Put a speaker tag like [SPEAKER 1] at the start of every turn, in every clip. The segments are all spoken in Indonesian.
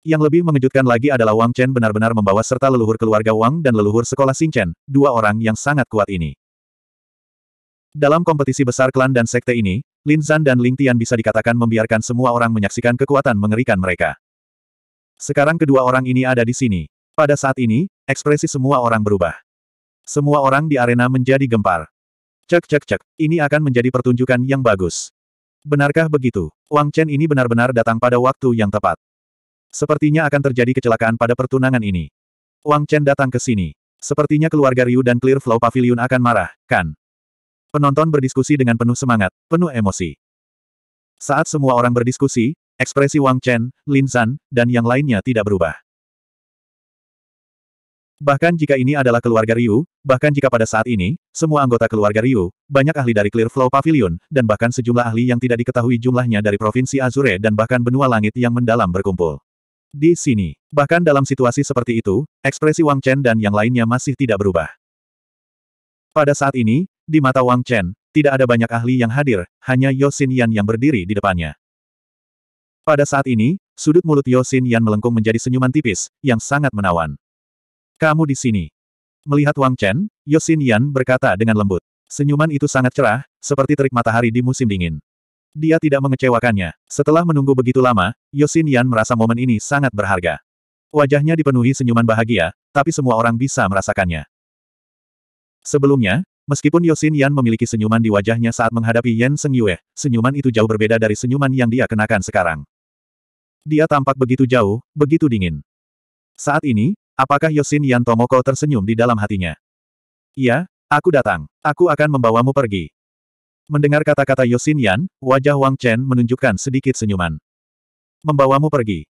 [SPEAKER 1] Yang lebih mengejutkan lagi adalah Wang Chen benar-benar membawa serta leluhur keluarga Wang dan leluhur sekolah Xing Chen, dua orang yang sangat kuat ini. Dalam kompetisi besar klan dan sekte ini, Lin Zan dan Ling Tian bisa dikatakan membiarkan semua orang menyaksikan kekuatan mengerikan mereka. Sekarang kedua orang ini ada di sini. Pada saat ini, ekspresi semua orang berubah. Semua orang di arena menjadi gempar. Cek cek cek, ini akan menjadi pertunjukan yang bagus. Benarkah begitu? Wang Chen ini benar-benar datang pada waktu yang tepat. Sepertinya akan terjadi kecelakaan pada pertunangan ini. Wang Chen datang ke sini. Sepertinya keluarga Ryu dan Clear Flow Pavilion akan marah, kan? Penonton berdiskusi dengan penuh semangat, penuh emosi. Saat semua orang berdiskusi, ekspresi Wang Chen, Lin San, dan yang lainnya tidak berubah. Bahkan jika ini adalah keluarga Ryu, bahkan jika pada saat ini, semua anggota keluarga Ryu, banyak ahli dari Clear Flow Pavilion, dan bahkan sejumlah ahli yang tidak diketahui jumlahnya dari Provinsi Azure dan bahkan benua langit yang mendalam berkumpul di sini. Bahkan dalam situasi seperti itu, ekspresi Wang Chen dan yang lainnya masih tidak berubah. Pada saat ini, di mata Wang Chen, tidak ada banyak ahli yang hadir, hanya Yosin Yan yang berdiri di depannya. Pada saat ini, sudut mulut Yosin Yan melengkung menjadi senyuman tipis, yang sangat menawan. Kamu di sini. Melihat Wang Chen, Yosin Yan berkata dengan lembut. Senyuman itu sangat cerah, seperti terik matahari di musim dingin. Dia tidak mengecewakannya. Setelah menunggu begitu lama, Yosin Yan merasa momen ini sangat berharga. Wajahnya dipenuhi senyuman bahagia, tapi semua orang bisa merasakannya. Sebelumnya, meskipun Yosin Yan memiliki senyuman di wajahnya saat menghadapi Yan Seng Yue, senyuman itu jauh berbeda dari senyuman yang dia kenakan sekarang. Dia tampak begitu jauh, begitu dingin. Saat ini, apakah Yosin Yan Tomoko tersenyum di dalam hatinya? Iya, aku datang. Aku akan membawamu pergi. Mendengar kata-kata Yosin Yan, wajah Wang Chen menunjukkan sedikit senyuman. Membawamu pergi.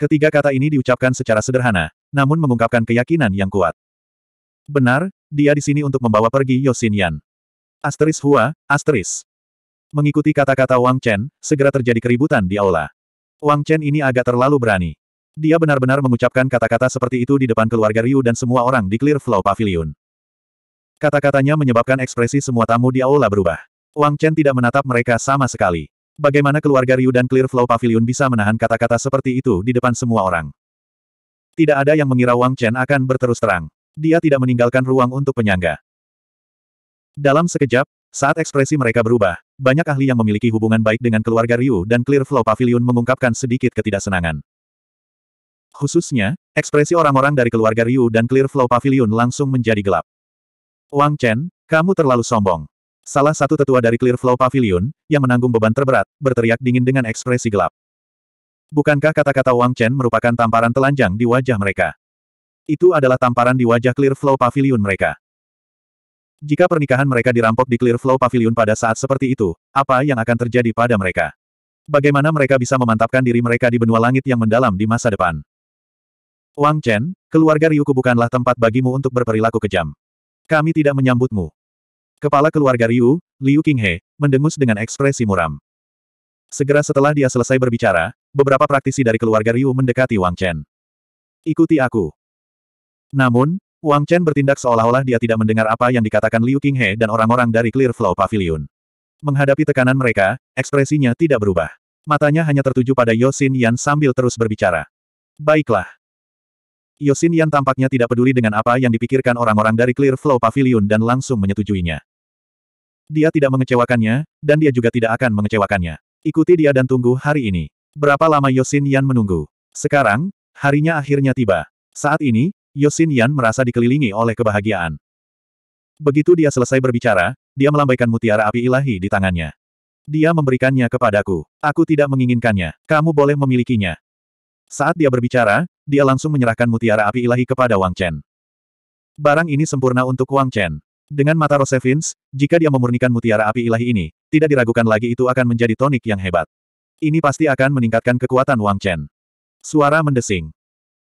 [SPEAKER 1] Ketiga kata ini diucapkan secara sederhana, namun mengungkapkan keyakinan yang kuat. Benar, dia di sini untuk membawa pergi Yosin Yan. Asteris Hua, asteris. Mengikuti kata-kata Wang Chen, segera terjadi keributan di aula. Wang Chen ini agak terlalu berani. Dia benar-benar mengucapkan kata-kata seperti itu di depan keluarga Ryu dan semua orang di Clear Flow Pavilion. Kata-katanya menyebabkan ekspresi semua tamu di aula berubah. Wang Chen tidak menatap mereka sama sekali. Bagaimana keluarga Ryu dan Clear Flow Pavilion bisa menahan kata-kata seperti itu di depan semua orang? Tidak ada yang mengira Wang Chen akan berterus terang. Dia tidak meninggalkan ruang untuk penyangga. Dalam sekejap, saat ekspresi mereka berubah, banyak ahli yang memiliki hubungan baik dengan keluarga Ryu dan Clear Flow Pavilion mengungkapkan sedikit ketidaksenangan. Khususnya, ekspresi orang-orang dari keluarga Ryu dan Clear Flow Pavilion langsung menjadi gelap. Wang Chen, kamu terlalu sombong. Salah satu tetua dari Clear Flow Pavilion, yang menanggung beban terberat, berteriak dingin dengan ekspresi gelap. Bukankah kata-kata Wang Chen merupakan tamparan telanjang di wajah mereka? Itu adalah tamparan di wajah Clear Flow Pavilion mereka. Jika pernikahan mereka dirampok di Clear Flow Pavilion pada saat seperti itu, apa yang akan terjadi pada mereka? Bagaimana mereka bisa memantapkan diri mereka di benua langit yang mendalam di masa depan? Wang Chen, keluarga Ryuku bukanlah tempat bagimu untuk berperilaku kejam. Kami tidak menyambutmu. Kepala keluarga Ryu, Liu Qinghe, mendengus dengan ekspresi muram. Segera setelah dia selesai berbicara, beberapa praktisi dari keluarga Ryu mendekati Wang Chen. Ikuti aku. Namun, Wang Chen bertindak seolah-olah dia tidak mendengar apa yang dikatakan Liu Qinghe dan orang-orang dari Clear Flow Pavilion. Menghadapi tekanan mereka, ekspresinya tidak berubah. Matanya hanya tertuju pada Yosin Yan sambil terus berbicara. Baiklah. Yosin Yan tampaknya tidak peduli dengan apa yang dipikirkan orang-orang dari Clear Flow Pavilion dan langsung menyetujuinya. Dia tidak mengecewakannya, dan dia juga tidak akan mengecewakannya. Ikuti dia dan tunggu hari ini. Berapa lama Yosin Yan menunggu? Sekarang, harinya akhirnya tiba. Saat ini, Yosin Yan merasa dikelilingi oleh kebahagiaan. Begitu dia selesai berbicara, dia melambaikan mutiara api ilahi di tangannya. Dia memberikannya kepadaku. Aku tidak menginginkannya. Kamu boleh memilikinya. Saat dia berbicara, dia langsung menyerahkan mutiara api ilahi kepada Wang Chen. Barang ini sempurna untuk Wang Chen. Dengan mata Rosevins, jika dia memurnikan mutiara api ilahi ini, tidak diragukan lagi itu akan menjadi tonik yang hebat. Ini pasti akan meningkatkan kekuatan Wang Chen. Suara mendesing.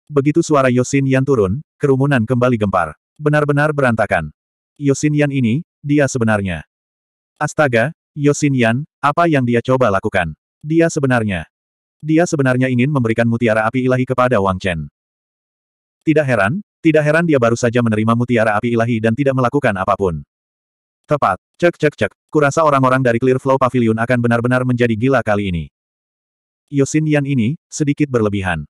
[SPEAKER 1] Begitu suara Yosin Yan turun, kerumunan kembali gempar. Benar-benar berantakan. Yosin Yan ini, dia sebenarnya. Astaga, Yosin Yan, apa yang dia coba lakukan? Dia sebenarnya. Dia sebenarnya ingin memberikan mutiara api ilahi kepada Wang Chen. Tidak heran, tidak heran dia baru saja menerima mutiara api ilahi dan tidak melakukan apapun. Tepat, cek cek cek, kurasa orang-orang dari Clear Flow Pavilion akan benar-benar menjadi gila kali ini. Yosin Yan ini, sedikit berlebihan.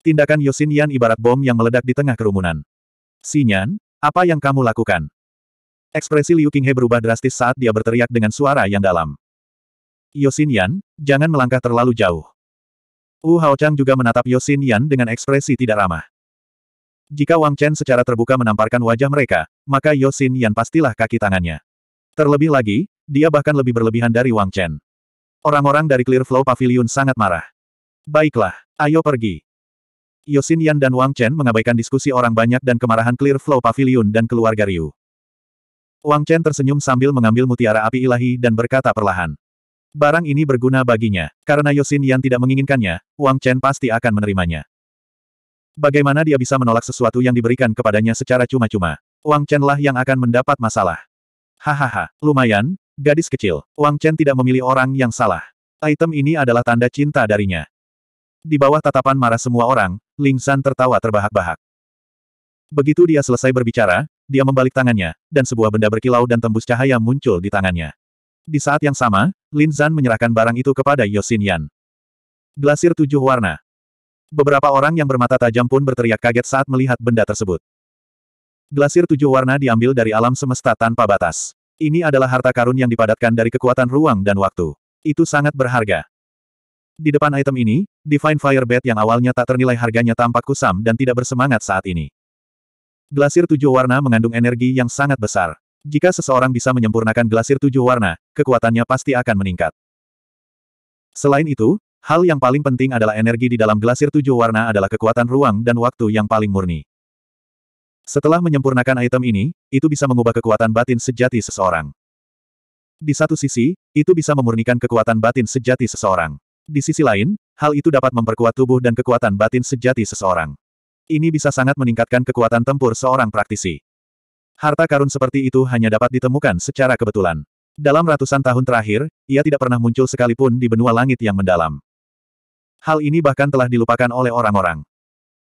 [SPEAKER 1] Tindakan Yosin Yan ibarat bom yang meledak di tengah kerumunan. Sinyan, apa yang kamu lakukan? Ekspresi Liu Qinghe berubah drastis saat dia berteriak dengan suara yang dalam. Yosin Yan, jangan melangkah terlalu jauh. Wu Haochang juga menatap Yosin Yan dengan ekspresi tidak ramah. Jika Wang Chen secara terbuka menamparkan wajah mereka, maka Yosin Yan pastilah kaki tangannya. Terlebih lagi, dia bahkan lebih berlebihan dari Wang Chen. Orang-orang dari Clear Flow Pavilion sangat marah. Baiklah, ayo pergi. Yosin Yan dan Wang Chen mengabaikan diskusi orang banyak dan kemarahan Clear Flow Pavilion dan keluarga Ryu. Wang Chen tersenyum sambil mengambil mutiara api ilahi dan berkata perlahan. Barang ini berguna baginya, karena Yosin yang tidak menginginkannya, Wang Chen pasti akan menerimanya. Bagaimana dia bisa menolak sesuatu yang diberikan kepadanya secara cuma-cuma? Wang Chen lah yang akan mendapat masalah. Hahaha, lumayan, gadis kecil. Wang Chen tidak memilih orang yang salah. Item ini adalah tanda cinta darinya. Di bawah tatapan marah semua orang, Ling San tertawa terbahak-bahak. Begitu dia selesai berbicara, dia membalik tangannya, dan sebuah benda berkilau dan tembus cahaya muncul di tangannya. Di saat yang sama, Lin Zan menyerahkan barang itu kepada Yosin Yan. Glasir tujuh warna. Beberapa orang yang bermata tajam pun berteriak kaget saat melihat benda tersebut. Glasir tujuh warna diambil dari alam semesta tanpa batas. Ini adalah harta karun yang dipadatkan dari kekuatan ruang dan waktu. Itu sangat berharga. Di depan item ini, Divine Fire Bed yang awalnya tak ternilai harganya tampak kusam dan tidak bersemangat saat ini. Glasir tujuh warna mengandung energi yang sangat besar. Jika seseorang bisa menyempurnakan glasir tujuh warna, kekuatannya pasti akan meningkat. Selain itu, hal yang paling penting adalah energi di dalam glasir tujuh warna adalah kekuatan ruang dan waktu yang paling murni. Setelah menyempurnakan item ini, itu bisa mengubah kekuatan batin sejati seseorang. Di satu sisi, itu bisa memurnikan kekuatan batin sejati seseorang. Di sisi lain, hal itu dapat memperkuat tubuh dan kekuatan batin sejati seseorang. Ini bisa sangat meningkatkan kekuatan tempur seorang praktisi. Harta karun seperti itu hanya dapat ditemukan secara kebetulan. Dalam ratusan tahun terakhir, ia tidak pernah muncul sekalipun di benua langit yang mendalam. Hal ini bahkan telah dilupakan oleh orang-orang.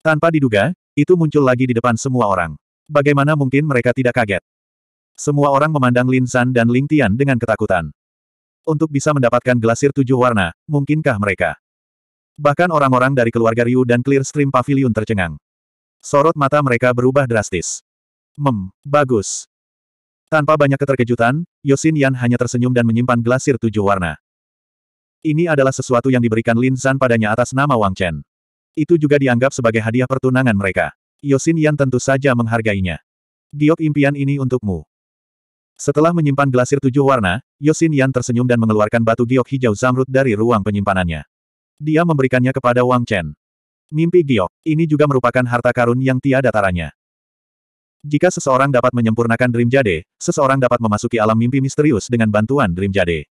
[SPEAKER 1] Tanpa diduga, itu muncul lagi di depan semua orang. Bagaimana mungkin mereka tidak kaget? Semua orang memandang Lin San dan Ling Tian dengan ketakutan. Untuk bisa mendapatkan gelasir tujuh warna, mungkinkah mereka? Bahkan orang-orang dari keluarga Ryu dan Clear Stream Pavilion tercengang. Sorot mata mereka berubah drastis. Mem, bagus. Tanpa banyak keterkejutan, Yosin Yan hanya tersenyum dan menyimpan glasir tujuh warna. Ini adalah sesuatu yang diberikan Lin Zan padanya atas nama Wang Chen. Itu juga dianggap sebagai hadiah pertunangan mereka. Yosin Yan tentu saja menghargainya. Giok impian ini untukmu. Setelah menyimpan glasir tujuh warna, Yosin Yan tersenyum dan mengeluarkan batu giok hijau zamrud dari ruang penyimpanannya. Dia memberikannya kepada Wang Chen. Mimpi giok, ini juga merupakan harta karun yang tiada taranya. Jika seseorang dapat menyempurnakan Dream Jade, seseorang dapat memasuki alam mimpi misterius dengan bantuan Dream Jade.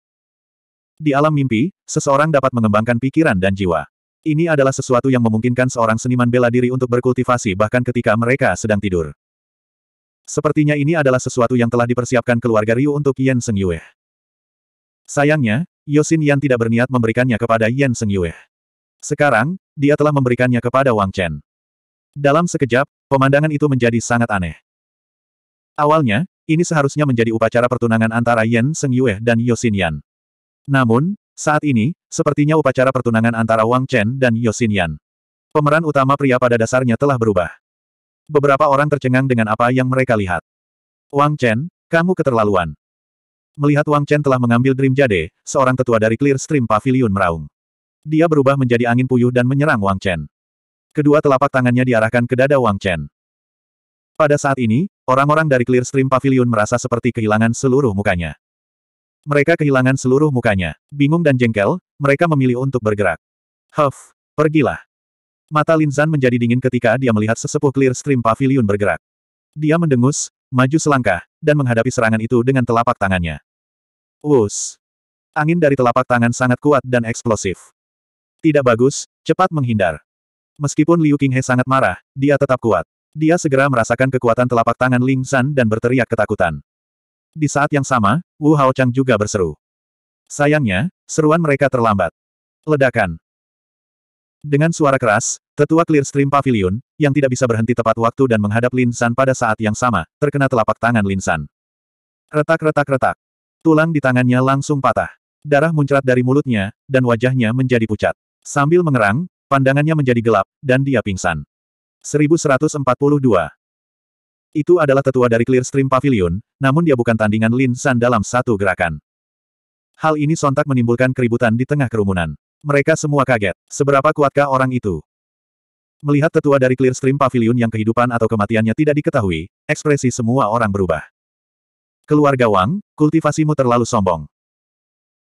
[SPEAKER 1] Di alam mimpi, seseorang dapat mengembangkan pikiran dan jiwa. Ini adalah sesuatu yang memungkinkan seorang seniman bela diri untuk berkultivasi bahkan ketika mereka sedang tidur. Sepertinya ini adalah sesuatu yang telah dipersiapkan keluarga Ryu untuk Yan Seng Yue. Sayangnya, Yosin Yan tidak berniat memberikannya kepada Yan Seng Yue. Sekarang, dia telah memberikannya kepada Wang Chen. Dalam sekejap, pemandangan itu menjadi sangat aneh. Awalnya, ini seharusnya menjadi upacara pertunangan antara Yen Seng Yue dan Yosin Yan. Namun, saat ini, sepertinya upacara pertunangan antara Wang Chen dan Yosin Yan. Pemeran utama pria pada dasarnya telah berubah. Beberapa orang tercengang dengan apa yang mereka lihat. Wang Chen, kamu keterlaluan. Melihat Wang Chen telah mengambil Dream Jade, seorang tetua dari Clear Stream Pavilion meraung. Dia berubah menjadi angin puyuh dan menyerang Wang Chen. Kedua telapak tangannya diarahkan ke dada Wang Chen. Pada saat ini, Orang-orang dari Clearstream Pavilion merasa seperti kehilangan seluruh mukanya. Mereka kehilangan seluruh mukanya. Bingung dan jengkel, mereka memilih untuk bergerak. Huff, pergilah. Mata Linzan menjadi dingin ketika dia melihat sesepuh Clearstream Pavilion bergerak. Dia mendengus, maju selangkah, dan menghadapi serangan itu dengan telapak tangannya. Wus. Angin dari telapak tangan sangat kuat dan eksplosif. Tidak bagus, cepat menghindar. Meskipun Liu Qinghe sangat marah, dia tetap kuat. Dia segera merasakan kekuatan telapak tangan Ling San dan berteriak ketakutan. Di saat yang sama, Wu Haochang juga berseru. Sayangnya, seruan mereka terlambat. Ledakan. Dengan suara keras, tetua Clearstream Pavilion, yang tidak bisa berhenti tepat waktu dan menghadap Lin San pada saat yang sama, terkena telapak tangan Lin San. Retak-retak-retak. Tulang di tangannya langsung patah. Darah muncrat dari mulutnya, dan wajahnya menjadi pucat. Sambil mengerang, pandangannya menjadi gelap, dan dia pingsan. 1142. Itu adalah tetua dari Clearstream Pavilion, namun dia bukan tandingan Lin San dalam satu gerakan. Hal ini sontak menimbulkan keributan di tengah kerumunan. Mereka semua kaget. Seberapa kuatkah orang itu? Melihat tetua dari Clearstream Pavilion yang kehidupan atau kematiannya tidak diketahui, ekspresi semua orang berubah. Keluarga Wang, kultivasimu terlalu sombong.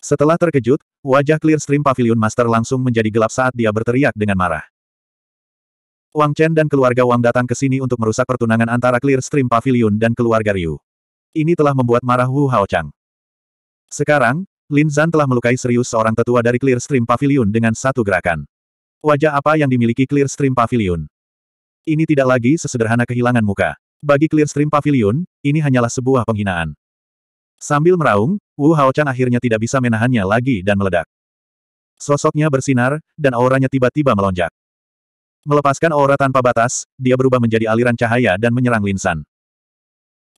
[SPEAKER 1] Setelah terkejut, wajah Clearstream Pavilion Master langsung menjadi gelap saat dia berteriak dengan marah. Wang Chen dan keluarga Wang datang ke sini untuk merusak pertunangan antara Clear Stream Pavilion dan keluarga Ryu. Ini telah membuat marah Wu Haochang. Sekarang, Lin Zhan telah melukai serius seorang tetua dari Clear Stream Pavilion dengan satu gerakan. Wajah apa yang dimiliki Clear Stream Pavilion? Ini tidak lagi sesederhana kehilangan muka. Bagi Clear Stream Pavilion, ini hanyalah sebuah penghinaan. Sambil meraung, Wu Haochang akhirnya tidak bisa menahannya lagi dan meledak. Sosoknya bersinar, dan auranya tiba-tiba melonjak. Melepaskan aura tanpa batas, dia berubah menjadi aliran cahaya dan menyerang Linsan.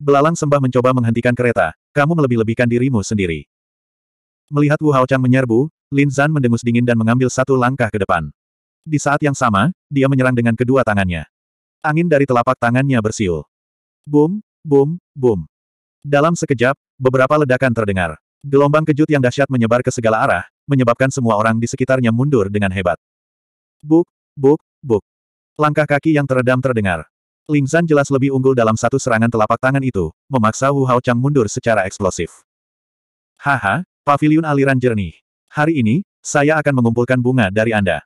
[SPEAKER 1] Belalang sembah mencoba menghentikan kereta, kamu melebih-lebihkan dirimu sendiri. Melihat Wu Haochang menyerbu, Lin Linsan mendengus dingin dan mengambil satu langkah ke depan. Di saat yang sama, dia menyerang dengan kedua tangannya. Angin dari telapak tangannya bersiul. Boom, boom, boom. Dalam sekejap, beberapa ledakan terdengar. Gelombang kejut yang dahsyat menyebar ke segala arah, menyebabkan semua orang di sekitarnya mundur dengan hebat. Buk, buk, Buk. Langkah kaki yang teredam terdengar. Ling Zhan jelas lebih unggul dalam satu serangan telapak tangan itu, memaksa Wu Hao Chang mundur secara eksplosif. Haha, pavilion aliran jernih. Hari ini, saya akan mengumpulkan bunga dari Anda.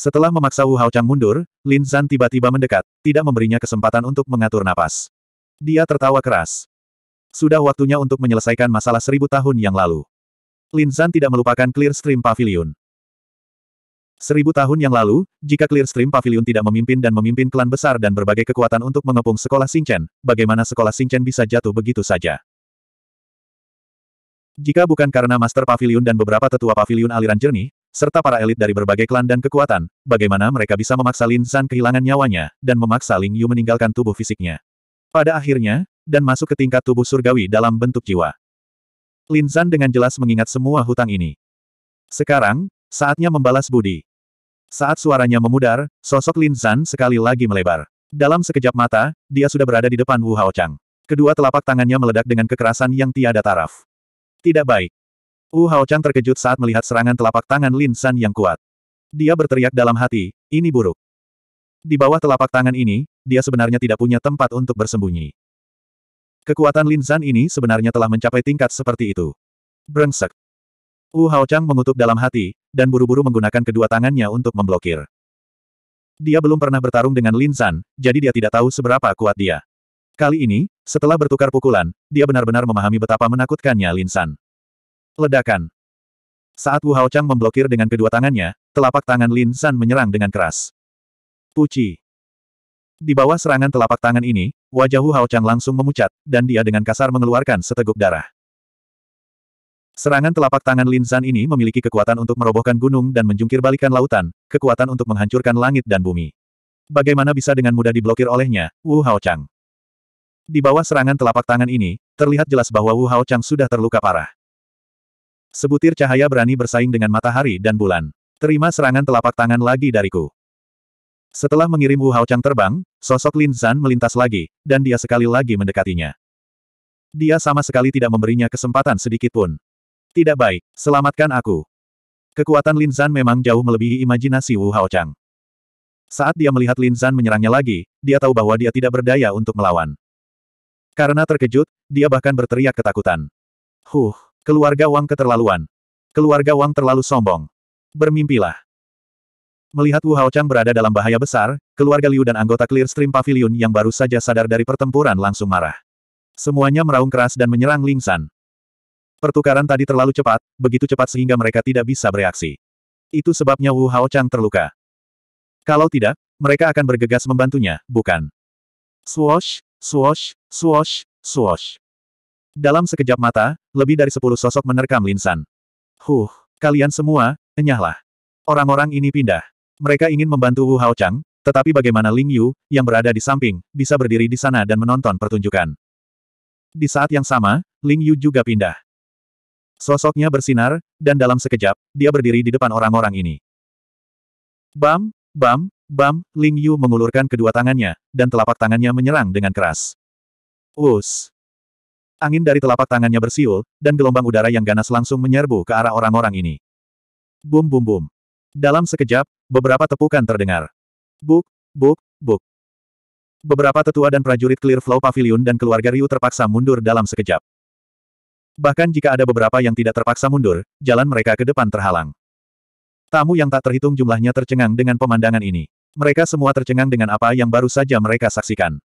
[SPEAKER 1] Setelah memaksa Wu Hao Chang mundur, Lin Zhan tiba-tiba mendekat, tidak memberinya kesempatan untuk mengatur napas. Dia tertawa keras. Sudah waktunya untuk menyelesaikan masalah seribu tahun yang lalu. Lin Zhan tidak melupakan Clear Stream Pavilion. Seribu tahun yang lalu, jika Clearstream Pavilion tidak memimpin dan memimpin klan besar dan berbagai kekuatan untuk mengepung sekolah Singchen, bagaimana sekolah Singchen bisa jatuh begitu saja? Jika bukan karena Master Pavilion dan beberapa tetua pavilion aliran jernih, serta para elit dari berbagai klan dan kekuatan, bagaimana mereka bisa memaksa Lin San kehilangan nyawanya, dan memaksa Ling Yu meninggalkan tubuh fisiknya. Pada akhirnya, dan masuk ke tingkat tubuh surgawi dalam bentuk jiwa. Lin San dengan jelas mengingat semua hutang ini. Sekarang, Saatnya membalas budi. Saat suaranya memudar, sosok Lin Zan sekali lagi melebar. Dalam sekejap mata, dia sudah berada di depan Wu Haochang. Kedua telapak tangannya meledak dengan kekerasan yang tiada taraf. Tidak baik. Wu Haochang terkejut saat melihat serangan telapak tangan Lin Zhan yang kuat. Dia berteriak dalam hati, ini buruk. Di bawah telapak tangan ini, dia sebenarnya tidak punya tempat untuk bersembunyi. Kekuatan Lin Zhan ini sebenarnya telah mencapai tingkat seperti itu. Brengsek. Wu Haochang mengutuk dalam hati, dan buru-buru menggunakan kedua tangannya untuk memblokir. Dia belum pernah bertarung dengan Lin San, jadi dia tidak tahu seberapa kuat dia. Kali ini, setelah bertukar pukulan, dia benar-benar memahami betapa menakutkannya Lin San. Ledakan. Saat Wu Haochang memblokir dengan kedua tangannya, telapak tangan Lin San menyerang dengan keras. Puci. Di bawah serangan telapak tangan ini, wajah Wu Haochang langsung memucat, dan dia dengan kasar mengeluarkan seteguk darah. Serangan telapak tangan Lin Zan ini memiliki kekuatan untuk merobohkan gunung dan menjungkir lautan, kekuatan untuk menghancurkan langit dan bumi. Bagaimana bisa dengan mudah diblokir olehnya, Wu Haochang? Di bawah serangan telapak tangan ini, terlihat jelas bahwa Wu Haochang sudah terluka parah. Sebutir cahaya berani bersaing dengan matahari dan bulan. Terima serangan telapak tangan lagi dariku. Setelah mengirim Wu Haochang terbang, sosok Lin Zan melintas lagi, dan dia sekali lagi mendekatinya. Dia sama sekali tidak memberinya kesempatan sedikit pun. Tidak baik, selamatkan aku. Kekuatan Lin Zan memang jauh melebihi imajinasi Wu Hao Chang. Saat dia melihat Lin Zan menyerangnya lagi, dia tahu bahwa dia tidak berdaya untuk melawan. Karena terkejut, dia bahkan berteriak ketakutan. Huh, keluarga Wang keterlaluan. Keluarga Wang terlalu sombong. Bermimpilah. Melihat Wu Hao Chang berada dalam bahaya besar, keluarga Liu dan anggota Clear Stream Pavilion yang baru saja sadar dari pertempuran langsung marah. Semuanya meraung keras dan menyerang Ling San. Pertukaran tadi terlalu cepat, begitu cepat sehingga mereka tidak bisa bereaksi. Itu sebabnya Wu Hao Chang terluka. Kalau tidak, mereka akan bergegas membantunya, bukan? Swoosh, swoosh, swoosh, swoosh. Dalam sekejap mata, lebih dari sepuluh sosok menerkam Linsan. Huh, kalian semua, enyahlah. Orang-orang ini pindah. Mereka ingin membantu Wu Hao Chang, tetapi bagaimana Ling Yu, yang berada di samping, bisa berdiri di sana dan menonton pertunjukan. Di saat yang sama, Ling Yu juga pindah. Sosoknya bersinar, dan dalam sekejap, dia berdiri di depan orang-orang ini. Bam, bam, bam, Ling Yu mengulurkan kedua tangannya, dan telapak tangannya menyerang dengan keras. Us. Angin dari telapak tangannya bersiul, dan gelombang udara yang ganas langsung menyerbu ke arah orang-orang ini. Bum bum bum. Dalam sekejap, beberapa tepukan terdengar. Buk, buk, buk. Beberapa tetua dan prajurit Clear Flow Pavilion dan keluarga Ryu terpaksa mundur dalam sekejap. Bahkan jika ada beberapa yang tidak terpaksa mundur, jalan mereka ke depan terhalang. Tamu yang tak terhitung jumlahnya tercengang dengan pemandangan ini. Mereka semua tercengang dengan apa yang baru saja mereka saksikan.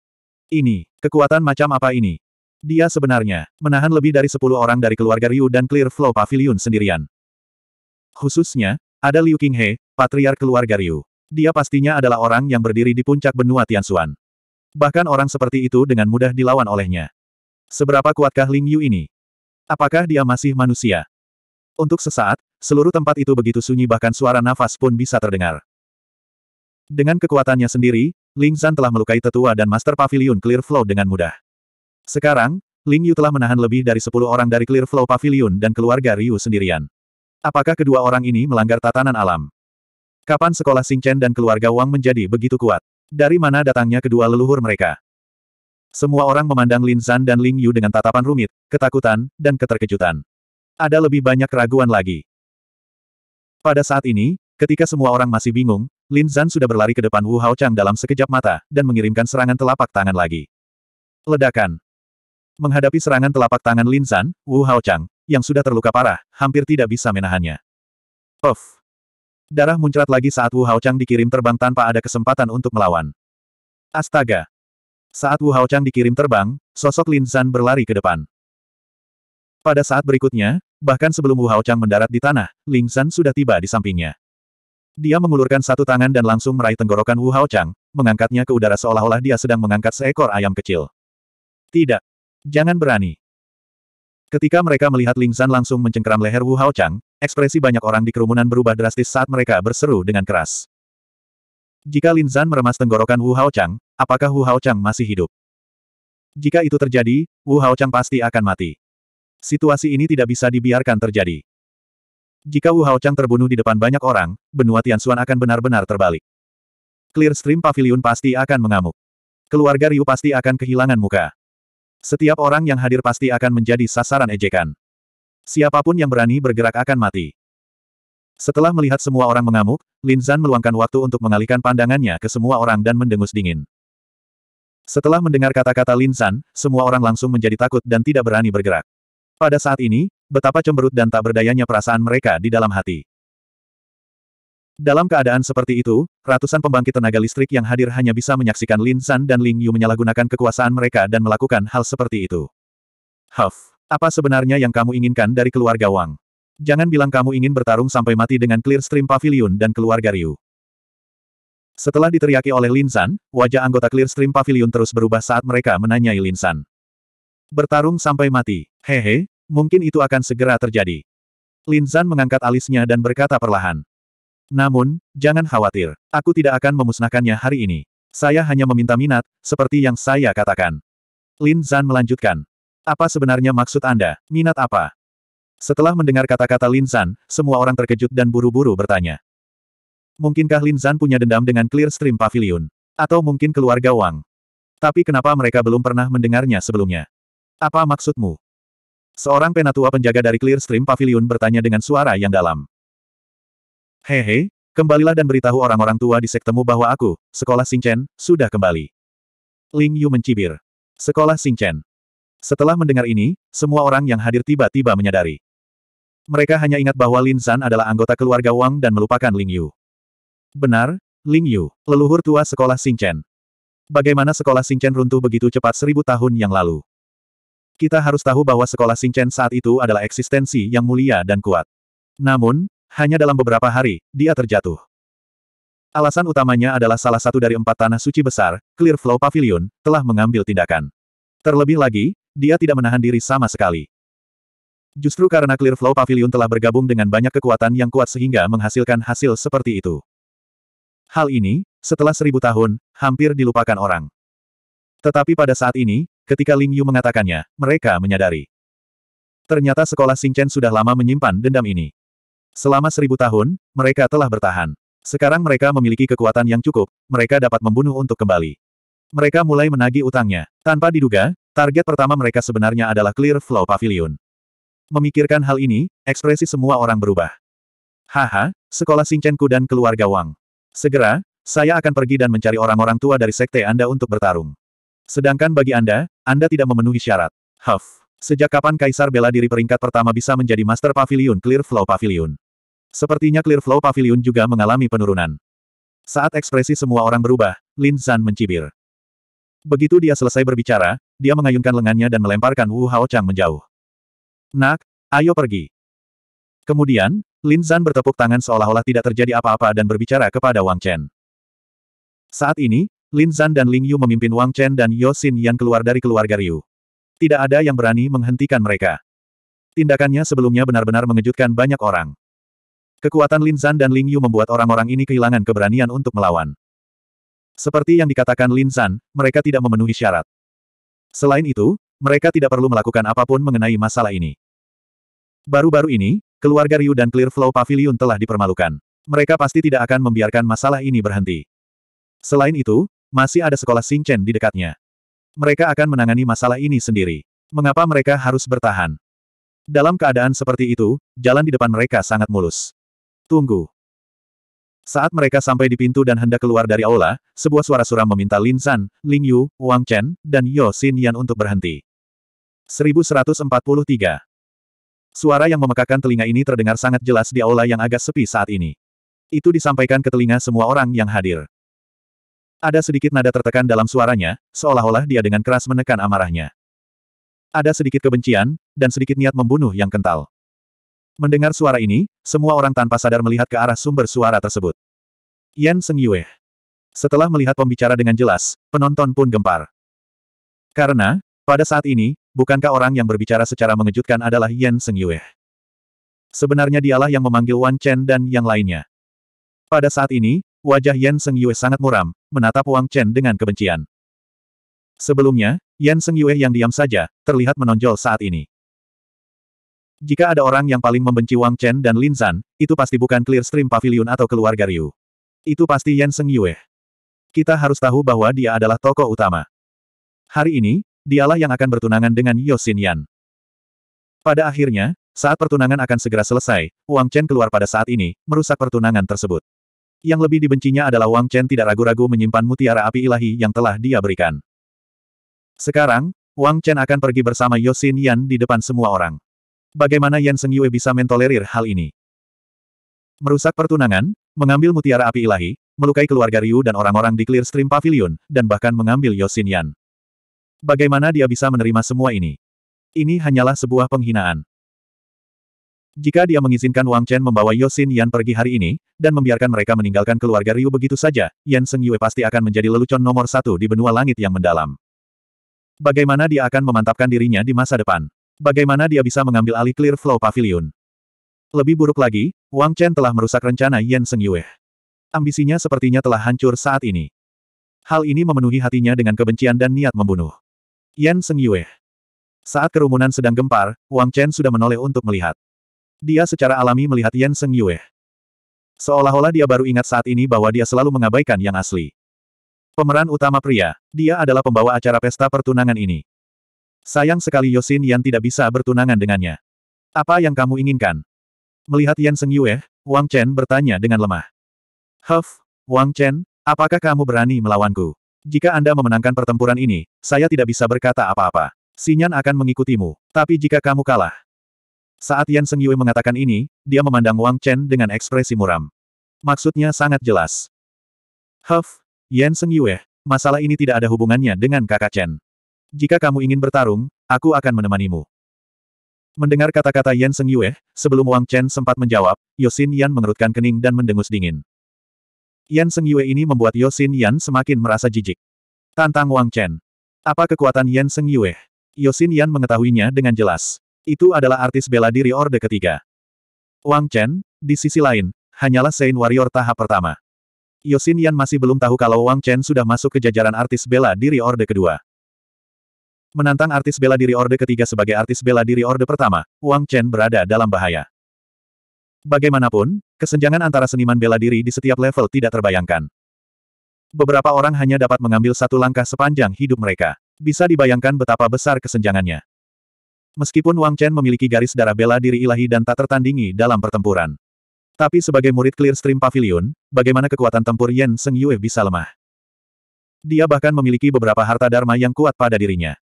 [SPEAKER 1] Ini, kekuatan macam apa ini? Dia sebenarnya, menahan lebih dari sepuluh orang dari keluarga Ryu dan Clear Flow Pavilion sendirian. Khususnya, ada Liu Qinghe, patriar keluarga Ryu. Dia pastinya adalah orang yang berdiri di puncak benua Tianxuan. Bahkan orang seperti itu dengan mudah dilawan olehnya. Seberapa kuatkah Ling Yu ini? Apakah dia masih manusia? Untuk sesaat, seluruh tempat itu begitu sunyi bahkan suara nafas pun bisa terdengar. Dengan kekuatannya sendiri, Ling Zan telah melukai tetua dan Master Pavilion Clear Flow dengan mudah. Sekarang, Ling Yu telah menahan lebih dari sepuluh orang dari Clear Flow Pavilion dan keluarga Ryu sendirian. Apakah kedua orang ini melanggar tatanan alam? Kapan sekolah Chen dan keluarga Wang menjadi begitu kuat? Dari mana datangnya kedua leluhur mereka? Semua orang memandang Lin Zan dan Ling Yu dengan tatapan rumit, ketakutan, dan keterkejutan. Ada lebih banyak keraguan lagi. Pada saat ini, ketika semua orang masih bingung, Lin Zan sudah berlari ke depan Wu Hao Chang dalam sekejap mata, dan mengirimkan serangan telapak tangan lagi. Ledakan. Menghadapi serangan telapak tangan Lin Zan, Wu Hao Chang, yang sudah terluka parah, hampir tidak bisa menahannya. Puff. Darah muncrat lagi saat Wu Hao Chang dikirim terbang tanpa ada kesempatan untuk melawan. Astaga, saat Wu Haochang dikirim terbang, sosok Lin San berlari ke depan. Pada saat berikutnya, bahkan sebelum Wu Haochang mendarat di tanah, Lin San sudah tiba di sampingnya. Dia mengulurkan satu tangan dan langsung meraih tenggorokan Wu Haochang, mengangkatnya ke udara seolah-olah dia sedang mengangkat seekor ayam kecil. Tidak. Jangan berani. Ketika mereka melihat Ling San langsung mencengkeram leher Wu Haochang, ekspresi banyak orang di kerumunan berubah drastis saat mereka berseru dengan keras. Jika Lin San meremas tenggorokan Wu Haochang, Apakah Wu Haochang masih hidup? Jika itu terjadi, Wu Haochang pasti akan mati. Situasi ini tidak bisa dibiarkan terjadi. Jika Wu Haochang terbunuh di depan banyak orang, benua Tianxuan akan benar-benar terbalik. Clearstream Pavilion pasti akan mengamuk. Keluarga Ryu pasti akan kehilangan muka. Setiap orang yang hadir pasti akan menjadi sasaran ejekan. Siapapun yang berani bergerak akan mati. Setelah melihat semua orang mengamuk, Lin Zan meluangkan waktu untuk mengalihkan pandangannya ke semua orang dan mendengus dingin. Setelah mendengar kata-kata Lin San, semua orang langsung menjadi takut dan tidak berani bergerak. Pada saat ini, betapa cemberut dan tak berdayanya perasaan mereka di dalam hati. Dalam keadaan seperti itu, ratusan pembangkit tenaga listrik yang hadir hanya bisa menyaksikan Lin San dan Ling Yu menyalahgunakan kekuasaan mereka dan melakukan hal seperti itu. Huff, apa sebenarnya yang kamu inginkan dari keluarga Wang? Jangan bilang kamu ingin bertarung sampai mati dengan Clearstream Pavilion dan keluarga Ryu. Setelah diteriaki oleh Linsan, wajah anggota Clearstream Pavilion terus berubah saat mereka menanyai Linsan. Bertarung sampai mati. Hehe, mungkin itu akan segera terjadi. Linsan mengangkat alisnya dan berkata perlahan. Namun, jangan khawatir. Aku tidak akan memusnahkannya hari ini. Saya hanya meminta minat, seperti yang saya katakan. Lin Zan melanjutkan. Apa sebenarnya maksud Anda? Minat apa? Setelah mendengar kata-kata Lin Zan, semua orang terkejut dan buru-buru bertanya. Mungkinkah Lin Zan punya dendam dengan Clear Stream Pavilion? Atau mungkin keluarga Wang? Tapi kenapa mereka belum pernah mendengarnya sebelumnya? Apa maksudmu? Seorang penatua penjaga dari Clear Stream Pavilion bertanya dengan suara yang dalam. Hehe, kembalilah dan beritahu orang-orang tua di sektemu bahwa aku, sekolah Xingchen, sudah kembali. Ling Yu mencibir. Sekolah Xingchen. Setelah mendengar ini, semua orang yang hadir tiba-tiba menyadari. Mereka hanya ingat bahwa Lin Zan adalah anggota keluarga Wang dan melupakan Ling Yu. Benar, Ling Yu, leluhur tua sekolah Xingchen. Bagaimana sekolah Xingchen runtuh begitu cepat seribu tahun yang lalu? Kita harus tahu bahwa sekolah Xingchen saat itu adalah eksistensi yang mulia dan kuat. Namun, hanya dalam beberapa hari, dia terjatuh. Alasan utamanya adalah salah satu dari empat tanah suci besar, Clear Flow Pavilion, telah mengambil tindakan. Terlebih lagi, dia tidak menahan diri sama sekali. Justru karena Clear Flow Pavilion telah bergabung dengan banyak kekuatan yang kuat sehingga menghasilkan hasil seperti itu. Hal ini, setelah seribu tahun, hampir dilupakan orang. Tetapi pada saat ini, ketika Ling Yu mengatakannya, mereka menyadari. Ternyata sekolah Chen sudah lama menyimpan dendam ini. Selama seribu tahun, mereka telah bertahan. Sekarang mereka memiliki kekuatan yang cukup, mereka dapat membunuh untuk kembali. Mereka mulai menagih utangnya. Tanpa diduga, target pertama mereka sebenarnya adalah Clear Flow Pavilion. Memikirkan hal ini, ekspresi semua orang berubah. Haha, sekolah Chen ku dan keluarga Wang. Segera, saya akan pergi dan mencari orang-orang tua dari sekte Anda untuk bertarung. Sedangkan bagi Anda, Anda tidak memenuhi syarat. Huff. Sejak kapan Kaisar Bela Diri peringkat pertama bisa menjadi Master Pavilion Clear Flow Pavilion? Sepertinya Clear Flow Pavilion juga mengalami penurunan. Saat ekspresi semua orang berubah, Lin Zan mencibir. Begitu dia selesai berbicara, dia mengayunkan lengannya dan melemparkan Wu Hao Chang menjauh. Nak, ayo pergi. Kemudian, Lin Zan bertepuk tangan seolah-olah tidak terjadi apa-apa dan berbicara kepada Wang Chen. Saat ini, Lin Zan dan Ling Yu memimpin Wang Chen dan Yo Xin Yan keluar dari keluarga Ryu. Tidak ada yang berani menghentikan mereka. Tindakannya sebelumnya benar-benar mengejutkan banyak orang. Kekuatan Lin Zan dan Ling Yu membuat orang-orang ini kehilangan keberanian untuk melawan. Seperti yang dikatakan Lin Zan, mereka tidak memenuhi syarat. Selain itu, mereka tidak perlu melakukan apapun mengenai masalah ini. Baru-baru ini, Keluarga Ryu dan Clearflow Pavilion telah dipermalukan. Mereka pasti tidak akan membiarkan masalah ini berhenti. Selain itu, masih ada sekolah Xingchen di dekatnya. Mereka akan menangani masalah ini sendiri. Mengapa mereka harus bertahan? Dalam keadaan seperti itu, jalan di depan mereka sangat mulus. Tunggu. Saat mereka sampai di pintu dan hendak keluar dari aula, sebuah suara suram meminta Lin San, Ling Yu, Wang Chen, dan Yo Xin Yan untuk berhenti. 1143. Suara yang memekakan telinga ini terdengar sangat jelas di aula yang agak sepi saat ini. Itu disampaikan ke telinga semua orang yang hadir. Ada sedikit nada tertekan dalam suaranya, seolah-olah dia dengan keras menekan amarahnya. Ada sedikit kebencian, dan sedikit niat membunuh yang kental. Mendengar suara ini, semua orang tanpa sadar melihat ke arah sumber suara tersebut. Yan Seng Yue. Setelah melihat pembicara dengan jelas, penonton pun gempar. Karena, pada saat ini, bukankah orang yang berbicara secara mengejutkan adalah Yan Yue? Sebenarnya dialah yang memanggil Wan Chen dan yang lainnya. Pada saat ini, wajah Yan Yue sangat muram, menatap Wang Chen dengan kebencian. Sebelumnya, Yan Yue yang diam saja, terlihat menonjol saat ini. Jika ada orang yang paling membenci Wang Chen dan Lin Zan, itu pasti bukan Clear Stream Pavilion atau keluarga Ryu. Itu pasti Yan Seng Yue. Kita harus tahu bahwa dia adalah tokoh utama. Hari ini, dialah yang akan bertunangan dengan Yosin Yan. Pada akhirnya, saat pertunangan akan segera selesai, Wang Chen keluar pada saat ini, merusak pertunangan tersebut. Yang lebih dibencinya adalah Wang Chen tidak ragu-ragu menyimpan mutiara api ilahi yang telah dia berikan. Sekarang, Wang Chen akan pergi bersama Yosin Yan di depan semua orang. Bagaimana Yan Seng Yue bisa mentolerir hal ini? Merusak pertunangan, mengambil mutiara api ilahi, melukai keluarga Ryu dan orang-orang di Clear Stream Pavilion, dan bahkan mengambil Yosin Yan. Bagaimana dia bisa menerima semua ini? Ini hanyalah sebuah penghinaan. Jika dia mengizinkan Wang Chen membawa Yosin Yan pergi hari ini, dan membiarkan mereka meninggalkan keluarga Ryu begitu saja, Yan Seng Yue pasti akan menjadi lelucon nomor satu di benua langit yang mendalam. Bagaimana dia akan memantapkan dirinya di masa depan? Bagaimana dia bisa mengambil alih Clear Flow Pavilion? Lebih buruk lagi, Wang Chen telah merusak rencana Yan Seng Yue. Ambisinya sepertinya telah hancur saat ini. Hal ini memenuhi hatinya dengan kebencian dan niat membunuh. Yan Seng Yue. Saat kerumunan sedang gempar, Wang Chen sudah menoleh untuk melihat. Dia secara alami melihat Yan Seng Yue. Seolah-olah dia baru ingat saat ini bahwa dia selalu mengabaikan yang asli. Pemeran utama pria, dia adalah pembawa acara pesta pertunangan ini. Sayang sekali Yosin Yan tidak bisa bertunangan dengannya. Apa yang kamu inginkan? Melihat Yan Seng Yue, Wang Chen bertanya dengan lemah. Huff, Wang Chen, apakah kamu berani melawanku? Jika Anda memenangkan pertempuran ini, saya tidak bisa berkata apa-apa. Sinyan akan mengikutimu. Tapi jika kamu kalah. Saat Yan Seng Yue mengatakan ini, dia memandang Wang Chen dengan ekspresi muram. Maksudnya sangat jelas. Huff, Yan Seng Yue, masalah ini tidak ada hubungannya dengan kakak Chen. Jika kamu ingin bertarung, aku akan menemanimu. Mendengar kata-kata Yan Seng Yue, sebelum Wang Chen sempat menjawab, Yosin Yan mengerutkan kening dan mendengus dingin. Yan Seng Yue ini membuat Yosin Yan semakin merasa jijik. Tantang Wang Chen. Apa kekuatan Yan Seng Yue? Yosin Yan mengetahuinya dengan jelas. Itu adalah artis bela diri Orde ketiga. Wang Chen, di sisi lain, hanyalah Sein Warrior tahap pertama. Yosin Yan masih belum tahu kalau Wang Chen sudah masuk ke jajaran artis bela diri Orde kedua. Menantang artis bela diri Orde ketiga sebagai artis bela diri Orde pertama, Wang Chen berada dalam bahaya. Bagaimanapun, Kesenjangan antara seniman bela diri di setiap level tidak terbayangkan. Beberapa orang hanya dapat mengambil satu langkah sepanjang hidup mereka. Bisa dibayangkan betapa besar kesenjangannya. Meskipun Wang Chen memiliki garis darah bela diri ilahi dan tak tertandingi dalam pertempuran. Tapi sebagai murid Clearstream Pavilion, bagaimana kekuatan tempur Yen Seng Yue bisa lemah? Dia bahkan memiliki beberapa harta dharma yang kuat pada dirinya.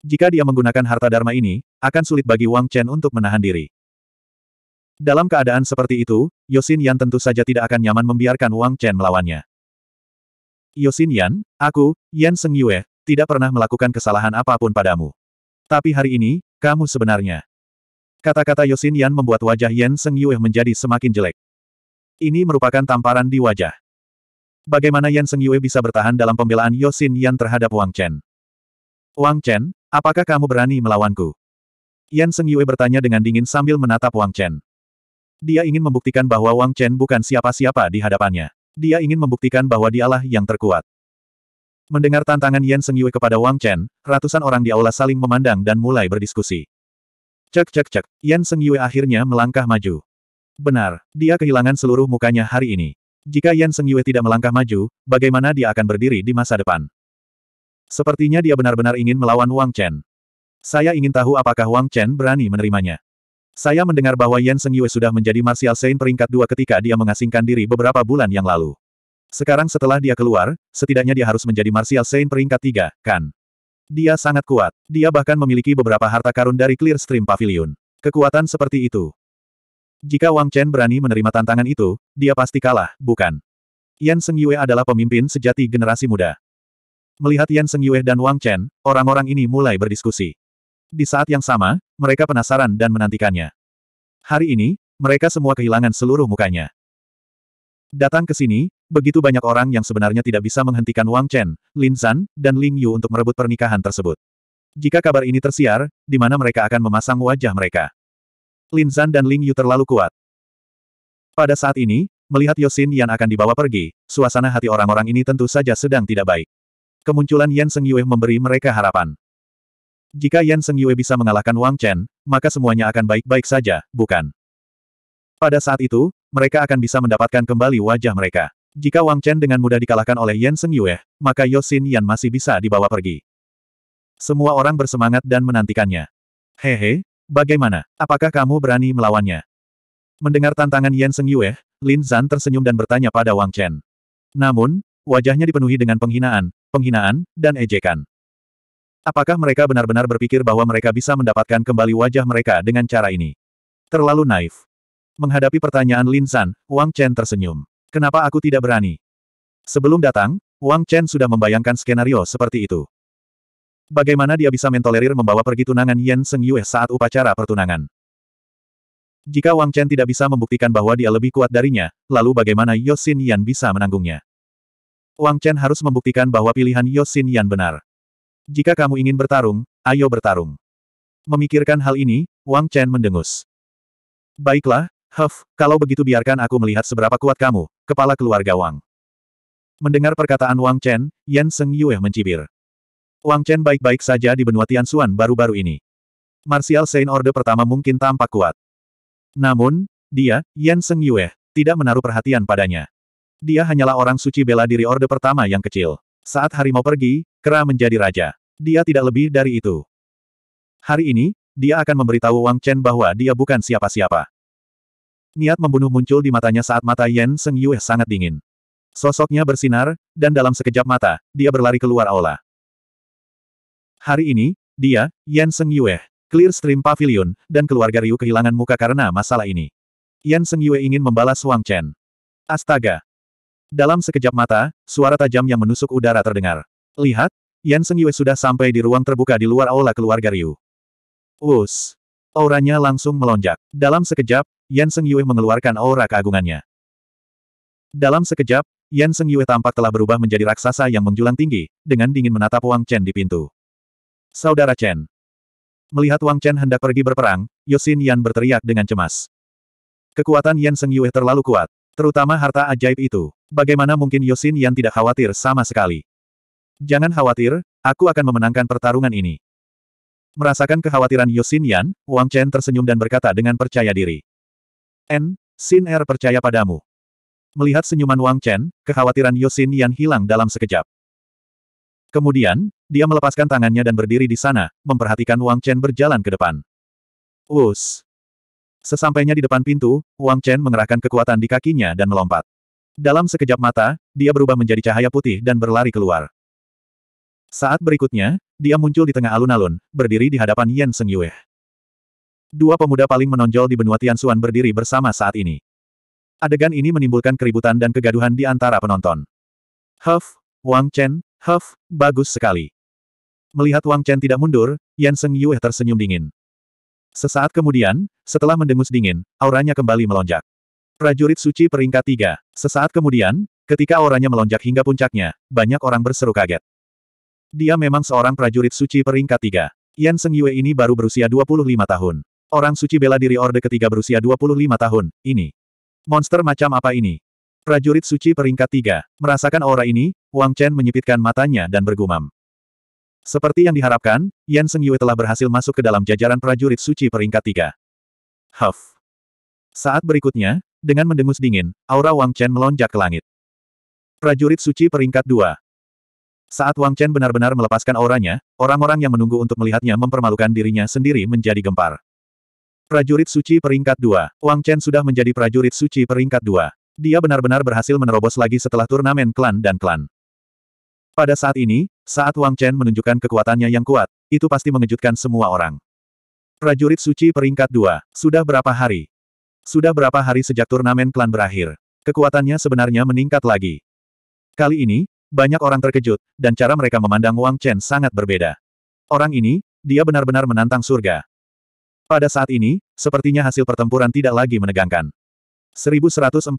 [SPEAKER 1] Jika dia menggunakan harta dharma ini, akan sulit bagi Wang Chen untuk menahan diri. Dalam keadaan seperti itu, Yosin Yan tentu saja tidak akan nyaman membiarkan Wang Chen melawannya. Yosin Yan, aku, Yan Seng Yue, tidak pernah melakukan kesalahan apapun padamu. Tapi hari ini, kamu sebenarnya. Kata-kata Yosin Yan membuat wajah Yan Seng Yue menjadi semakin jelek. Ini merupakan tamparan di wajah. Bagaimana Yan Seng Yue bisa bertahan dalam pembelaan Yosin Yan terhadap Wang Chen? Wang Chen, apakah kamu berani melawanku? Yan Seng Yue bertanya dengan dingin sambil menatap Wang Chen. Dia ingin membuktikan bahwa Wang Chen bukan siapa-siapa di hadapannya. Dia ingin membuktikan bahwa dialah yang terkuat. Mendengar tantangan Yan Seng Yue kepada Wang Chen, ratusan orang di aula saling memandang dan mulai berdiskusi. Cek cek cek, Yan Seng Yue akhirnya melangkah maju. Benar, dia kehilangan seluruh mukanya hari ini. Jika Yan Seng Yue tidak melangkah maju, bagaimana dia akan berdiri di masa depan? Sepertinya dia benar-benar ingin melawan Wang Chen. Saya ingin tahu apakah Wang Chen berani menerimanya. Saya mendengar bahwa Yan Seng Yue sudah menjadi Martial Saint peringkat dua ketika dia mengasingkan diri beberapa bulan yang lalu. Sekarang setelah dia keluar, setidaknya dia harus menjadi Martial Saint peringkat tiga, kan? Dia sangat kuat. Dia bahkan memiliki beberapa harta karun dari Clear Stream Pavilion. Kekuatan seperti itu. Jika Wang Chen berani menerima tantangan itu, dia pasti kalah, bukan? Yan Seng Yue adalah pemimpin sejati generasi muda. Melihat Yan Seng Yue dan Wang Chen, orang-orang ini mulai berdiskusi. Di saat yang sama, mereka penasaran dan menantikannya. Hari ini, mereka semua kehilangan seluruh mukanya. Datang ke sini, begitu banyak orang yang sebenarnya tidak bisa menghentikan Wang Chen, Lin Zan, dan Ling Yu untuk merebut pernikahan tersebut. Jika kabar ini tersiar, di mana mereka akan memasang wajah mereka. Lin Zan dan Ling Yu terlalu kuat. Pada saat ini, melihat Yosin yang akan dibawa pergi, suasana hati orang-orang ini tentu saja sedang tidak baik. Kemunculan Yan Seng Yue memberi mereka harapan. Jika Yan Seng Yue bisa mengalahkan Wang Chen, maka semuanya akan baik-baik saja, bukan? Pada saat itu, mereka akan bisa mendapatkan kembali wajah mereka. Jika Wang Chen dengan mudah dikalahkan oleh Yan Seng Yue, maka Yosin Yan masih bisa dibawa pergi. Semua orang bersemangat dan menantikannya. Hehe, bagaimana? Apakah kamu berani melawannya? Mendengar tantangan Yan Seng Yue, Lin Zan tersenyum dan bertanya pada Wang Chen. Namun, wajahnya dipenuhi dengan penghinaan, penghinaan, dan ejekan. Apakah mereka benar-benar berpikir bahwa mereka bisa mendapatkan kembali wajah mereka dengan cara ini? Terlalu naif. Menghadapi pertanyaan Lin San, Wang Chen tersenyum. Kenapa aku tidak berani? Sebelum datang, Wang Chen sudah membayangkan skenario seperti itu. Bagaimana dia bisa mentolerir membawa pergi tunangan Yan Seng Yue saat upacara pertunangan? Jika Wang Chen tidak bisa membuktikan bahwa dia lebih kuat darinya, lalu bagaimana Yosin Yan bisa menanggungnya? Wang Chen harus membuktikan bahwa pilihan Yosin Yan benar. Jika kamu ingin bertarung, ayo bertarung. Memikirkan hal ini, Wang Chen mendengus. Baiklah, Huff, kalau begitu biarkan aku melihat seberapa kuat kamu, kepala keluarga Wang. Mendengar perkataan Wang Chen, Yan Seng Yue mencibir. Wang Chen baik-baik saja di benua Tianxuan baru-baru ini. Martial Saint Order pertama mungkin tampak kuat. Namun, dia, Yan Seng Yue, tidak menaruh perhatian padanya. Dia hanyalah orang suci bela diri Orde pertama yang kecil. Saat harimau pergi, Kera menjadi raja. Dia tidak lebih dari itu. Hari ini, dia akan memberitahu Wang Chen bahwa dia bukan siapa-siapa. Niat membunuh muncul di matanya saat mata Yan Seng Yue sangat dingin. Sosoknya bersinar, dan dalam sekejap mata, dia berlari keluar aula. Hari ini, dia, Yan Seng Yue, Clear Stream Pavilion, dan keluarga Ryu kehilangan muka karena masalah ini. Yan Seng Yue ingin membalas Wang Chen. Astaga! Dalam sekejap mata, suara tajam yang menusuk udara terdengar. Lihat, Yan Seng Yue sudah sampai di ruang terbuka di luar aula keluarga Ryu. Us. Auranya langsung melonjak. Dalam sekejap, Yan Seng Yue mengeluarkan aura keagungannya. Dalam sekejap, Yan Seng Yue tampak telah berubah menjadi raksasa yang menjulang tinggi, dengan dingin menatap Wang Chen di pintu. Saudara Chen. Melihat Wang Chen hendak pergi berperang, Yosin Yan berteriak dengan cemas. Kekuatan Yan Seng Yue terlalu kuat, terutama harta ajaib itu. Bagaimana mungkin Yosin Yan tidak khawatir sama sekali? Jangan khawatir, aku akan memenangkan pertarungan ini. Merasakan kekhawatiran Yosin Yan, Wang Chen tersenyum dan berkata dengan percaya diri. N, Sin Er percaya padamu. Melihat senyuman Wang Chen, kekhawatiran Yosin Yan hilang dalam sekejap. Kemudian, dia melepaskan tangannya dan berdiri di sana, memperhatikan Wang Chen berjalan ke depan. Us. Sesampainya di depan pintu, Wang Chen mengerahkan kekuatan di kakinya dan melompat. Dalam sekejap mata, dia berubah menjadi cahaya putih dan berlari keluar. Saat berikutnya, dia muncul di tengah alun-alun, berdiri di hadapan Yan Seng Yue. Dua pemuda paling menonjol di benua Tian Xuan berdiri bersama saat ini. Adegan ini menimbulkan keributan dan kegaduhan di antara penonton. Huff, Wang Chen, Huff, bagus sekali. Melihat Wang Chen tidak mundur, Yan Seng Yue tersenyum dingin. Sesaat kemudian, setelah mendengus dingin, auranya kembali melonjak. Prajurit suci peringkat tiga. Sesaat kemudian, ketika auranya melonjak hingga puncaknya, banyak orang berseru kaget. Dia memang seorang prajurit suci peringkat tiga. Yan Seng Yue ini baru berusia 25 tahun. Orang suci bela diri Orde ketiga berusia 25 tahun, ini. Monster macam apa ini? Prajurit suci peringkat tiga. Merasakan aura ini, Wang Chen menyipitkan matanya dan bergumam. Seperti yang diharapkan, Yan Seng Yue telah berhasil masuk ke dalam jajaran prajurit suci peringkat tiga. Huff. Saat berikutnya, dengan mendengus dingin, aura Wang Chen melonjak ke langit. Prajurit suci peringkat dua. Saat Wang Chen benar-benar melepaskan auranya, orang-orang yang menunggu untuk melihatnya mempermalukan dirinya sendiri menjadi gempar. Prajurit suci peringkat 2. Wang Chen sudah menjadi prajurit suci peringkat 2. Dia benar-benar berhasil menerobos lagi setelah turnamen klan dan klan. Pada saat ini, saat Wang Chen menunjukkan kekuatannya yang kuat, itu pasti mengejutkan semua orang. Prajurit suci peringkat 2. Sudah berapa hari? Sudah berapa hari sejak turnamen klan berakhir? Kekuatannya sebenarnya meningkat lagi. Kali ini, banyak orang terkejut, dan cara mereka memandang Wang Chen sangat berbeda. Orang ini, dia benar-benar menantang surga. Pada saat ini, sepertinya hasil pertempuran tidak lagi menegangkan. 1144.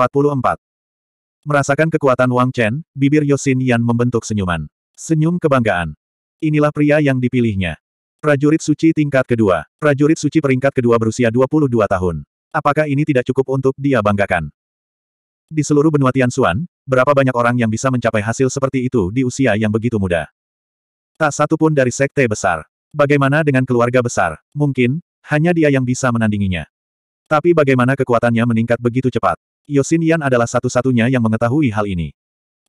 [SPEAKER 1] Merasakan kekuatan Wang Chen, bibir Yosin Yan membentuk senyuman. Senyum kebanggaan. Inilah pria yang dipilihnya. Prajurit suci tingkat kedua. Prajurit suci peringkat kedua berusia 22 tahun. Apakah ini tidak cukup untuk dia banggakan? Di seluruh benua Tianxuan, berapa banyak orang yang bisa mencapai hasil seperti itu di usia yang begitu muda? Tak satu pun dari sekte besar. Bagaimana dengan keluarga besar? Mungkin, hanya dia yang bisa menandinginya. Tapi bagaimana kekuatannya meningkat begitu cepat? Yosin Yan adalah satu-satunya yang mengetahui hal ini.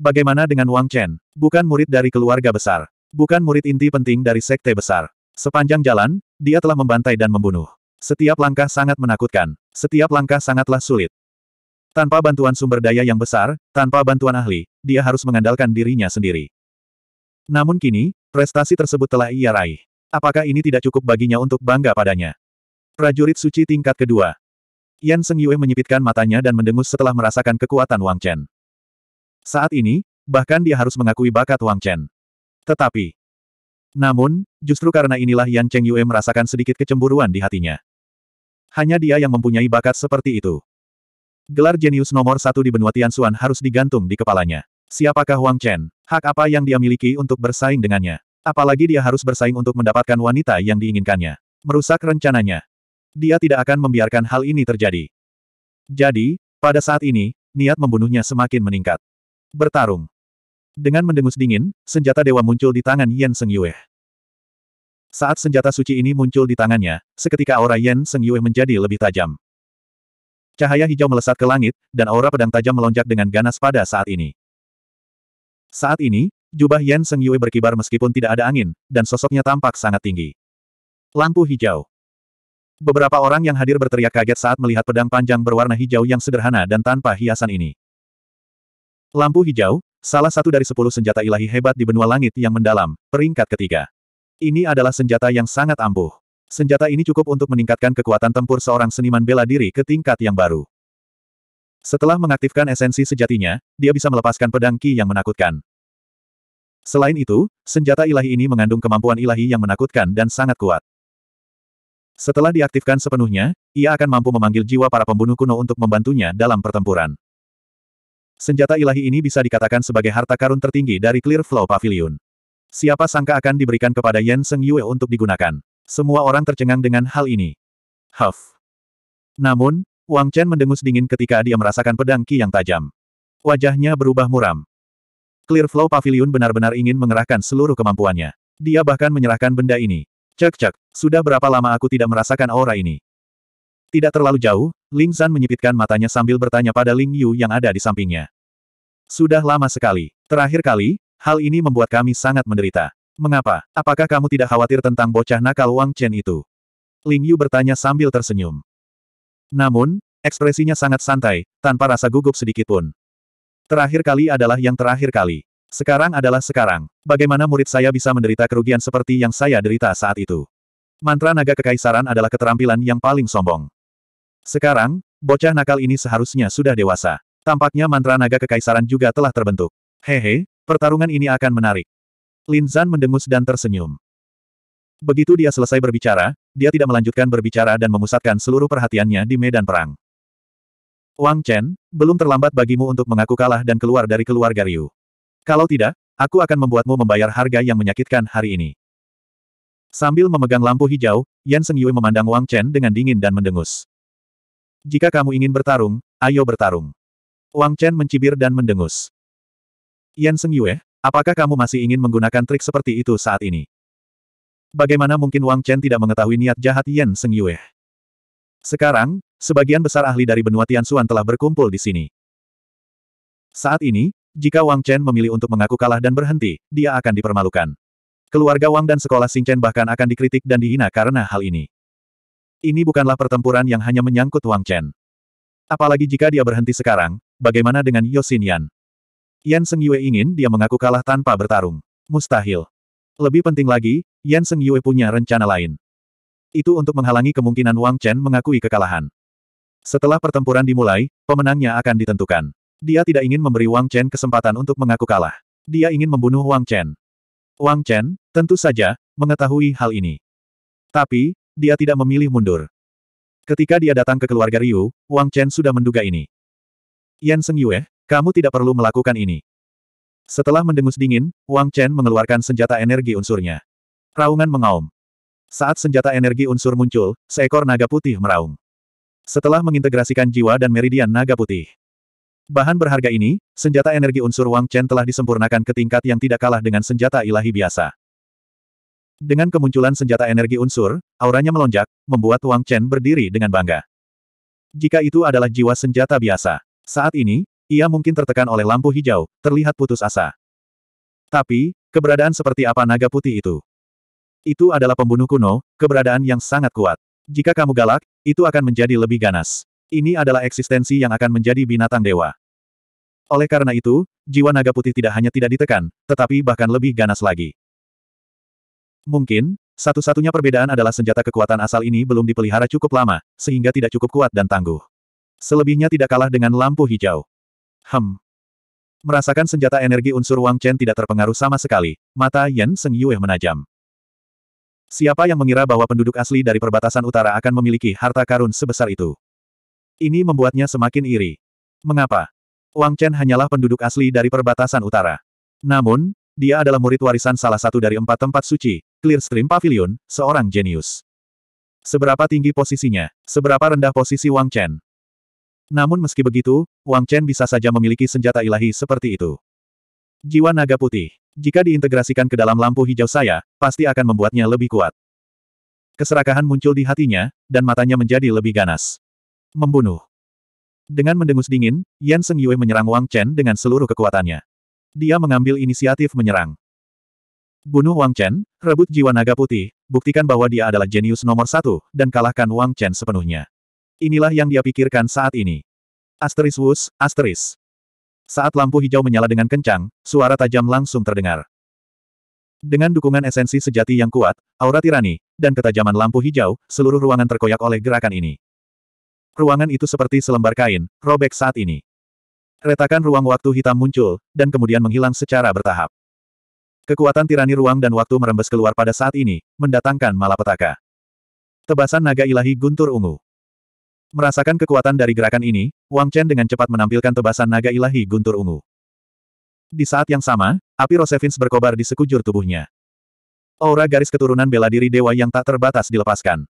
[SPEAKER 1] Bagaimana dengan Wang Chen? Bukan murid dari keluarga besar. Bukan murid inti penting dari sekte besar. Sepanjang jalan, dia telah membantai dan membunuh. Setiap langkah sangat menakutkan. Setiap langkah sangatlah sulit. Tanpa bantuan sumber daya yang besar, tanpa bantuan ahli, dia harus mengandalkan dirinya sendiri. Namun kini, prestasi tersebut telah ia raih. Apakah ini tidak cukup baginya untuk bangga padanya? Prajurit suci tingkat kedua. Yan Seng Yue menyipitkan matanya dan mendengus setelah merasakan kekuatan Wang Chen. Saat ini, bahkan dia harus mengakui bakat Wang Chen. Tetapi, namun, justru karena inilah Yan Cheng Yue merasakan sedikit kecemburuan di hatinya. Hanya dia yang mempunyai bakat seperti itu. Gelar jenius nomor satu di benua Tiansuan harus digantung di kepalanya. Siapakah Wang Chen? Hak apa yang dia miliki untuk bersaing dengannya? Apalagi dia harus bersaing untuk mendapatkan wanita yang diinginkannya. Merusak rencananya. Dia tidak akan membiarkan hal ini terjadi. Jadi, pada saat ini, niat membunuhnya semakin meningkat. Bertarung. Dengan mendengus dingin, senjata dewa muncul di tangan Yan Seng Yue. Saat senjata suci ini muncul di tangannya, seketika aura Yan Seng Yue menjadi lebih tajam. Cahaya hijau melesat ke langit, dan aura pedang tajam melonjak dengan ganas pada saat ini. Saat ini, jubah Yan Seng Yue berkibar meskipun tidak ada angin, dan sosoknya tampak sangat tinggi. Lampu hijau. Beberapa orang yang hadir berteriak kaget saat melihat pedang panjang berwarna hijau yang sederhana dan tanpa hiasan ini. Lampu hijau, salah satu dari sepuluh senjata ilahi hebat di benua langit yang mendalam, peringkat ketiga. Ini adalah senjata yang sangat ampuh. Senjata ini cukup untuk meningkatkan kekuatan tempur seorang seniman bela diri ke tingkat yang baru. Setelah mengaktifkan esensi sejatinya, dia bisa melepaskan pedang Ki yang menakutkan. Selain itu, senjata ilahi ini mengandung kemampuan ilahi yang menakutkan dan sangat kuat. Setelah diaktifkan sepenuhnya, ia akan mampu memanggil jiwa para pembunuh kuno untuk membantunya dalam pertempuran. Senjata ilahi ini bisa dikatakan sebagai harta karun tertinggi dari Clear Flow Pavilion. Siapa sangka akan diberikan kepada Yen Seng Yue untuk digunakan. Semua orang tercengang dengan hal ini. Huff. Namun, Wang Chen mendengus dingin ketika dia merasakan pedang Qi yang tajam. Wajahnya berubah muram. Clearflow Pavilion benar-benar ingin mengerahkan seluruh kemampuannya. Dia bahkan menyerahkan benda ini. Cek-cek, sudah berapa lama aku tidak merasakan aura ini? Tidak terlalu jauh, Ling Zan menyipitkan matanya sambil bertanya pada Ling Yu yang ada di sampingnya. Sudah lama sekali. Terakhir kali, hal ini membuat kami sangat menderita. Mengapa? Apakah kamu tidak khawatir tentang bocah nakal Wang Chen itu? Ling Yu bertanya sambil tersenyum. Namun, ekspresinya sangat santai, tanpa rasa gugup sedikit pun. Terakhir kali adalah yang terakhir kali. Sekarang adalah sekarang. Bagaimana murid saya bisa menderita kerugian seperti yang saya derita saat itu? Mantra naga kekaisaran adalah keterampilan yang paling sombong. Sekarang, bocah nakal ini seharusnya sudah dewasa. Tampaknya mantra naga kekaisaran juga telah terbentuk. Hehe, pertarungan ini akan menarik. Lin Zan mendengus dan tersenyum. Begitu dia selesai berbicara, dia tidak melanjutkan berbicara dan memusatkan seluruh perhatiannya di medan perang. Wang Chen, belum terlambat bagimu untuk mengaku kalah dan keluar dari keluarga Ryu. Kalau tidak, aku akan membuatmu membayar harga yang menyakitkan hari ini. Sambil memegang lampu hijau, Yan Seng Yui memandang Wang Chen dengan dingin dan mendengus. Jika kamu ingin bertarung, ayo bertarung. Wang Chen mencibir dan mendengus. Yan Seng Yue, Apakah kamu masih ingin menggunakan trik seperti itu saat ini? Bagaimana mungkin Wang Chen tidak mengetahui niat jahat Yan Seng Yue? Sekarang, sebagian besar ahli dari benua Tianxuan telah berkumpul di sini. Saat ini, jika Wang Chen memilih untuk mengaku kalah dan berhenti, dia akan dipermalukan. Keluarga Wang dan sekolah Chen bahkan akan dikritik dan dihina karena hal ini. Ini bukanlah pertempuran yang hanya menyangkut Wang Chen. Apalagi jika dia berhenti sekarang, bagaimana dengan Yosin Yan? Yan Seng Yue ingin dia mengaku kalah tanpa bertarung. Mustahil. Lebih penting lagi, Yan Seng Yue punya rencana lain. Itu untuk menghalangi kemungkinan Wang Chen mengakui kekalahan. Setelah pertempuran dimulai, pemenangnya akan ditentukan. Dia tidak ingin memberi Wang Chen kesempatan untuk mengaku kalah. Dia ingin membunuh Wang Chen. Wang Chen, tentu saja, mengetahui hal ini. Tapi, dia tidak memilih mundur. Ketika dia datang ke keluarga Ryu, Wang Chen sudah menduga ini. Yan Seng Yue, kamu tidak perlu melakukan ini. Setelah mendengus dingin, Wang Chen mengeluarkan senjata energi unsurnya. Raungan mengaum. Saat senjata energi unsur muncul, seekor naga putih meraung. Setelah mengintegrasikan jiwa dan meridian naga putih. Bahan berharga ini, senjata energi unsur Wang Chen telah disempurnakan ke tingkat yang tidak kalah dengan senjata ilahi biasa. Dengan kemunculan senjata energi unsur, auranya melonjak, membuat Wang Chen berdiri dengan bangga. Jika itu adalah jiwa senjata biasa. Saat ini, ia mungkin tertekan oleh lampu hijau, terlihat putus asa. Tapi, keberadaan seperti apa naga putih itu? Itu adalah pembunuh kuno, keberadaan yang sangat kuat. Jika kamu galak, itu akan menjadi lebih ganas. Ini adalah eksistensi yang akan menjadi binatang dewa. Oleh karena itu, jiwa naga putih tidak hanya tidak ditekan, tetapi bahkan lebih ganas lagi. Mungkin, satu-satunya perbedaan adalah senjata kekuatan asal ini belum dipelihara cukup lama, sehingga tidak cukup kuat dan tangguh. Selebihnya tidak kalah dengan lampu hijau. Hem. Merasakan senjata energi unsur Wang Chen tidak terpengaruh sama sekali, mata Yan Seng Yue menajam. Siapa yang mengira bahwa penduduk asli dari perbatasan utara akan memiliki harta karun sebesar itu? Ini membuatnya semakin iri. Mengapa? Wang Chen hanyalah penduduk asli dari perbatasan utara. Namun, dia adalah murid warisan salah satu dari empat tempat suci, Clearstream Pavilion, seorang jenius. Seberapa tinggi posisinya, seberapa rendah posisi Wang Chen, namun meski begitu, Wang Chen bisa saja memiliki senjata ilahi seperti itu. Jiwa naga putih. Jika diintegrasikan ke dalam lampu hijau saya, pasti akan membuatnya lebih kuat. Keserakahan muncul di hatinya, dan matanya menjadi lebih ganas. Membunuh. Dengan mendengus dingin, Yan Seng Yue menyerang Wang Chen dengan seluruh kekuatannya. Dia mengambil inisiatif menyerang. Bunuh Wang Chen, rebut jiwa naga putih, buktikan bahwa dia adalah jenius nomor satu, dan kalahkan Wang Chen sepenuhnya. Inilah yang dia pikirkan saat ini. Asteris wus, asteris. Saat lampu hijau menyala dengan kencang, suara tajam langsung terdengar. Dengan dukungan esensi sejati yang kuat, aura tirani, dan ketajaman lampu hijau, seluruh ruangan terkoyak oleh gerakan ini. Ruangan itu seperti selembar kain, robek saat ini. Retakan ruang waktu hitam muncul, dan kemudian menghilang secara bertahap. Kekuatan tirani ruang dan waktu merembes keluar pada saat ini, mendatangkan malapetaka. Tebasan naga ilahi guntur ungu. Merasakan kekuatan dari gerakan ini, Wang Chen dengan cepat menampilkan tebasan naga ilahi guntur ungu. Di saat yang sama, api Rosevins berkobar di sekujur tubuhnya. Aura garis keturunan bela diri dewa yang tak terbatas dilepaskan.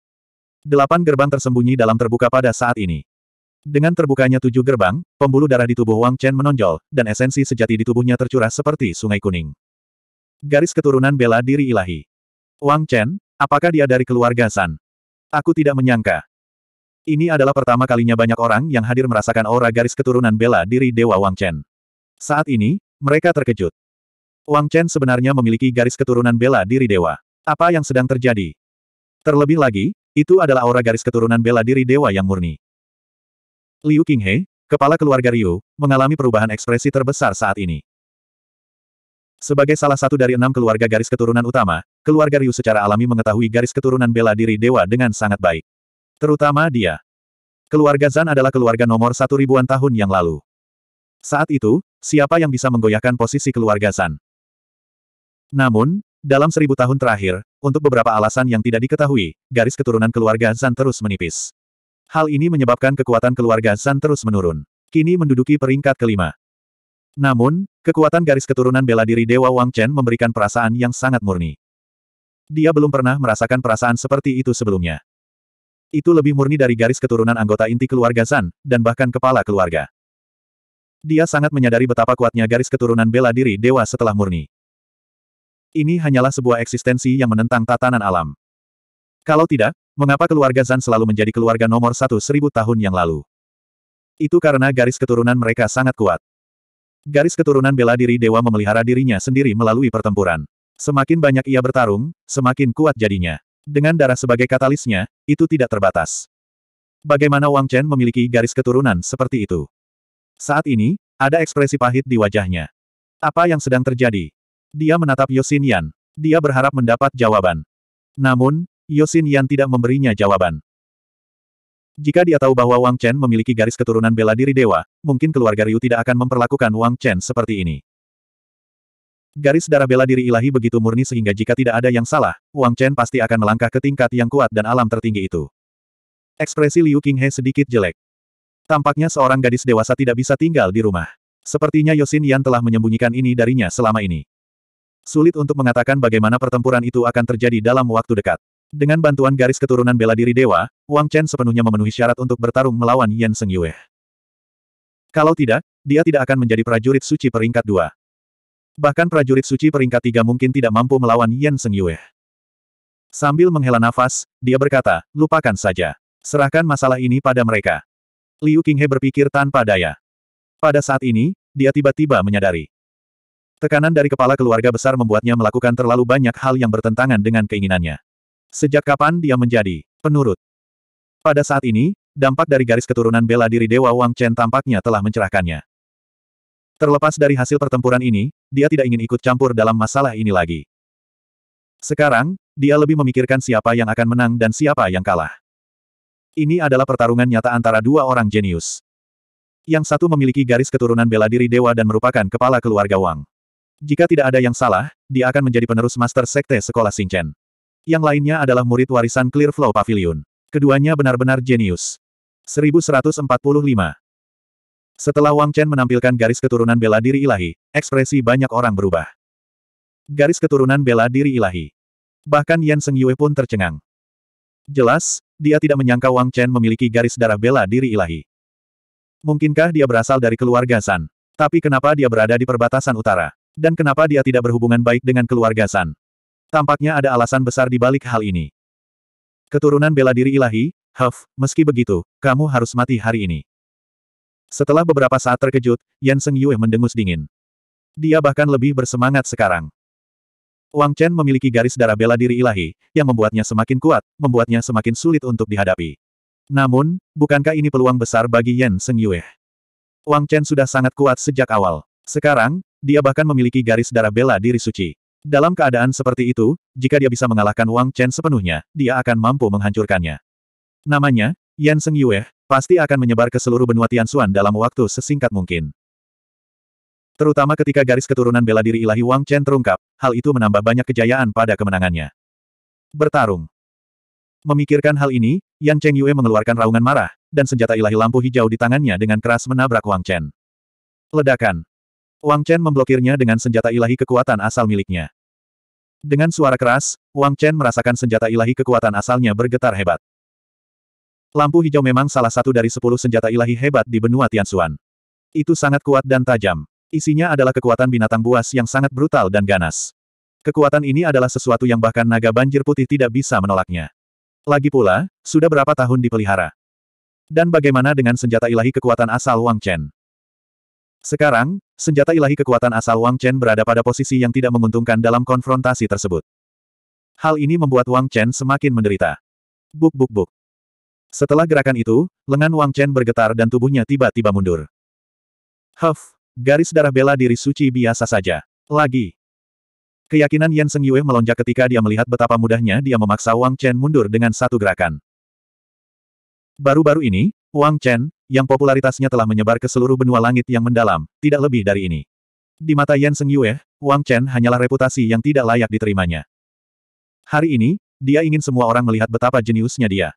[SPEAKER 1] Delapan gerbang tersembunyi dalam terbuka pada saat ini. Dengan terbukanya tujuh gerbang, pembuluh darah di tubuh Wang Chen menonjol, dan esensi sejati di tubuhnya tercurah seperti sungai kuning. Garis keturunan bela diri ilahi. Wang Chen, apakah dia dari keluarga San? Aku tidak menyangka. Ini adalah pertama kalinya banyak orang yang hadir merasakan aura garis keturunan bela diri Dewa Wang Chen. Saat ini, mereka terkejut. Wang Chen sebenarnya memiliki garis keturunan bela diri dewa. Apa yang sedang terjadi? Terlebih lagi, itu adalah aura garis keturunan bela diri dewa yang murni. Liu Qinghe, kepala keluarga Ryu, mengalami perubahan ekspresi terbesar saat ini. Sebagai salah satu dari enam keluarga garis keturunan utama, keluarga Ryu secara alami mengetahui garis keturunan bela diri dewa dengan sangat baik. Terutama dia. Keluarga Zan adalah keluarga nomor satu ribuan tahun yang lalu. Saat itu, siapa yang bisa menggoyahkan posisi keluarga Zan? Namun, dalam seribu tahun terakhir, untuk beberapa alasan yang tidak diketahui, garis keturunan keluarga Zan terus menipis. Hal ini menyebabkan kekuatan keluarga Zan terus menurun. Kini menduduki peringkat kelima. Namun, kekuatan garis keturunan bela diri Dewa Wang Chen memberikan perasaan yang sangat murni. Dia belum pernah merasakan perasaan seperti itu sebelumnya. Itu lebih murni dari garis keturunan anggota inti keluarga Zan, dan bahkan kepala keluarga. Dia sangat menyadari betapa kuatnya garis keturunan bela diri dewa setelah murni. Ini hanyalah sebuah eksistensi yang menentang tatanan alam. Kalau tidak, mengapa keluarga Zan selalu menjadi keluarga nomor satu seribu tahun yang lalu? Itu karena garis keturunan mereka sangat kuat. Garis keturunan bela diri dewa memelihara dirinya sendiri melalui pertempuran. Semakin banyak ia bertarung, semakin kuat jadinya. Dengan darah sebagai katalisnya, itu tidak terbatas. Bagaimana Wang Chen memiliki garis keturunan seperti itu? Saat ini, ada ekspresi pahit di wajahnya. Apa yang sedang terjadi? Dia menatap Yosin Yan. Dia berharap mendapat jawaban. Namun, Yosin Yan tidak memberinya jawaban. Jika dia tahu bahwa Wang Chen memiliki garis keturunan bela diri dewa, mungkin keluarga Ryu tidak akan memperlakukan Wang Chen seperti ini. Garis darah bela diri ilahi begitu murni sehingga jika tidak ada yang salah, Wang Chen pasti akan melangkah ke tingkat yang kuat dan alam tertinggi itu. Ekspresi Liu Qinghe sedikit jelek. Tampaknya seorang gadis dewasa tidak bisa tinggal di rumah. Sepertinya Yosin Yan telah menyembunyikan ini darinya selama ini. Sulit untuk mengatakan bagaimana pertempuran itu akan terjadi dalam waktu dekat. Dengan bantuan garis keturunan bela diri dewa, Wang Chen sepenuhnya memenuhi syarat untuk bertarung melawan Yan Seng Yue. Kalau tidak, dia tidak akan menjadi prajurit suci peringkat dua. Bahkan prajurit suci peringkat tiga mungkin tidak mampu melawan Yan Seng Yue. Sambil menghela nafas, dia berkata, lupakan saja. Serahkan masalah ini pada mereka. Liu Qinghe berpikir tanpa daya. Pada saat ini, dia tiba-tiba menyadari. Tekanan dari kepala keluarga besar membuatnya melakukan terlalu banyak hal yang bertentangan dengan keinginannya. Sejak kapan dia menjadi penurut? Pada saat ini, dampak dari garis keturunan bela diri Dewa Wang Chen tampaknya telah mencerahkannya. Terlepas dari hasil pertempuran ini, dia tidak ingin ikut campur dalam masalah ini lagi. Sekarang, dia lebih memikirkan siapa yang akan menang dan siapa yang kalah. Ini adalah pertarungan nyata antara dua orang jenius. Yang satu memiliki garis keturunan bela diri dewa dan merupakan kepala keluarga Wang. Jika tidak ada yang salah, dia akan menjadi penerus master sekte sekolah Xingchen. Yang lainnya adalah murid warisan Clear Flow Pavilion. Keduanya benar-benar jenius. 1145. Setelah Wang Chen menampilkan garis keturunan bela diri ilahi, ekspresi banyak orang berubah. Garis keturunan bela diri ilahi. Bahkan Yan Seng Yue pun tercengang. Jelas, dia tidak menyangka Wang Chen memiliki garis darah bela diri ilahi. Mungkinkah dia berasal dari keluarga San? Tapi kenapa dia berada di perbatasan utara? Dan kenapa dia tidak berhubungan baik dengan keluarga San? Tampaknya ada alasan besar di balik hal ini. Keturunan bela diri ilahi, Huff, meski begitu, kamu harus mati hari ini. Setelah beberapa saat terkejut, Yan Seng Yue mendengus dingin. Dia bahkan lebih bersemangat sekarang. Wang Chen memiliki garis darah bela diri ilahi, yang membuatnya semakin kuat, membuatnya semakin sulit untuk dihadapi. Namun, bukankah ini peluang besar bagi Yan Seng Yue? Wang Chen sudah sangat kuat sejak awal. Sekarang, dia bahkan memiliki garis darah bela diri suci. Dalam keadaan seperti itu, jika dia bisa mengalahkan Wang Chen sepenuhnya, dia akan mampu menghancurkannya. Namanya, Yan Seng Yue, pasti akan menyebar ke seluruh benua Tian Tianxuan dalam waktu sesingkat mungkin. Terutama ketika garis keturunan bela diri ilahi Wang Chen terungkap, hal itu menambah banyak kejayaan pada kemenangannya. Bertarung. Memikirkan hal ini, Yan Cheng Yue mengeluarkan raungan marah, dan senjata ilahi lampu hijau di tangannya dengan keras menabrak Wang Chen. Ledakan. Wang Chen memblokirnya dengan senjata ilahi kekuatan asal miliknya. Dengan suara keras, Wang Chen merasakan senjata ilahi kekuatan asalnya bergetar hebat. Lampu hijau memang salah satu dari sepuluh senjata ilahi hebat di benua Tianxuan. Itu sangat kuat dan tajam. Isinya adalah kekuatan binatang buas yang sangat brutal dan ganas. Kekuatan ini adalah sesuatu yang bahkan naga banjir putih tidak bisa menolaknya. Lagi pula, sudah berapa tahun dipelihara. Dan bagaimana dengan senjata ilahi kekuatan asal Wang Chen? Sekarang, senjata ilahi kekuatan asal Wang Chen berada pada posisi yang tidak menguntungkan dalam konfrontasi tersebut. Hal ini membuat Wang Chen semakin menderita. Buk buk buk. Setelah gerakan itu, lengan Wang Chen bergetar dan tubuhnya tiba-tiba mundur. Huff! Garis darah bela diri suci biasa saja. Lagi. Keyakinan Yan Seng Yue melonjak ketika dia melihat betapa mudahnya dia memaksa Wang Chen mundur dengan satu gerakan. Baru-baru ini, Wang Chen, yang popularitasnya telah menyebar ke seluruh benua langit yang mendalam, tidak lebih dari ini. Di mata Yan Seng Yue, Wang Chen hanyalah reputasi yang tidak layak diterimanya. Hari ini, dia ingin semua orang melihat betapa jeniusnya dia.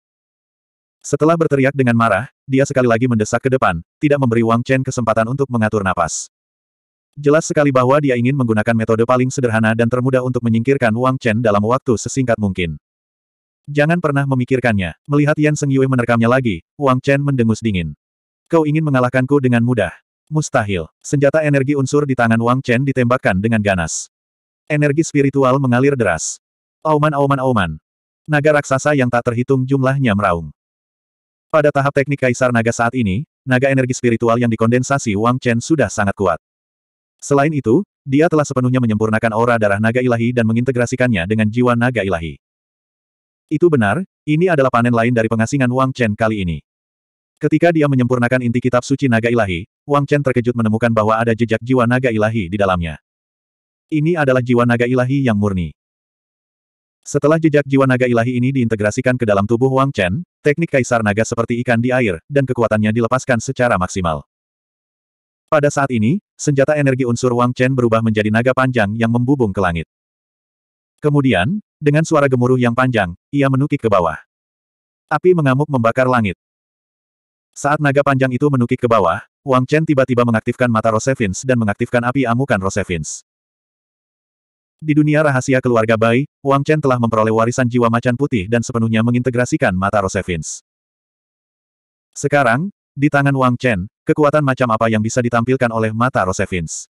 [SPEAKER 1] Setelah berteriak dengan marah, dia sekali lagi mendesak ke depan, tidak memberi Wang Chen kesempatan untuk mengatur napas. Jelas sekali bahwa dia ingin menggunakan metode paling sederhana dan termudah untuk menyingkirkan Wang Chen dalam waktu sesingkat mungkin. Jangan pernah memikirkannya. Melihat Yan Seng Yue menerkamnya lagi, Wang Chen mendengus dingin. Kau ingin mengalahkanku dengan mudah. Mustahil. Senjata energi unsur di tangan Wang Chen ditembakkan dengan ganas. Energi spiritual mengalir deras. Auman auman auman. Naga raksasa yang tak terhitung jumlahnya meraung. Pada tahap teknik Kaisar Naga saat ini, naga energi spiritual yang dikondensasi Wang Chen sudah sangat kuat. Selain itu, dia telah sepenuhnya menyempurnakan aura darah naga ilahi dan mengintegrasikannya dengan jiwa naga ilahi. Itu benar, ini adalah panen lain dari pengasingan Wang Chen kali ini. Ketika dia menyempurnakan inti kitab suci naga ilahi, Wang Chen terkejut menemukan bahwa ada jejak jiwa naga ilahi di dalamnya. Ini adalah jiwa naga ilahi yang murni. Setelah jejak jiwa naga ilahi ini diintegrasikan ke dalam tubuh Wang Chen, Teknik Kaisar Naga seperti ikan di air, dan kekuatannya dilepaskan secara maksimal. Pada saat ini, senjata energi unsur Wang Chen berubah menjadi naga panjang yang membubung ke langit. Kemudian, dengan suara gemuruh yang panjang, ia menukik ke bawah. Api mengamuk membakar langit. Saat naga panjang itu menukik ke bawah, Wang Chen tiba-tiba mengaktifkan mata Rosevins dan mengaktifkan api amukan Rosevins. Di dunia rahasia keluarga Bai, Wang Chen telah memperoleh warisan jiwa macan putih dan sepenuhnya mengintegrasikan mata Rosevins. Sekarang, di tangan Wang Chen, kekuatan macam apa yang bisa ditampilkan oleh mata Rosevins.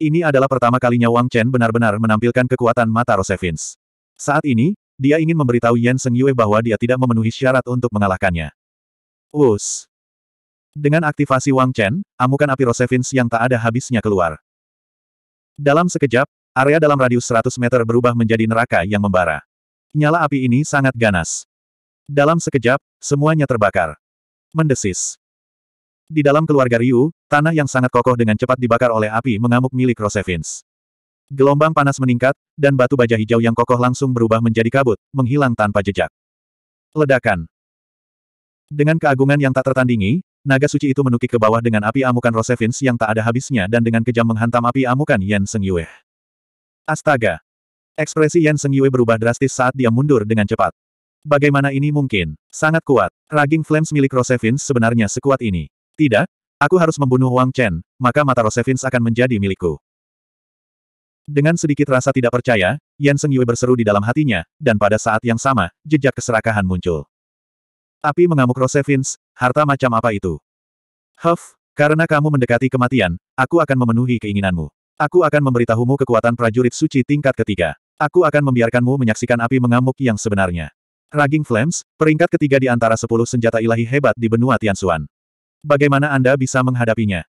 [SPEAKER 1] Ini adalah pertama kalinya Wang Chen benar-benar menampilkan kekuatan mata Rosevins. Saat ini, dia ingin memberitahu Yan Seng Yue bahwa dia tidak memenuhi syarat untuk mengalahkannya. Us. Dengan aktivasi Wang Chen, amukan api Rosevins yang tak ada habisnya keluar. Dalam sekejap, Area dalam radius 100 meter berubah menjadi neraka yang membara. Nyala api ini sangat ganas. Dalam sekejap, semuanya terbakar. Mendesis. Di dalam keluarga Ryu, tanah yang sangat kokoh dengan cepat dibakar oleh api mengamuk milik Rosevins. Gelombang panas meningkat, dan batu baja hijau yang kokoh langsung berubah menjadi kabut, menghilang tanpa jejak. Ledakan. Dengan keagungan yang tak tertandingi, naga suci itu menukik ke bawah dengan api amukan Rosevins yang tak ada habisnya dan dengan kejam menghantam api amukan Yan Seng Yue. Astaga! Ekspresi Yan Seng Yue berubah drastis saat dia mundur dengan cepat. Bagaimana ini mungkin? Sangat kuat. Raging Flames milik Rosevins sebenarnya sekuat ini. Tidak, aku harus membunuh Wang Chen, maka mata Rosevins akan menjadi milikku. Dengan sedikit rasa tidak percaya, Yan Seng Yue berseru di dalam hatinya, dan pada saat yang sama, jejak keserakahan muncul. Api mengamuk Rosevins, harta macam apa itu? Huff, karena kamu mendekati kematian, aku akan memenuhi keinginanmu. Aku akan memberitahumu kekuatan prajurit suci tingkat ketiga. Aku akan membiarkanmu menyaksikan api mengamuk yang sebenarnya. Raging Flames, peringkat ketiga di antara sepuluh senjata ilahi hebat di benua Tianxuan. Bagaimana Anda bisa menghadapinya?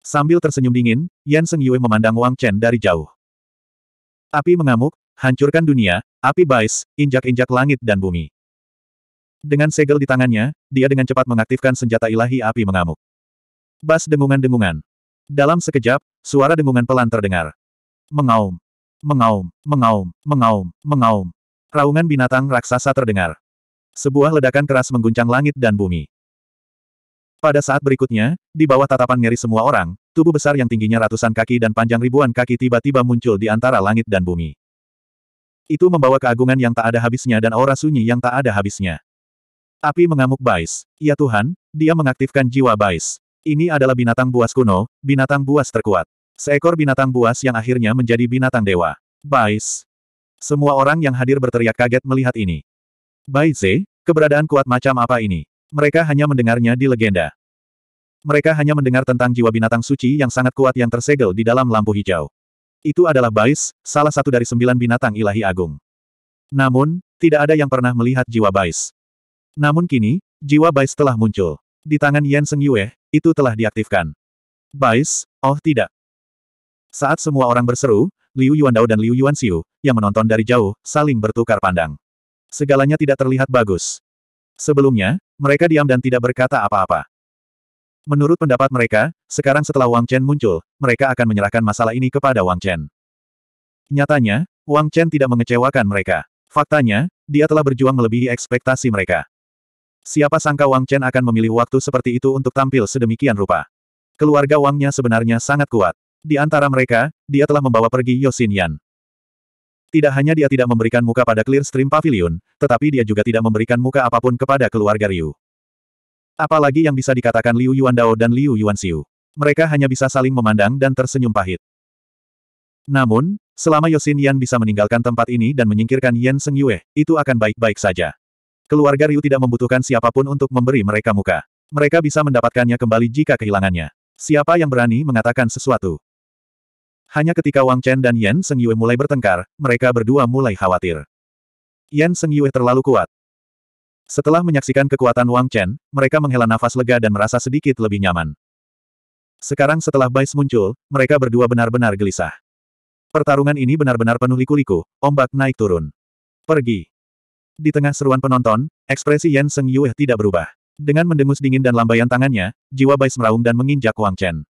[SPEAKER 1] Sambil tersenyum dingin, Yan Seng Yue memandang Wang Chen dari jauh. Api mengamuk, hancurkan dunia, api bais, injak-injak langit dan bumi. Dengan segel di tangannya, dia dengan cepat mengaktifkan senjata ilahi api mengamuk. Bas dengungan-dengungan. Dalam sekejap, suara dengungan pelan terdengar. Mengaum. Mengaum, mengaum, mengaum, mengaum. Raungan binatang raksasa terdengar. Sebuah ledakan keras mengguncang langit dan bumi. Pada saat berikutnya, di bawah tatapan ngeri semua orang, tubuh besar yang tingginya ratusan kaki dan panjang ribuan kaki tiba-tiba muncul di antara langit dan bumi. Itu membawa keagungan yang tak ada habisnya dan aura sunyi yang tak ada habisnya. Api mengamuk Bais. Ya Tuhan, dia mengaktifkan jiwa Bais. Ini adalah binatang buas kuno, binatang buas terkuat. Seekor binatang buas yang akhirnya menjadi binatang dewa. Bais. Semua orang yang hadir berteriak kaget melihat ini. Baize, keberadaan kuat macam apa ini? Mereka hanya mendengarnya di legenda. Mereka hanya mendengar tentang jiwa binatang suci yang sangat kuat yang tersegel di dalam lampu hijau. Itu adalah Bais, salah satu dari sembilan binatang ilahi agung. Namun, tidak ada yang pernah melihat jiwa Bais. Namun kini, jiwa Bais telah muncul. Di tangan Yen Seng Yue, itu telah diaktifkan. Bais, oh tidak. Saat semua orang berseru, Liu Yuandao dan Liu Yuanxiu, yang menonton dari jauh, saling bertukar pandang. Segalanya tidak terlihat bagus. Sebelumnya, mereka diam dan tidak berkata apa-apa. Menurut pendapat mereka, sekarang setelah Wang Chen muncul, mereka akan menyerahkan masalah ini kepada Wang Chen. Nyatanya, Wang Chen tidak mengecewakan mereka. Faktanya, dia telah berjuang melebihi ekspektasi mereka. Siapa sangka Wang Chen akan memilih waktu seperti itu untuk tampil sedemikian rupa. Keluarga Wangnya sebenarnya sangat kuat. Di antara mereka, dia telah membawa pergi Yosin Yan. Tidak hanya dia tidak memberikan muka pada Clear Stream Pavilion, tetapi dia juga tidak memberikan muka apapun kepada keluarga Ryu. Apalagi yang bisa dikatakan Liu Yuandao dan Liu Yuanxiu. Mereka hanya bisa saling memandang dan tersenyum pahit. Namun, selama Yosin Yan bisa meninggalkan tempat ini dan menyingkirkan Yan Seng Yue, itu akan baik-baik saja. Keluarga Ryu tidak membutuhkan siapapun untuk memberi mereka muka. Mereka bisa mendapatkannya kembali jika kehilangannya. Siapa yang berani mengatakan sesuatu? Hanya ketika Wang Chen dan Yan Seng Yue mulai bertengkar, mereka berdua mulai khawatir. Yan Seng Yue terlalu kuat. Setelah menyaksikan kekuatan Wang Chen, mereka menghela nafas lega dan merasa sedikit lebih nyaman. Sekarang setelah Bais muncul, mereka berdua benar-benar gelisah. Pertarungan ini benar-benar penuh liku-liku, ombak naik turun. Pergi. Di tengah seruan penonton, ekspresi Yan Seng Yue tidak berubah. Dengan mendengus dingin dan lambaian tangannya, jiwa Bai meraung dan menginjak Wang Chen.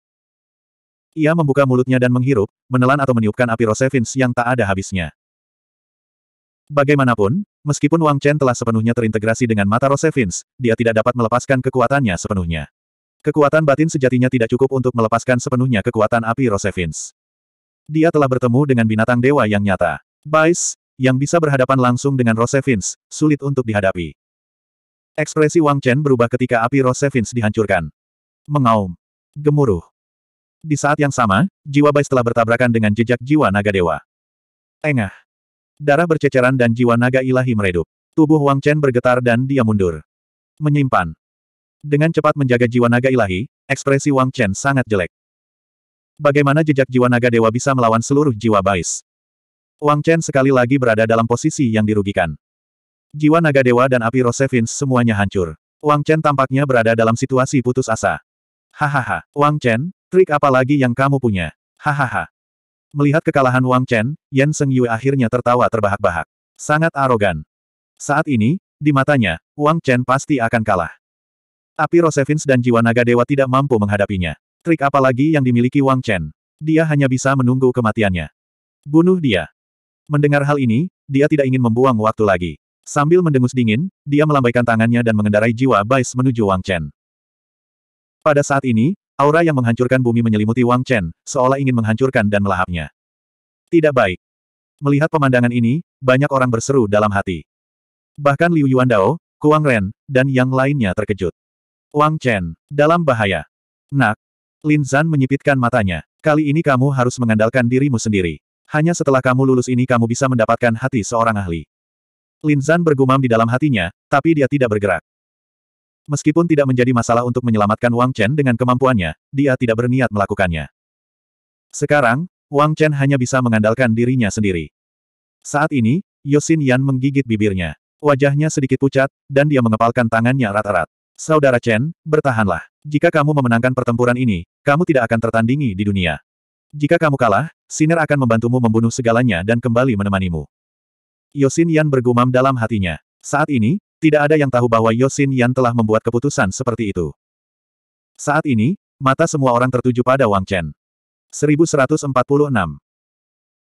[SPEAKER 1] Ia membuka mulutnya dan menghirup, menelan atau meniupkan api Rosevins yang tak ada habisnya. Bagaimanapun, meskipun Wang Chen telah sepenuhnya terintegrasi dengan mata Rosevins, dia tidak dapat melepaskan kekuatannya sepenuhnya. Kekuatan batin sejatinya tidak cukup untuk melepaskan sepenuhnya kekuatan api Rosevins. Dia telah bertemu dengan binatang dewa yang nyata. Bais, yang bisa berhadapan langsung dengan Rosevins, sulit untuk dihadapi. Ekspresi Wang Chen berubah ketika api Rosevins dihancurkan. Mengaum. Gemuruh. Di saat yang sama, jiwa Bai telah bertabrakan dengan jejak jiwa naga dewa. Engah. Darah berceceran dan jiwa naga ilahi meredup. Tubuh Wang Chen bergetar dan dia mundur. Menyimpan. Dengan cepat menjaga jiwa naga ilahi, ekspresi Wang Chen sangat jelek. Bagaimana jejak jiwa naga dewa bisa melawan seluruh jiwa Bais? Wang Chen sekali lagi berada dalam posisi yang dirugikan. Jiwa naga dewa dan api Rosevins semuanya hancur. Wang Chen tampaknya berada dalam situasi putus asa. Hahaha, Wang Chen, trik apa lagi yang kamu punya? Hahaha. Melihat kekalahan Wang Chen, Yan Seng Yue akhirnya tertawa terbahak-bahak. Sangat arogan. Saat ini, di matanya, Wang Chen pasti akan kalah. Api Rosevins dan jiwa naga dewa tidak mampu menghadapinya. Trik apa lagi yang dimiliki Wang Chen? Dia hanya bisa menunggu kematiannya. Bunuh dia. Mendengar hal ini, dia tidak ingin membuang waktu lagi. Sambil mendengus dingin, dia melambaikan tangannya dan mengendarai jiwa Bais menuju Wang Chen. Pada saat ini, aura yang menghancurkan bumi menyelimuti Wang Chen, seolah ingin menghancurkan dan melahapnya. Tidak baik. Melihat pemandangan ini, banyak orang berseru dalam hati. Bahkan Liu Yuandao, Kuang Ren, dan yang lainnya terkejut. Wang Chen, dalam bahaya. Nak, Lin Zan menyipitkan matanya. Kali ini kamu harus mengandalkan dirimu sendiri. Hanya setelah kamu lulus ini kamu bisa mendapatkan hati seorang ahli. Lin Zan bergumam di dalam hatinya, tapi dia tidak bergerak. Meskipun tidak menjadi masalah untuk menyelamatkan Wang Chen dengan kemampuannya, dia tidak berniat melakukannya. Sekarang, Wang Chen hanya bisa mengandalkan dirinya sendiri. Saat ini, Yosin Yan menggigit bibirnya. Wajahnya sedikit pucat, dan dia mengepalkan tangannya erat-erat. Saudara Chen, bertahanlah. Jika kamu memenangkan pertempuran ini, kamu tidak akan tertandingi di dunia. Jika kamu kalah, Siner akan membantumu membunuh segalanya dan kembali menemanimu. Yosin Yan bergumam dalam hatinya. Saat ini, tidak ada yang tahu bahwa Yosin Yan telah membuat keputusan seperti itu. Saat ini, mata semua orang tertuju pada Wang Chen. 1146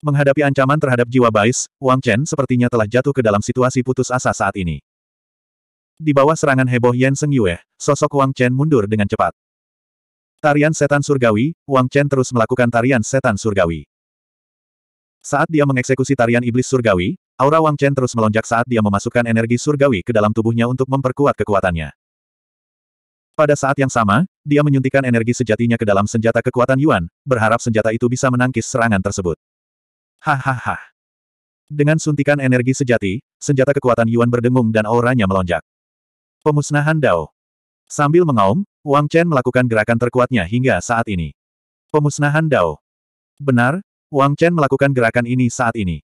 [SPEAKER 1] Menghadapi ancaman terhadap jiwa Bais, Wang Chen sepertinya telah jatuh ke dalam situasi putus asa saat ini. Di bawah serangan heboh Yan Seng Yue, sosok Wang Chen mundur dengan cepat. Tarian setan surgawi, Wang Chen terus melakukan tarian setan surgawi. Saat dia mengeksekusi tarian iblis surgawi, aura Wang Chen terus melonjak saat dia memasukkan energi surgawi ke dalam tubuhnya untuk memperkuat kekuatannya. Pada saat yang sama, dia menyuntikkan energi sejatinya ke dalam senjata kekuatan Yuan, berharap senjata itu bisa menangkis serangan tersebut. Hahaha. Dengan suntikan energi sejati, senjata kekuatan Yuan berdengung dan auranya melonjak. Pemusnahan Dao. Sambil mengaum, Wang Chen melakukan gerakan terkuatnya hingga saat ini. Pemusnahan Dao. Benar, Wang Chen melakukan gerakan ini saat ini.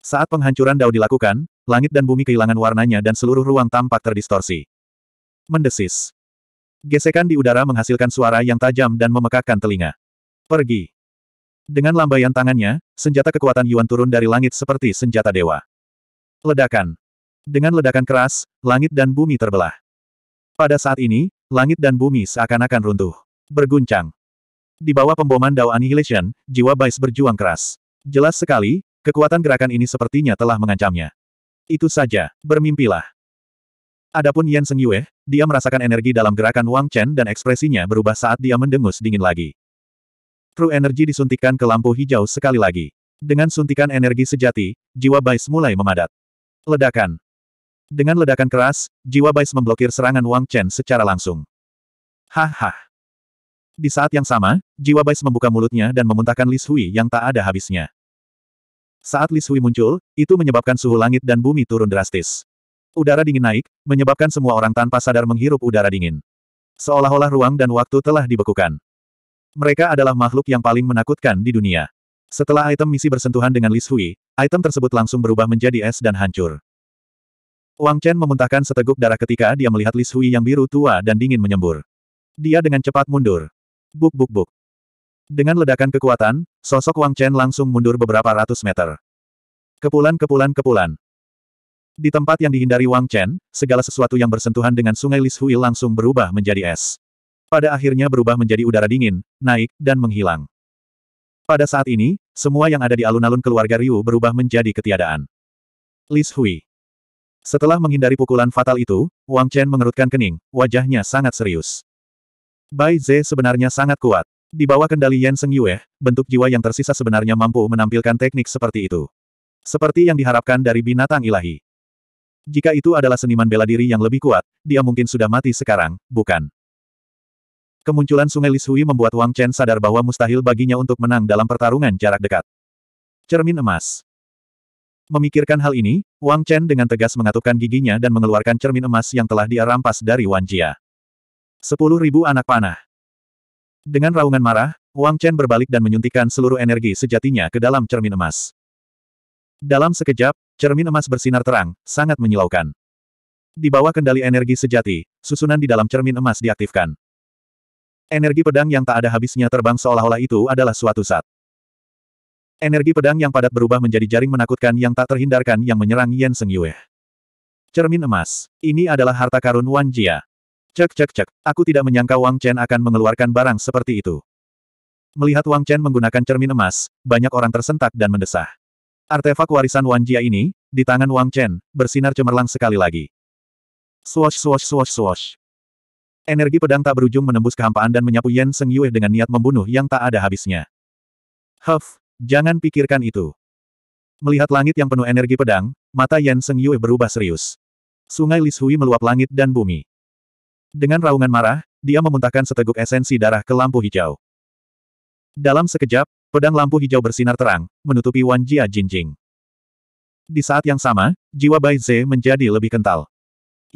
[SPEAKER 1] Saat penghancuran Dao dilakukan, langit dan bumi kehilangan warnanya dan seluruh ruang tampak terdistorsi. Mendesis. Gesekan di udara menghasilkan suara yang tajam dan memekakkan telinga. Pergi. Dengan lambaian tangannya, senjata kekuatan Yuan turun dari langit seperti senjata dewa. Ledakan. Dengan ledakan keras, langit dan bumi terbelah. Pada saat ini, langit dan bumi seakan-akan runtuh. Berguncang. Di bawah pemboman Dao Annihilation, jiwa Bais berjuang keras. Jelas sekali, kekuatan gerakan ini sepertinya telah mengancamnya. Itu saja, bermimpilah. Adapun Yan Seng Yue, dia merasakan energi dalam gerakan Wang Chen dan ekspresinya berubah saat dia mendengus dingin lagi. True energi disuntikan ke lampu hijau sekali lagi. Dengan suntikan energi sejati, jiwa Bais mulai memadat. Ledakan. Dengan ledakan keras, jiwa Bais memblokir serangan Wang Chen secara langsung. Haha. Di saat yang sama, jiwa Bais membuka mulutnya dan memuntahkan Li Shui yang tak ada habisnya. Saat Li Shui muncul, itu menyebabkan suhu langit dan bumi turun drastis. Udara dingin naik, menyebabkan semua orang tanpa sadar menghirup udara dingin. Seolah-olah ruang dan waktu telah dibekukan. Mereka adalah makhluk yang paling menakutkan di dunia. Setelah item misi bersentuhan dengan Li Shui, item tersebut langsung berubah menjadi es dan hancur. Wang Chen memuntahkan seteguk darah ketika dia melihat Lis Hui yang biru tua dan dingin menyembur. Dia dengan cepat mundur. Buk buk buk. Dengan ledakan kekuatan, sosok Wang Chen langsung mundur beberapa ratus meter. Kepulan kepulan kepulan. Di tempat yang dihindari Wang Chen, segala sesuatu yang bersentuhan dengan sungai Lis Hui langsung berubah menjadi es. Pada akhirnya berubah menjadi udara dingin, naik, dan menghilang. Pada saat ini, semua yang ada di alun-alun keluarga Ryu berubah menjadi ketiadaan. Lis Hui. Setelah menghindari pukulan fatal itu, Wang Chen mengerutkan kening, wajahnya sangat serius. Bai Ze sebenarnya sangat kuat. Di bawah kendali Yan Seng Yue, bentuk jiwa yang tersisa sebenarnya mampu menampilkan teknik seperti itu. Seperti yang diharapkan dari binatang ilahi. Jika itu adalah seniman bela diri yang lebih kuat, dia mungkin sudah mati sekarang, bukan? Kemunculan Sungai Lishui membuat Wang Chen sadar bahwa mustahil baginya untuk menang dalam pertarungan jarak dekat. Cermin emas. Memikirkan hal ini, Wang Chen dengan tegas mengatupkan giginya dan mengeluarkan cermin emas yang telah dia rampas dari Wan Jia. Sepuluh ribu anak panah. Dengan raungan marah, Wang Chen berbalik dan menyuntikkan seluruh energi sejatinya ke dalam cermin emas. Dalam sekejap, cermin emas bersinar terang, sangat menyilaukan. Di bawah kendali energi sejati, susunan di dalam cermin emas diaktifkan. Energi pedang yang tak ada habisnya terbang seolah-olah itu adalah suatu saat. Energi pedang yang padat berubah menjadi jaring menakutkan yang tak terhindarkan yang menyerang Yan Seng Yue. Cermin emas. Ini adalah harta karun Wan Jia. Cek cek cek, aku tidak menyangka Wang Chen akan mengeluarkan barang seperti itu. Melihat Wang Chen menggunakan cermin emas, banyak orang tersentak dan mendesah. Artefak warisan Wan Jia ini, di tangan Wang Chen, bersinar cemerlang sekali lagi. Swash swash swash swash. Energi pedang tak berujung menembus kehampaan dan menyapu Yan Seng Yue dengan niat membunuh yang tak ada habisnya. Huff, Jangan pikirkan itu. Melihat langit yang penuh energi pedang, mata Yan Seng Yue berubah serius. Sungai Lishui meluap langit dan bumi. Dengan raungan marah, dia memuntahkan seteguk esensi darah ke lampu hijau. Dalam sekejap, pedang lampu hijau bersinar terang, menutupi Wan Jia Jinjing. Di saat yang sama, jiwa Bai Ze menjadi lebih kental.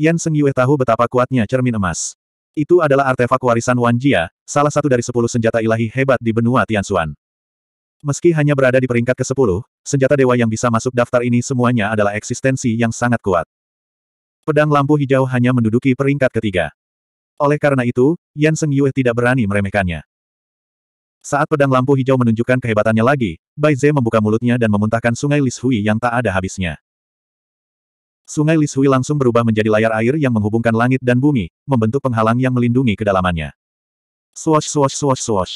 [SPEAKER 1] Yan Seng Yue tahu betapa kuatnya cermin emas. Itu adalah artefak warisan Wan Jia, salah satu dari sepuluh senjata ilahi hebat di benua Tianxuan. Meski hanya berada di peringkat ke-10, senjata dewa yang bisa masuk daftar ini semuanya adalah eksistensi yang sangat kuat. Pedang lampu hijau hanya menduduki peringkat ketiga. Oleh karena itu, Yan Seng Yue tidak berani meremehkannya. Saat pedang lampu hijau menunjukkan kehebatannya lagi, Bai Ze membuka mulutnya dan memuntahkan sungai Lis Hui yang tak ada habisnya. Sungai Lis Hui langsung berubah menjadi layar air yang menghubungkan langit dan bumi, membentuk penghalang yang melindungi kedalamannya. Swash swash swash swash.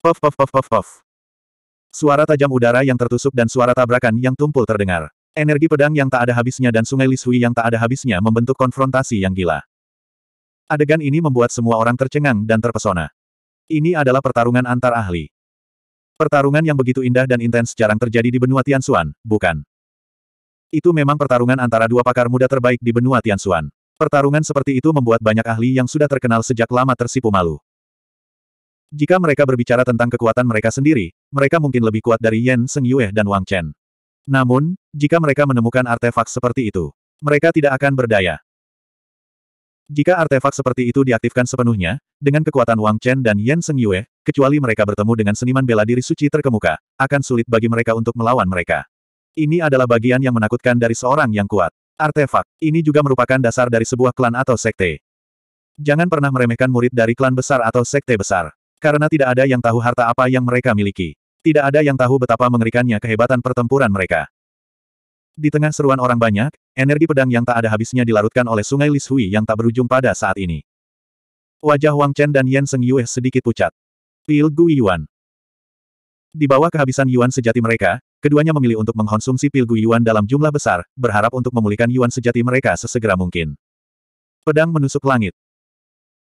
[SPEAKER 1] Puff puff puff puff puff. Suara tajam udara yang tertusuk dan suara tabrakan yang tumpul terdengar. Energi pedang yang tak ada habisnya dan sungai Lishui yang tak ada habisnya membentuk konfrontasi yang gila. Adegan ini membuat semua orang tercengang dan terpesona. Ini adalah pertarungan antar ahli. Pertarungan yang begitu indah dan intens jarang terjadi di benua Tianxuan, bukan? Itu memang pertarungan antara dua pakar muda terbaik di benua Tianxuan. Pertarungan seperti itu membuat banyak ahli yang sudah terkenal sejak lama tersipu malu. Jika mereka berbicara tentang kekuatan mereka sendiri, mereka mungkin lebih kuat dari Yan Seng Yue dan Wang Chen. Namun, jika mereka menemukan artefak seperti itu, mereka tidak akan berdaya. Jika artefak seperti itu diaktifkan sepenuhnya, dengan kekuatan Wang Chen dan Yan Seng Yue, kecuali mereka bertemu dengan seniman bela diri suci terkemuka, akan sulit bagi mereka untuk melawan mereka. Ini adalah bagian yang menakutkan dari seorang yang kuat. Artefak, ini juga merupakan dasar dari sebuah klan atau sekte. Jangan pernah meremehkan murid dari klan besar atau sekte besar. Karena tidak ada yang tahu harta apa yang mereka miliki. Tidak ada yang tahu betapa mengerikannya kehebatan pertempuran mereka. Di tengah seruan orang banyak, energi pedang yang tak ada habisnya dilarutkan oleh sungai Lishui yang tak berujung pada saat ini. Wajah Wang Chen dan Yan Seng Yue sedikit pucat. Pil Gui Yuan. Di bawah kehabisan Yuan sejati mereka, keduanya memilih untuk mengkonsumsi pil Gui Yuan dalam jumlah besar, berharap untuk memulihkan Yuan sejati mereka sesegera mungkin. Pedang menusuk langit.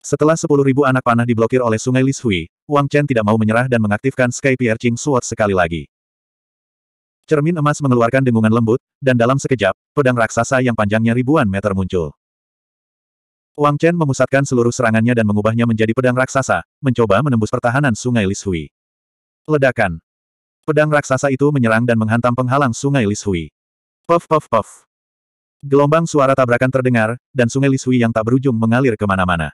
[SPEAKER 1] Setelah 10.000 anak panah diblokir oleh sungai Lishui, Wang Chen tidak mau menyerah dan mengaktifkan Sky Piercing Sword sekali lagi. Cermin emas mengeluarkan dengungan lembut, dan dalam sekejap, pedang raksasa yang panjangnya ribuan meter muncul. Wang Chen memusatkan seluruh serangannya dan mengubahnya menjadi pedang raksasa, mencoba menembus pertahanan sungai Lishui. Ledakan. Pedang raksasa itu menyerang dan menghantam penghalang sungai Lishui. Puff puff puff. Gelombang suara tabrakan terdengar, dan sungai Lishui yang tak berujung mengalir kemana-mana.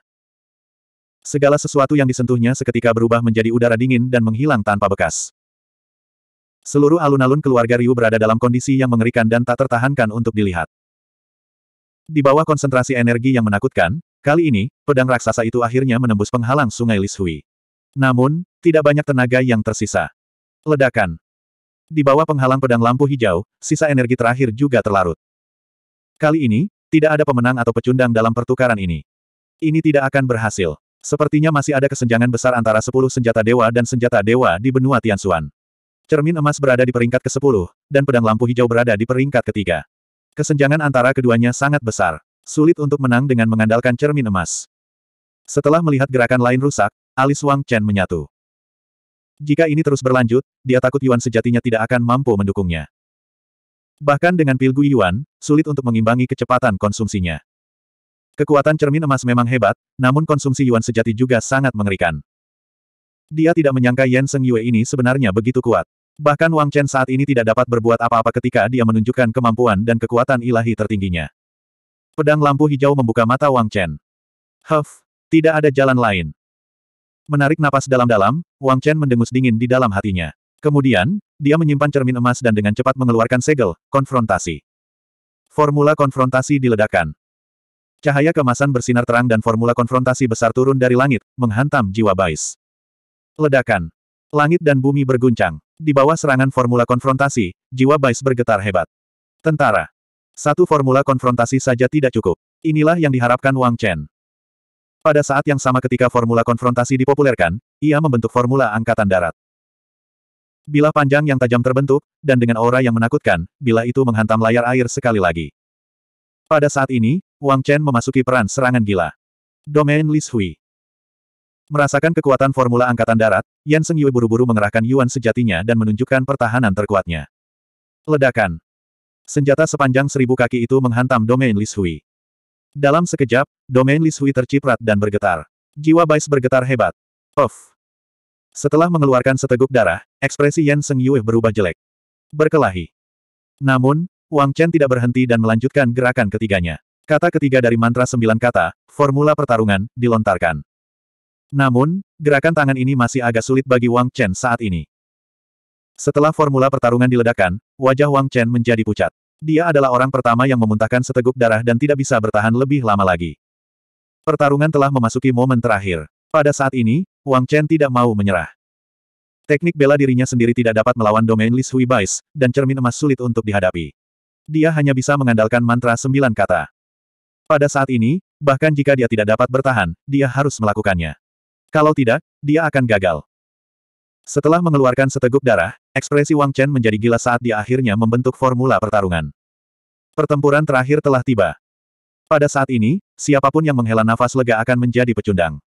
[SPEAKER 1] Segala sesuatu yang disentuhnya seketika berubah menjadi udara dingin dan menghilang tanpa bekas. Seluruh alun-alun keluarga Ryu berada dalam kondisi yang mengerikan dan tak tertahankan untuk dilihat. Di bawah konsentrasi energi yang menakutkan, kali ini, pedang raksasa itu akhirnya menembus penghalang sungai Lishui. Namun, tidak banyak tenaga yang tersisa. Ledakan. Di bawah penghalang pedang lampu hijau, sisa energi terakhir juga terlarut. Kali ini, tidak ada pemenang atau pecundang dalam pertukaran ini. Ini tidak akan berhasil. Sepertinya masih ada kesenjangan besar antara sepuluh senjata dewa dan senjata dewa di benua Tianxuan. Cermin emas berada di peringkat ke-10, dan pedang lampu hijau berada di peringkat ketiga. Kesenjangan antara keduanya sangat besar. Sulit untuk menang dengan mengandalkan cermin emas. Setelah melihat gerakan lain rusak, alis Wang Chen menyatu. Jika ini terus berlanjut, dia takut Yuan sejatinya tidak akan mampu mendukungnya. Bahkan dengan pilgu Yuan, sulit untuk mengimbangi kecepatan konsumsinya. Kekuatan cermin emas memang hebat, namun konsumsi yuan sejati juga sangat mengerikan. Dia tidak menyangka Yen Seng Yue ini sebenarnya begitu kuat. Bahkan Wang Chen saat ini tidak dapat berbuat apa-apa ketika dia menunjukkan kemampuan dan kekuatan ilahi tertingginya. Pedang lampu hijau membuka mata Wang Chen. Huff, tidak ada jalan lain. Menarik napas dalam-dalam, Wang Chen mendengus dingin di dalam hatinya. Kemudian, dia menyimpan cermin emas dan dengan cepat mengeluarkan segel, konfrontasi. Formula konfrontasi diledakkan. Cahaya kemasan bersinar terang dan formula konfrontasi besar turun dari langit, menghantam jiwa Bais. Ledakan. Langit dan bumi berguncang. Di bawah serangan formula konfrontasi, jiwa Bais bergetar hebat. Tentara. Satu formula konfrontasi saja tidak cukup. Inilah yang diharapkan Wang Chen. Pada saat yang sama ketika formula konfrontasi dipopulerkan, ia membentuk formula angkatan darat. Bila panjang yang tajam terbentuk, dan dengan aura yang menakutkan, bila itu menghantam layar air sekali lagi. Pada saat ini, Wang Chen memasuki peran serangan gila. Domain Li Hui. Merasakan kekuatan formula angkatan darat, Yan Seng Yue buru-buru mengerahkan Yuan sejatinya dan menunjukkan pertahanan terkuatnya. Ledakan. Senjata sepanjang seribu kaki itu menghantam domain Li Hui. Dalam sekejap, domain Li Hui terciprat dan bergetar. Jiwa Bais bergetar hebat. Of. Setelah mengeluarkan seteguk darah, ekspresi Yan Seng Yue berubah jelek. Berkelahi. Namun, Wang Chen tidak berhenti dan melanjutkan gerakan ketiganya. Kata ketiga dari mantra sembilan kata, formula pertarungan, dilontarkan. Namun, gerakan tangan ini masih agak sulit bagi Wang Chen saat ini. Setelah formula pertarungan diledakkan, wajah Wang Chen menjadi pucat. Dia adalah orang pertama yang memuntahkan seteguk darah dan tidak bisa bertahan lebih lama lagi. Pertarungan telah memasuki momen terakhir. Pada saat ini, Wang Chen tidak mau menyerah. Teknik bela dirinya sendiri tidak dapat melawan domain Li Sui Bais, dan cermin emas sulit untuk dihadapi dia hanya bisa mengandalkan mantra sembilan kata. Pada saat ini, bahkan jika dia tidak dapat bertahan, dia harus melakukannya. Kalau tidak, dia akan gagal. Setelah mengeluarkan seteguk darah, ekspresi Wang Chen menjadi gila saat dia akhirnya membentuk formula pertarungan. Pertempuran terakhir telah tiba. Pada saat ini, siapapun yang menghela nafas lega akan menjadi pecundang.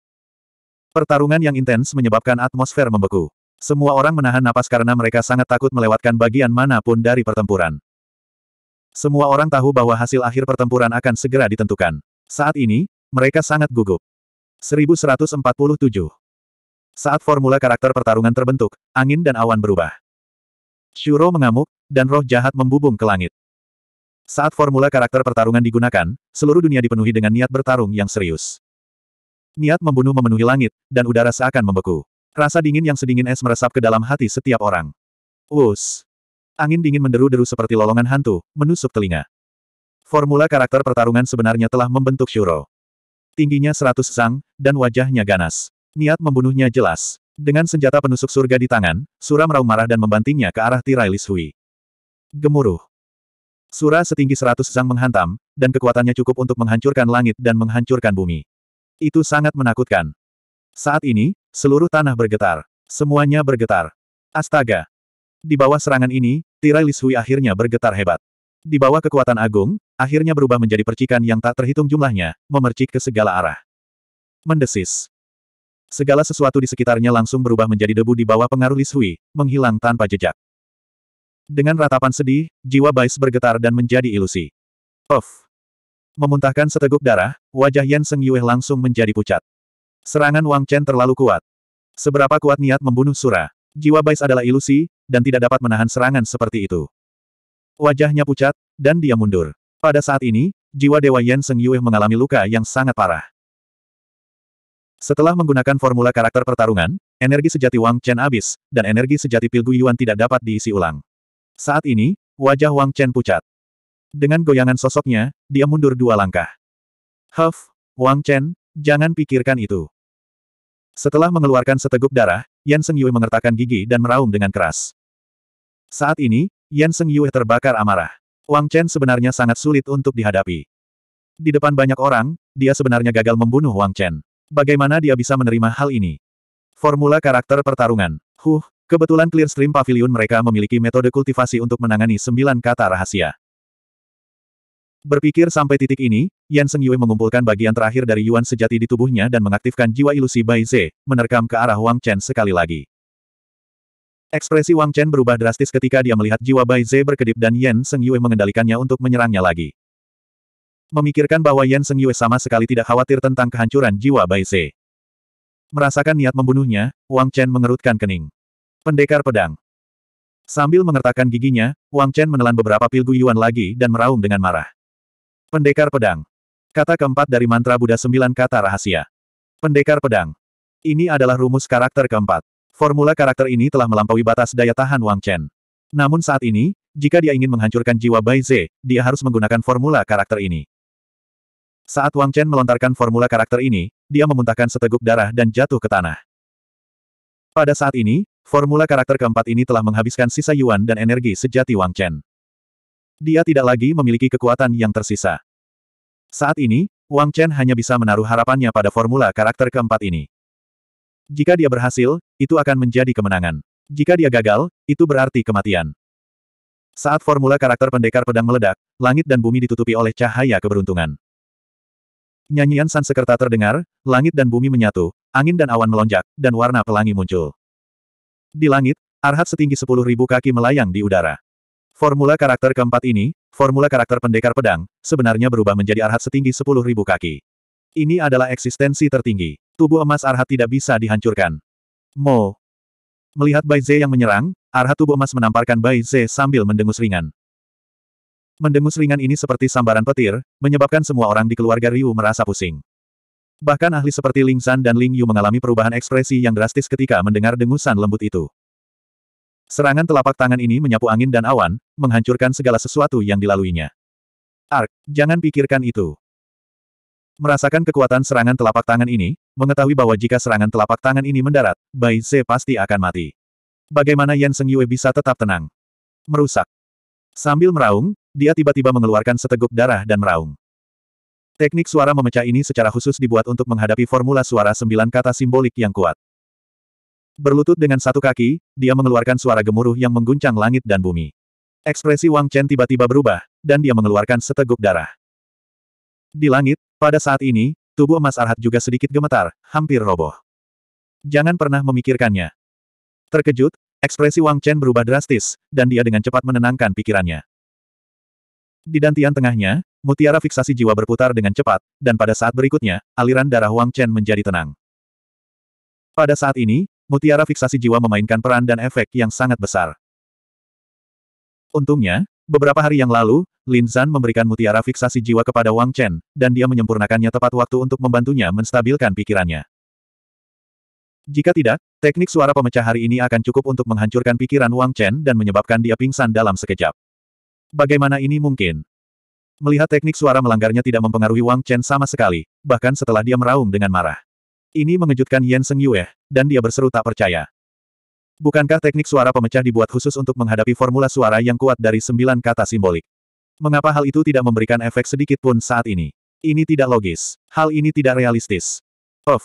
[SPEAKER 1] Pertarungan yang intens menyebabkan atmosfer membeku. Semua orang menahan napas karena mereka sangat takut melewatkan bagian manapun dari pertempuran. Semua orang tahu bahwa hasil akhir pertempuran akan segera ditentukan. Saat ini, mereka sangat gugup. 1147 Saat formula karakter pertarungan terbentuk, angin dan awan berubah. Shuro mengamuk, dan roh jahat membubung ke langit. Saat formula karakter pertarungan digunakan, seluruh dunia dipenuhi dengan niat bertarung yang serius. Niat membunuh memenuhi langit, dan udara seakan membeku. Rasa dingin yang sedingin es meresap ke dalam hati setiap orang. Wus! Angin dingin menderu-deru seperti lolongan hantu, menusuk telinga. Formula karakter pertarungan sebenarnya telah membentuk Shuro. Tingginya seratus sang, dan wajahnya ganas. Niat membunuhnya jelas. Dengan senjata penusuk surga di tangan, Sura meraung marah dan membantingnya ke arah tirai Lishui. Gemuruh. Sura setinggi seratus sang menghantam, dan kekuatannya cukup untuk menghancurkan langit dan menghancurkan bumi. Itu sangat menakutkan. Saat ini, seluruh tanah bergetar. Semuanya bergetar. Astaga, di bawah serangan ini, tirai Lishui akhirnya bergetar hebat. Di bawah kekuatan agung, akhirnya berubah menjadi percikan yang tak terhitung jumlahnya, memercik ke segala arah. Mendesis. Segala sesuatu di sekitarnya langsung berubah menjadi debu di bawah pengaruh Lishui, menghilang tanpa jejak. Dengan ratapan sedih, jiwa Bais bergetar dan menjadi ilusi. Of. Memuntahkan seteguk darah, wajah Yan Seng Yue langsung menjadi pucat. Serangan Wang Chen terlalu kuat. Seberapa kuat niat membunuh Sura? Jiwa Bais adalah ilusi, dan tidak dapat menahan serangan seperti itu. Wajahnya pucat, dan dia mundur. Pada saat ini, jiwa Dewa Yan Seng Yue mengalami luka yang sangat parah. Setelah menggunakan formula karakter pertarungan, energi sejati Wang Chen habis, dan energi sejati Pilgu Yuan tidak dapat diisi ulang. Saat ini, wajah Wang Chen pucat. Dengan goyangan sosoknya, dia mundur dua langkah. Huff, Wang Chen, jangan pikirkan itu. Setelah mengeluarkan seteguk darah, Yan Seng Yue mengertakkan gigi dan meraung dengan keras. Saat ini, Yan Seng Yue terbakar amarah. Wang Chen sebenarnya sangat sulit untuk dihadapi. Di depan banyak orang, dia sebenarnya gagal membunuh Wang Chen. Bagaimana dia bisa menerima hal ini? Formula karakter pertarungan. Huh, kebetulan Clear Stream Pavilion mereka memiliki metode kultivasi untuk menangani sembilan kata rahasia. Berpikir sampai titik ini, Yan Seng Yue mengumpulkan bagian terakhir dari Yuan sejati di tubuhnya dan mengaktifkan jiwa ilusi Bai Ze, menerkam ke arah Wang Chen sekali lagi. Ekspresi Wang Chen berubah drastis ketika dia melihat jiwa Bai Ze berkedip dan Yan Seng Yue mengendalikannya untuk menyerangnya lagi. Memikirkan bahwa Yan Seng Yue sama sekali tidak khawatir tentang kehancuran jiwa Bai Ze, Merasakan niat membunuhnya, Wang Chen mengerutkan kening. Pendekar pedang. Sambil mengertakkan giginya, Wang Chen menelan beberapa pil guyuan lagi dan meraung dengan marah. Pendekar pedang. Kata keempat dari mantra Buddha sembilan kata rahasia. Pendekar pedang. Ini adalah rumus karakter keempat. Formula karakter ini telah melampaui batas daya tahan Wang Chen. Namun saat ini, jika dia ingin menghancurkan jiwa Bai Ze, dia harus menggunakan formula karakter ini. Saat Wang Chen melontarkan formula karakter ini, dia memuntahkan seteguk darah dan jatuh ke tanah. Pada saat ini, formula karakter keempat ini telah menghabiskan sisa Yuan dan energi sejati Wang Chen. Dia tidak lagi memiliki kekuatan yang tersisa. Saat ini, Wang Chen hanya bisa menaruh harapannya pada formula karakter keempat ini. Jika dia berhasil, itu akan menjadi kemenangan. Jika dia gagal, itu berarti kematian. Saat formula karakter pendekar pedang meledak, langit dan bumi ditutupi oleh cahaya keberuntungan. Nyanyian Sansekerta terdengar, langit dan bumi menyatu, angin dan awan melonjak, dan warna pelangi muncul. Di langit, arhat setinggi 10.000 kaki melayang di udara. Formula karakter keempat ini, formula karakter pendekar pedang, sebenarnya berubah menjadi arhat setinggi 10.000 kaki. Ini adalah eksistensi tertinggi. Tubuh emas Arhat tidak bisa dihancurkan. Mo. Melihat Bai Ze yang menyerang, Arhat tubuh emas menamparkan Bai Ze sambil mendengus ringan. Mendengus ringan ini seperti sambaran petir, menyebabkan semua orang di keluarga Ryu merasa pusing. Bahkan ahli seperti Ling San dan Ling Yu mengalami perubahan ekspresi yang drastis ketika mendengar dengusan lembut itu. Serangan telapak tangan ini menyapu angin dan awan, menghancurkan segala sesuatu yang dilaluinya. Ark, jangan pikirkan itu. Merasakan kekuatan serangan telapak tangan ini, mengetahui bahwa jika serangan telapak tangan ini mendarat, Bai Ze pasti akan mati. Bagaimana Yan Seng Yue bisa tetap tenang? Merusak. Sambil meraung, dia tiba-tiba mengeluarkan seteguk darah dan meraung. Teknik suara memecah ini secara khusus dibuat untuk menghadapi formula suara sembilan kata simbolik yang kuat. Berlutut dengan satu kaki, dia mengeluarkan suara gemuruh yang mengguncang langit dan bumi. Ekspresi Wang Chen tiba-tiba berubah, dan dia mengeluarkan seteguk darah. Di langit, pada saat ini, tubuh emas Arhat juga sedikit gemetar, hampir roboh. Jangan pernah memikirkannya. Terkejut, ekspresi Wang Chen berubah drastis, dan dia dengan cepat menenangkan pikirannya. Di dantian tengahnya, mutiara fiksasi jiwa berputar dengan cepat, dan pada saat berikutnya, aliran darah Wang Chen menjadi tenang. Pada saat ini, mutiara fiksasi jiwa memainkan peran dan efek yang sangat besar. Untungnya, Beberapa hari yang lalu, Lin Zan memberikan mutiara fiksasi jiwa kepada Wang Chen, dan dia menyempurnakannya tepat waktu untuk membantunya menstabilkan pikirannya. Jika tidak, teknik suara pemecah hari ini akan cukup untuk menghancurkan pikiran Wang Chen dan menyebabkan dia pingsan dalam sekejap. Bagaimana ini mungkin? Melihat teknik suara melanggarnya tidak mempengaruhi Wang Chen sama sekali, bahkan setelah dia meraung dengan marah. Ini mengejutkan Yan Seng Yue, dan dia berseru tak percaya. Bukankah teknik suara pemecah dibuat khusus untuk menghadapi formula suara yang kuat dari sembilan kata simbolik? Mengapa hal itu tidak memberikan efek sedikit pun saat ini? Ini tidak logis. Hal ini tidak realistis. Of.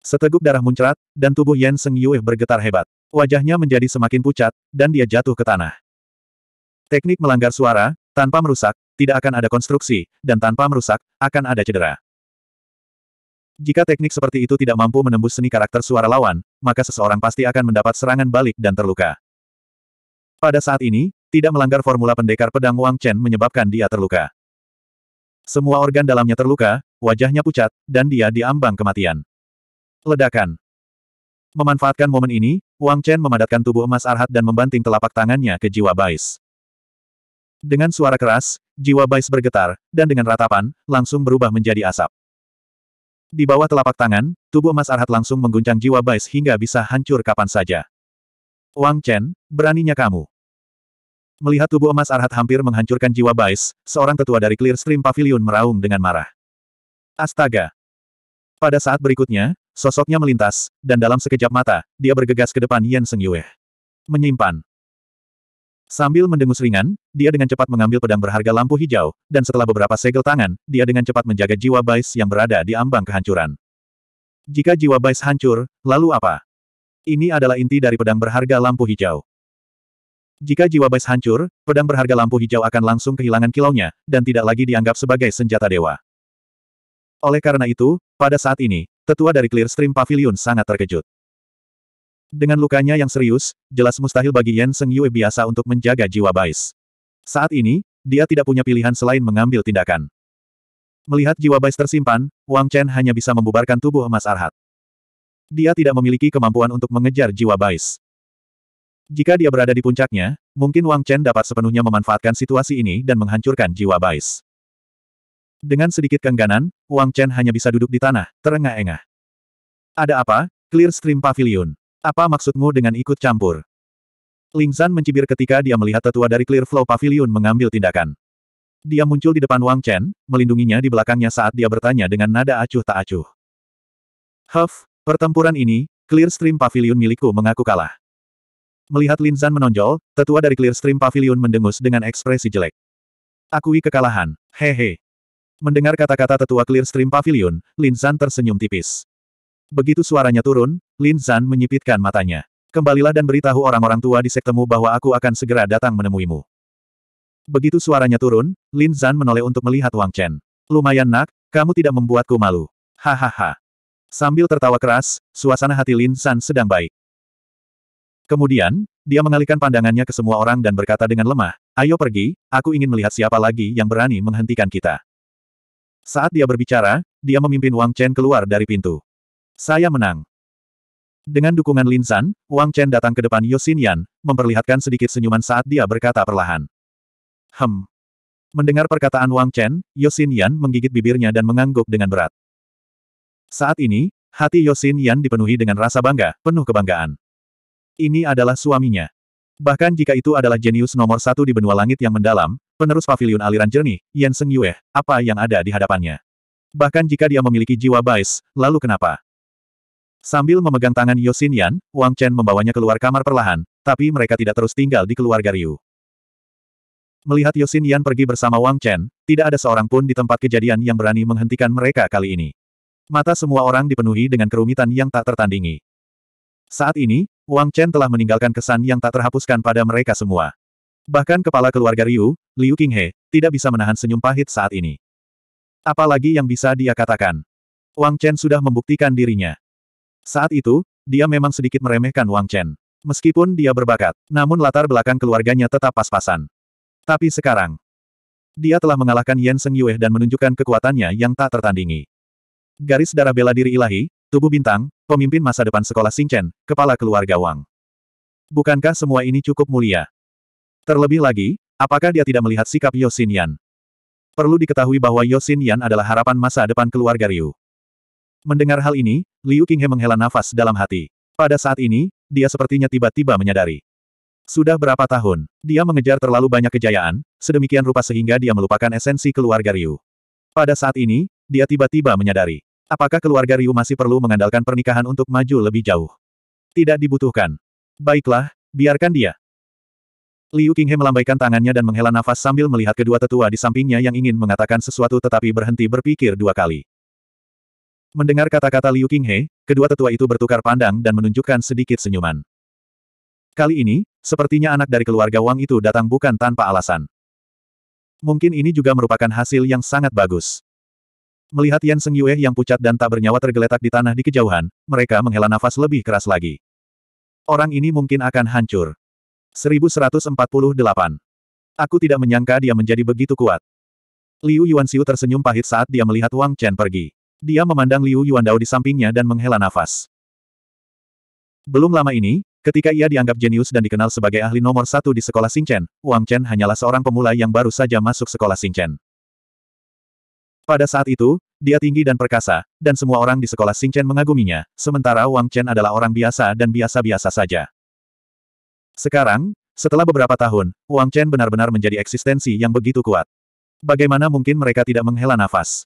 [SPEAKER 1] Seteguk darah muncrat, dan tubuh Yan Seng Yue bergetar hebat. Wajahnya menjadi semakin pucat, dan dia jatuh ke tanah. Teknik melanggar suara, tanpa merusak, tidak akan ada konstruksi, dan tanpa merusak, akan ada cedera. Jika teknik seperti itu tidak mampu menembus seni karakter suara lawan, maka seseorang pasti akan mendapat serangan balik dan terluka. Pada saat ini, tidak melanggar formula pendekar pedang Wang Chen menyebabkan dia terluka. Semua organ dalamnya terluka, wajahnya pucat, dan dia diambang kematian. Ledakan. Memanfaatkan momen ini, Wang Chen memadatkan tubuh emas Arhat dan membanting telapak tangannya ke jiwa Bais. Dengan suara keras, jiwa Bais bergetar, dan dengan ratapan, langsung berubah menjadi asap. Di bawah telapak tangan, tubuh emas Arhat langsung mengguncang jiwa Bais hingga bisa hancur kapan saja. Wang Chen, beraninya kamu. Melihat tubuh emas Arhat hampir menghancurkan jiwa Bais, seorang tetua dari Clear Stream Pavilion meraung dengan marah. Astaga! Pada saat berikutnya, sosoknya melintas, dan dalam sekejap mata, dia bergegas ke depan Yan Seng Yue. Menyimpan. Sambil mendengus ringan, dia dengan cepat mengambil pedang berharga lampu hijau, dan setelah beberapa segel tangan, dia dengan cepat menjaga jiwa Bais yang berada di ambang kehancuran. Jika jiwa Bais hancur, lalu apa? Ini adalah inti dari pedang berharga lampu hijau. Jika jiwa Bais hancur, pedang berharga lampu hijau akan langsung kehilangan kilaunya, dan tidak lagi dianggap sebagai senjata dewa. Oleh karena itu, pada saat ini, tetua dari Clearstream Pavilion sangat terkejut. Dengan lukanya yang serius, jelas mustahil bagi Yan Seng Yue biasa untuk menjaga jiwa Bais. Saat ini, dia tidak punya pilihan selain mengambil tindakan. Melihat jiwa Bais tersimpan, Wang Chen hanya bisa membubarkan tubuh emas Arhat. Dia tidak memiliki kemampuan untuk mengejar jiwa Bais. Jika dia berada di puncaknya, mungkin Wang Chen dapat sepenuhnya memanfaatkan situasi ini dan menghancurkan jiwa Bais. Dengan sedikit kengganan, Wang Chen hanya bisa duduk di tanah, terengah-engah. Ada apa, Clear Stream Pavilion? Apa maksudmu dengan ikut campur? Ling San mencibir ketika dia melihat tetua dari Clear Flow Pavilion mengambil tindakan. Dia muncul di depan Wang Chen, melindunginya di belakangnya saat dia bertanya dengan nada acuh tak acuh. Huff, pertempuran ini, Clearstream Pavilion milikku mengaku kalah. Melihat Lin Zan menonjol, tetua dari Clearstream Pavilion mendengus dengan ekspresi jelek. Akui kekalahan, hehe. Mendengar kata-kata tetua Clearstream Pavilion, Lin Zan tersenyum tipis. Begitu suaranya turun, Lin Zan menyipitkan matanya. Kembalilah dan beritahu orang-orang tua di sektemu bahwa aku akan segera datang menemuimu. Begitu suaranya turun, Lin Zan menoleh untuk melihat Wang Chen. Lumayan nak, kamu tidak membuatku malu. Hahaha. Sambil tertawa keras, suasana hati Lin Zan sedang baik. Kemudian, dia mengalihkan pandangannya ke semua orang dan berkata dengan lemah, ayo pergi, aku ingin melihat siapa lagi yang berani menghentikan kita. Saat dia berbicara, dia memimpin Wang Chen keluar dari pintu. Saya menang. Dengan dukungan Lin San, Wang Chen datang ke depan Yosin Yan, memperlihatkan sedikit senyuman saat dia berkata perlahan. Hem. Mendengar perkataan Wang Chen, Yosin Yan menggigit bibirnya dan mengangguk dengan berat. Saat ini, hati Yosin Yan dipenuhi dengan rasa bangga, penuh kebanggaan. Ini adalah suaminya. Bahkan jika itu adalah jenius nomor satu di benua langit yang mendalam, penerus pavilion aliran jernih, Yan Seng Yue, apa yang ada di hadapannya? Bahkan jika dia memiliki jiwa bais, lalu kenapa? Sambil memegang tangan Yosin Yan, Wang Chen membawanya keluar kamar perlahan, tapi mereka tidak terus tinggal di keluarga Ryu. Melihat Yosin Yan pergi bersama Wang Chen, tidak ada seorang pun di tempat kejadian yang berani menghentikan mereka kali ini. Mata semua orang dipenuhi dengan kerumitan yang tak tertandingi. Saat ini, Wang Chen telah meninggalkan kesan yang tak terhapuskan pada mereka semua. Bahkan kepala keluarga Ryu, Liu Qinghe, tidak bisa menahan senyum pahit saat ini. Apalagi yang bisa dia katakan. Wang Chen sudah membuktikan dirinya. Saat itu, dia memang sedikit meremehkan Wang Chen. Meskipun dia berbakat, namun latar belakang keluarganya tetap pas-pasan. Tapi sekarang, dia telah mengalahkan Yan Seng Yue dan menunjukkan kekuatannya yang tak tertandingi. Garis darah bela diri ilahi, tubuh bintang, pemimpin masa depan sekolah Chen, kepala keluarga Wang. Bukankah semua ini cukup mulia? Terlebih lagi, apakah dia tidak melihat sikap Yosin Yan? Perlu diketahui bahwa Yosin Yan adalah harapan masa depan keluarga Ryu. Mendengar hal ini, Liu Qinghe menghela nafas dalam hati. Pada saat ini, dia sepertinya tiba-tiba menyadari. Sudah berapa tahun, dia mengejar terlalu banyak kejayaan, sedemikian rupa sehingga dia melupakan esensi keluarga Ryu. Pada saat ini, dia tiba-tiba menyadari. Apakah keluarga Ryu masih perlu mengandalkan pernikahan untuk maju lebih jauh? Tidak dibutuhkan. Baiklah, biarkan dia. Liu Qinghe melambaikan tangannya dan menghela nafas sambil melihat kedua tetua di sampingnya yang ingin mengatakan sesuatu tetapi berhenti berpikir dua kali. Mendengar kata-kata Liu Qinghe, kedua tetua itu bertukar pandang dan menunjukkan sedikit senyuman. Kali ini, sepertinya anak dari keluarga Wang itu datang bukan tanpa alasan. Mungkin ini juga merupakan hasil yang sangat bagus. Melihat Yan Seng Yue yang pucat dan tak bernyawa tergeletak di tanah di kejauhan, mereka menghela nafas lebih keras lagi. Orang ini mungkin akan hancur. 1148. Aku tidak menyangka dia menjadi begitu kuat. Liu Yuan Yuanxiu tersenyum pahit saat dia melihat Wang Chen pergi. Dia memandang Liu Yuandao di sampingnya dan menghela nafas. Belum lama ini, ketika ia dianggap jenius dan dikenal sebagai ahli nomor satu di sekolah Xingchen, Wang Chen hanyalah seorang pemula yang baru saja masuk sekolah Xingchen. Pada saat itu, dia tinggi dan perkasa, dan semua orang di sekolah Xingchen mengaguminya, sementara Wang Chen adalah orang biasa dan biasa-biasa saja. Sekarang, setelah beberapa tahun, Wang Chen benar-benar menjadi eksistensi yang begitu kuat. Bagaimana mungkin mereka tidak menghela nafas?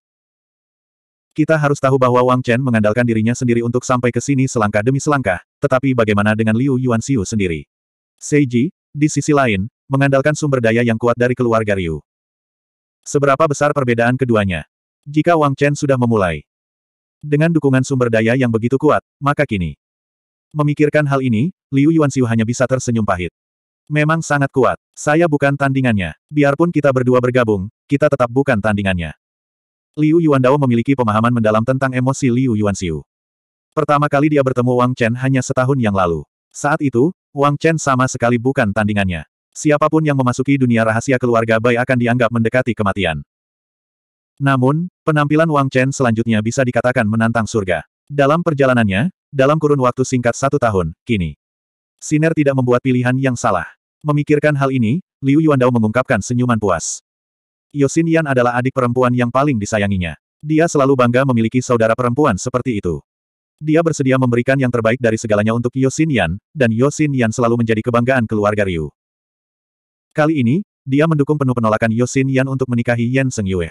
[SPEAKER 1] Kita harus tahu bahwa Wang Chen mengandalkan dirinya sendiri untuk sampai ke sini selangkah demi selangkah, tetapi bagaimana dengan Liu Yuanxiu sendiri? Seiji, di sisi lain, mengandalkan sumber daya yang kuat dari keluarga Ryu. Seberapa besar perbedaan keduanya? Jika Wang Chen sudah memulai dengan dukungan sumber daya yang begitu kuat, maka kini memikirkan hal ini, Liu Yuanxiu hanya bisa tersenyum pahit. Memang sangat kuat. Saya bukan tandingannya. Biarpun kita berdua bergabung, kita tetap bukan tandingannya. Liu Yuandao memiliki pemahaman mendalam tentang emosi Liu Yuanxiu. Pertama kali dia bertemu Wang Chen hanya setahun yang lalu. Saat itu, Wang Chen sama sekali bukan tandingannya. Siapapun yang memasuki dunia rahasia keluarga Bai akan dianggap mendekati kematian. Namun, penampilan Wang Chen selanjutnya bisa dikatakan menantang surga. Dalam perjalanannya, dalam kurun waktu singkat satu tahun, kini. Siner tidak membuat pilihan yang salah. Memikirkan hal ini, Liu Yuandao mengungkapkan senyuman puas. Yosin Yan adalah adik perempuan yang paling disayanginya. Dia selalu bangga memiliki saudara perempuan seperti itu. Dia bersedia memberikan yang terbaik dari segalanya untuk Yosin Yan, dan Yosin Yan selalu menjadi kebanggaan keluarga Ryu. Kali ini, dia mendukung penuh penolakan Yosin Yan untuk menikahi Yan Seng Yue.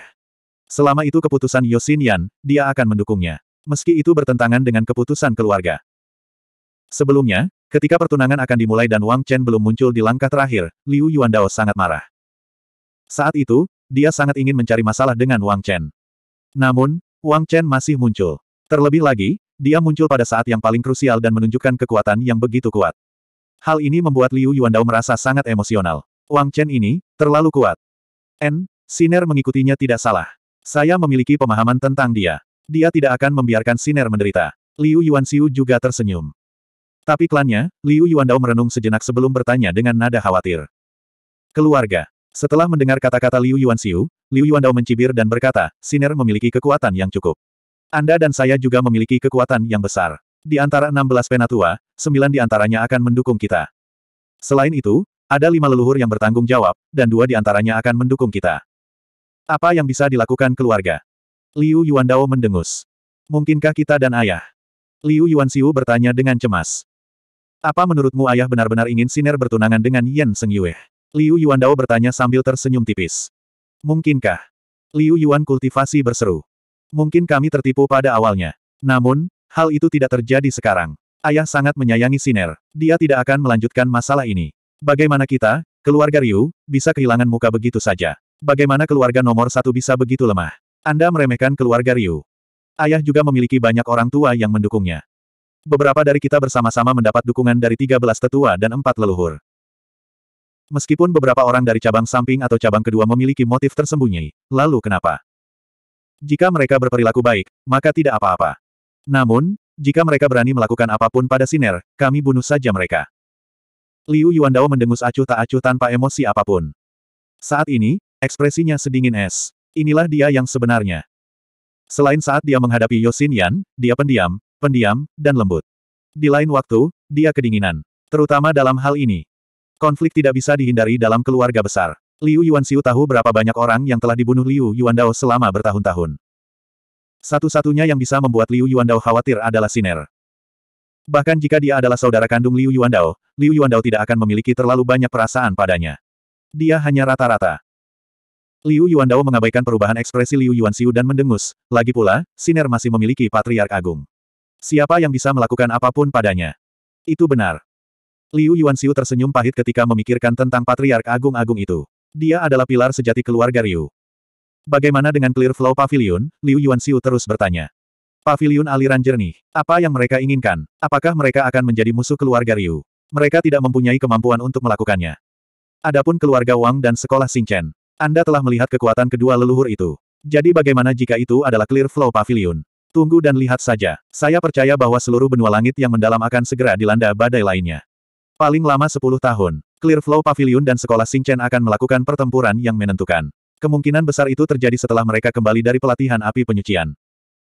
[SPEAKER 1] Selama itu keputusan Yosin Yan, dia akan mendukungnya. Meski itu bertentangan dengan keputusan keluarga. Sebelumnya, ketika pertunangan akan dimulai dan Wang Chen belum muncul di langkah terakhir, Liu Yuandao sangat marah. Saat itu, dia sangat ingin mencari masalah dengan Wang Chen. Namun, Wang Chen masih muncul. Terlebih lagi, dia muncul pada saat yang paling krusial dan menunjukkan kekuatan yang begitu kuat. Hal ini membuat Liu Yuandao merasa sangat emosional. Wang Chen ini, terlalu kuat. N, Siner mengikutinya tidak salah. Saya memiliki pemahaman tentang dia. Dia tidak akan membiarkan Siner menderita. Liu Yuanxiu juga tersenyum. Tapi klannya, Liu Yuandao merenung sejenak sebelum bertanya dengan nada khawatir. Keluarga. Setelah mendengar kata-kata Liu Xiu, Liu Yuan Dao mencibir dan berkata, Siner memiliki kekuatan yang cukup. Anda dan saya juga memiliki kekuatan yang besar. Di antara 16 penatua, 9 di antaranya akan mendukung kita. Selain itu, ada lima leluhur yang bertanggung jawab, dan dua di antaranya akan mendukung kita. Apa yang bisa dilakukan keluarga? Liu Yuan Dao mendengus. Mungkinkah kita dan ayah? Liu Yuan Xiu bertanya dengan cemas. Apa menurutmu ayah benar-benar ingin Siner bertunangan dengan Yan Seng Yue? Liu Yuandao bertanya sambil tersenyum tipis. Mungkinkah? Liu Yuan kultivasi berseru. Mungkin kami tertipu pada awalnya. Namun, hal itu tidak terjadi sekarang. Ayah sangat menyayangi Siner. Dia tidak akan melanjutkan masalah ini. Bagaimana kita, keluarga Ryu, bisa kehilangan muka begitu saja? Bagaimana keluarga nomor satu bisa begitu lemah? Anda meremehkan keluarga Ryu. Ayah juga memiliki banyak orang tua yang mendukungnya. Beberapa dari kita bersama-sama mendapat dukungan dari 13 tetua dan empat leluhur. Meskipun beberapa orang dari cabang samping atau cabang kedua memiliki motif tersembunyi, lalu kenapa? Jika mereka berperilaku baik, maka tidak apa-apa. Namun, jika mereka berani melakukan apapun pada Siner, kami bunuh saja mereka. Liu Yuandao mendengus acuh tak acuh tanpa emosi apapun. Saat ini, ekspresinya sedingin es. Inilah dia yang sebenarnya. Selain saat dia menghadapi Yosin Yan, dia pendiam, pendiam, dan lembut. Di lain waktu, dia kedinginan. Terutama dalam hal ini. Konflik tidak bisa dihindari dalam keluarga besar. Liu Yuanxiu tahu berapa banyak orang yang telah dibunuh Liu Yuan Dao selama bertahun-tahun. Satu-satunya yang bisa membuat Liu Yuan Dao khawatir adalah Siner. Bahkan jika dia adalah saudara kandung Liu Yuan Dao, Liu Yuan Dao tidak akan memiliki terlalu banyak perasaan padanya. Dia hanya rata-rata. Liu Yuan Dao mengabaikan perubahan ekspresi Liu Yuanxiu dan mendengus, lagi pula, Siner masih memiliki patriark agung. Siapa yang bisa melakukan apapun padanya? Itu benar. Liu Yuanxiu tersenyum pahit ketika memikirkan tentang Patriark Agung-Agung itu. Dia adalah pilar sejati keluarga Liu. Bagaimana dengan Clear Flow Pavilion? Liu Yuanxiu terus bertanya. Pavilion aliran jernih. Apa yang mereka inginkan? Apakah mereka akan menjadi musuh keluarga Ryu? Mereka tidak mempunyai kemampuan untuk melakukannya. Adapun keluarga Wang dan sekolah Xingchen. Anda telah melihat kekuatan kedua leluhur itu. Jadi bagaimana jika itu adalah Clear Flow Pavilion? Tunggu dan lihat saja. Saya percaya bahwa seluruh benua langit yang mendalam akan segera dilanda badai lainnya. Paling lama 10 tahun, Clearflow Pavilion dan Sekolah Singchen akan melakukan pertempuran yang menentukan. Kemungkinan besar itu terjadi setelah mereka kembali dari pelatihan api penyucian.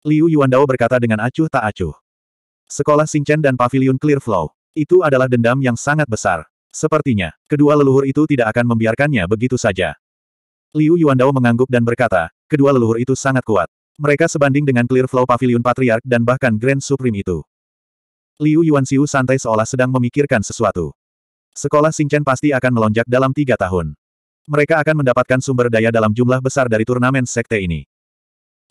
[SPEAKER 1] Liu Yuandao berkata dengan acuh tak acuh. Sekolah Singchen dan Pavilion Clearflow. Itu adalah dendam yang sangat besar. Sepertinya, kedua leluhur itu tidak akan membiarkannya begitu saja. Liu Yuandao mengangguk dan berkata, kedua leluhur itu sangat kuat. Mereka sebanding dengan Clearflow Pavilion Patriark dan bahkan Grand Supreme itu. Liu Yuanxiu santai seolah sedang memikirkan sesuatu. Sekolah Singchen pasti akan melonjak dalam tiga tahun. Mereka akan mendapatkan sumber daya dalam jumlah besar dari turnamen sekte ini.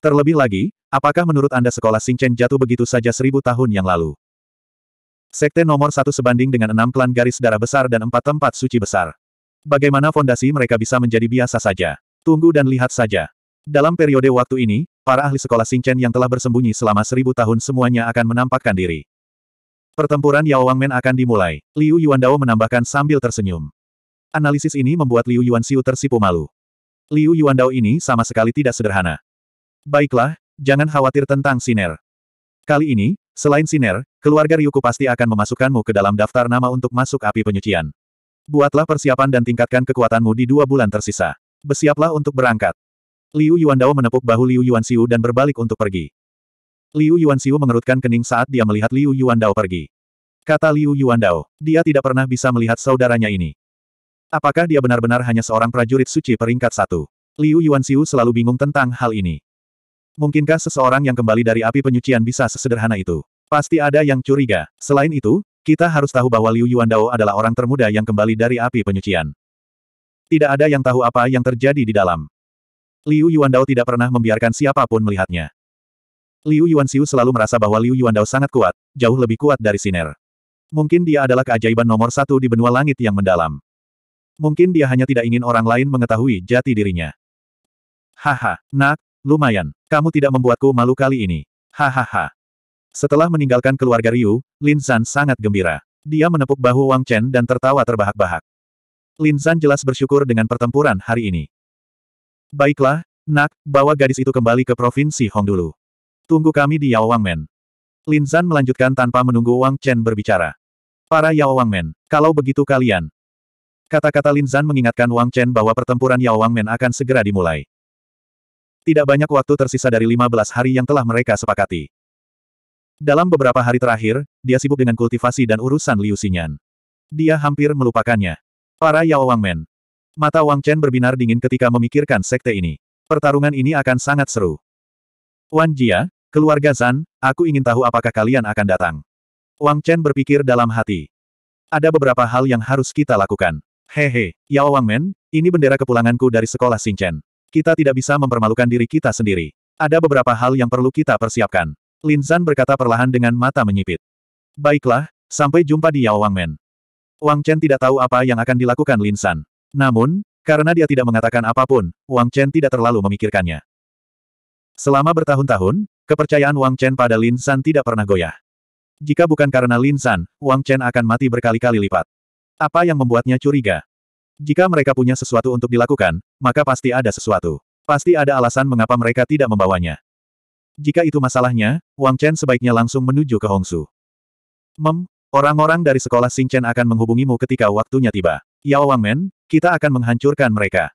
[SPEAKER 1] Terlebih lagi, apakah menurut Anda sekolah Singchen jatuh begitu saja seribu tahun yang lalu? Sekte nomor satu sebanding dengan enam klan garis darah besar dan empat tempat suci besar. Bagaimana fondasi mereka bisa menjadi biasa saja? Tunggu dan lihat saja. Dalam periode waktu ini, para ahli sekolah Singchen yang telah bersembunyi selama seribu tahun semuanya akan menampakkan diri. Pertempuran Yao Wangmen akan dimulai. Liu Yuan Dao menambahkan sambil tersenyum. Analisis ini membuat Liu Yuan Xiu tersipu malu. Liu Yuan Dao ini sama sekali tidak sederhana. Baiklah, jangan khawatir tentang Siner. Kali ini, selain Siner, keluarga Ryuku pasti akan memasukkanmu ke dalam daftar nama untuk masuk api penyucian. Buatlah persiapan dan tingkatkan kekuatanmu di dua bulan tersisa. Bersiaplah untuk berangkat. Liu Yuan Dao menepuk bahu Liu Yuan Xiu dan berbalik untuk pergi. Liu Yuanxiu mengerutkan kening saat dia melihat Liu Yuan Dao pergi. Kata Liu Yuan Dao, dia tidak pernah bisa melihat saudaranya ini. Apakah dia benar-benar hanya seorang prajurit suci peringkat satu? Liu Yuanxiu selalu bingung tentang hal ini. Mungkinkah seseorang yang kembali dari api penyucian bisa sesederhana itu? Pasti ada yang curiga. Selain itu, kita harus tahu bahwa Liu Yuan Dao adalah orang termuda yang kembali dari api penyucian. Tidak ada yang tahu apa yang terjadi di dalam. Liu Yuan Dao tidak pernah membiarkan siapapun melihatnya. Liu Yuanxiu selalu merasa bahwa Liu Yuandao sangat kuat, jauh lebih kuat dari Siner. Mungkin dia adalah keajaiban nomor satu di benua langit yang mendalam. Mungkin dia hanya tidak ingin orang lain mengetahui jati dirinya. Haha, nak, lumayan. Kamu tidak membuatku malu kali ini. Hahaha. Setelah meninggalkan keluarga Ryu, Lin San sangat gembira. Dia menepuk bahu Wang Chen dan tertawa terbahak-bahak. Lin San jelas bersyukur dengan pertempuran hari ini. Baiklah, nak, bawa gadis itu kembali ke Provinsi Hong dulu. Tunggu kami di Yao Men. Lin Zan melanjutkan tanpa menunggu Wang Chen berbicara. Para Yao Men, kalau begitu kalian. Kata-kata Lin Zan mengingatkan Wang Chen bahwa pertempuran Yao Men akan segera dimulai. Tidak banyak waktu tersisa dari 15 hari yang telah mereka sepakati. Dalam beberapa hari terakhir, dia sibuk dengan kultivasi dan urusan Liu Xinyan. Dia hampir melupakannya. Para Yao Men. Mata Wang Chen berbinar dingin ketika memikirkan sekte ini. Pertarungan ini akan sangat seru. Wan Jia, keluarga Zan, aku ingin tahu apakah kalian akan datang. Wang Chen berpikir dalam hati. Ada beberapa hal yang harus kita lakukan. Hehe, Yao Wang Men, ini bendera kepulanganku dari sekolah Chen. Kita tidak bisa mempermalukan diri kita sendiri. Ada beberapa hal yang perlu kita persiapkan. Lin Zan berkata perlahan dengan mata menyipit. Baiklah, sampai jumpa di Yao Wang Men. Wang Chen tidak tahu apa yang akan dilakukan Lin San. Namun, karena dia tidak mengatakan apapun, Wang Chen tidak terlalu memikirkannya. Selama bertahun-tahun, kepercayaan Wang Chen pada Lin San tidak pernah goyah. Jika bukan karena Lin San, Wang Chen akan mati berkali-kali lipat. Apa yang membuatnya curiga? Jika mereka punya sesuatu untuk dilakukan, maka pasti ada sesuatu. Pasti ada alasan mengapa mereka tidak membawanya. Jika itu masalahnya, Wang Chen sebaiknya langsung menuju ke Hongsu. Mem, orang-orang dari sekolah Xing Chen akan menghubungimu ketika waktunya tiba. Yao Men, kita akan menghancurkan mereka.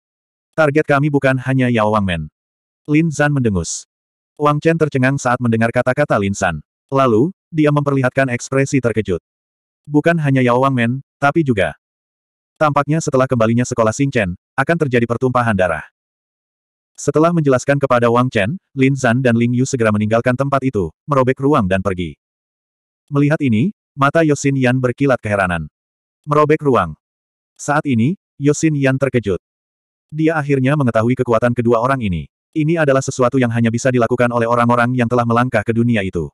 [SPEAKER 1] Target kami bukan hanya Yao Men. Lin Zan mendengus. Wang Chen tercengang saat mendengar kata-kata Lin San. Lalu, dia memperlihatkan ekspresi terkejut. Bukan hanya Yao Wang Men, tapi juga. Tampaknya setelah kembalinya sekolah Xing Chen, akan terjadi pertumpahan darah. Setelah menjelaskan kepada Wang Chen, Lin Zan dan Ling Yu segera meninggalkan tempat itu, merobek ruang dan pergi. Melihat ini, mata Yosin Yan berkilat keheranan. Merobek ruang. Saat ini, Yosin Yan terkejut. Dia akhirnya mengetahui kekuatan kedua orang ini. Ini adalah sesuatu yang hanya bisa dilakukan oleh orang-orang yang telah melangkah ke dunia itu.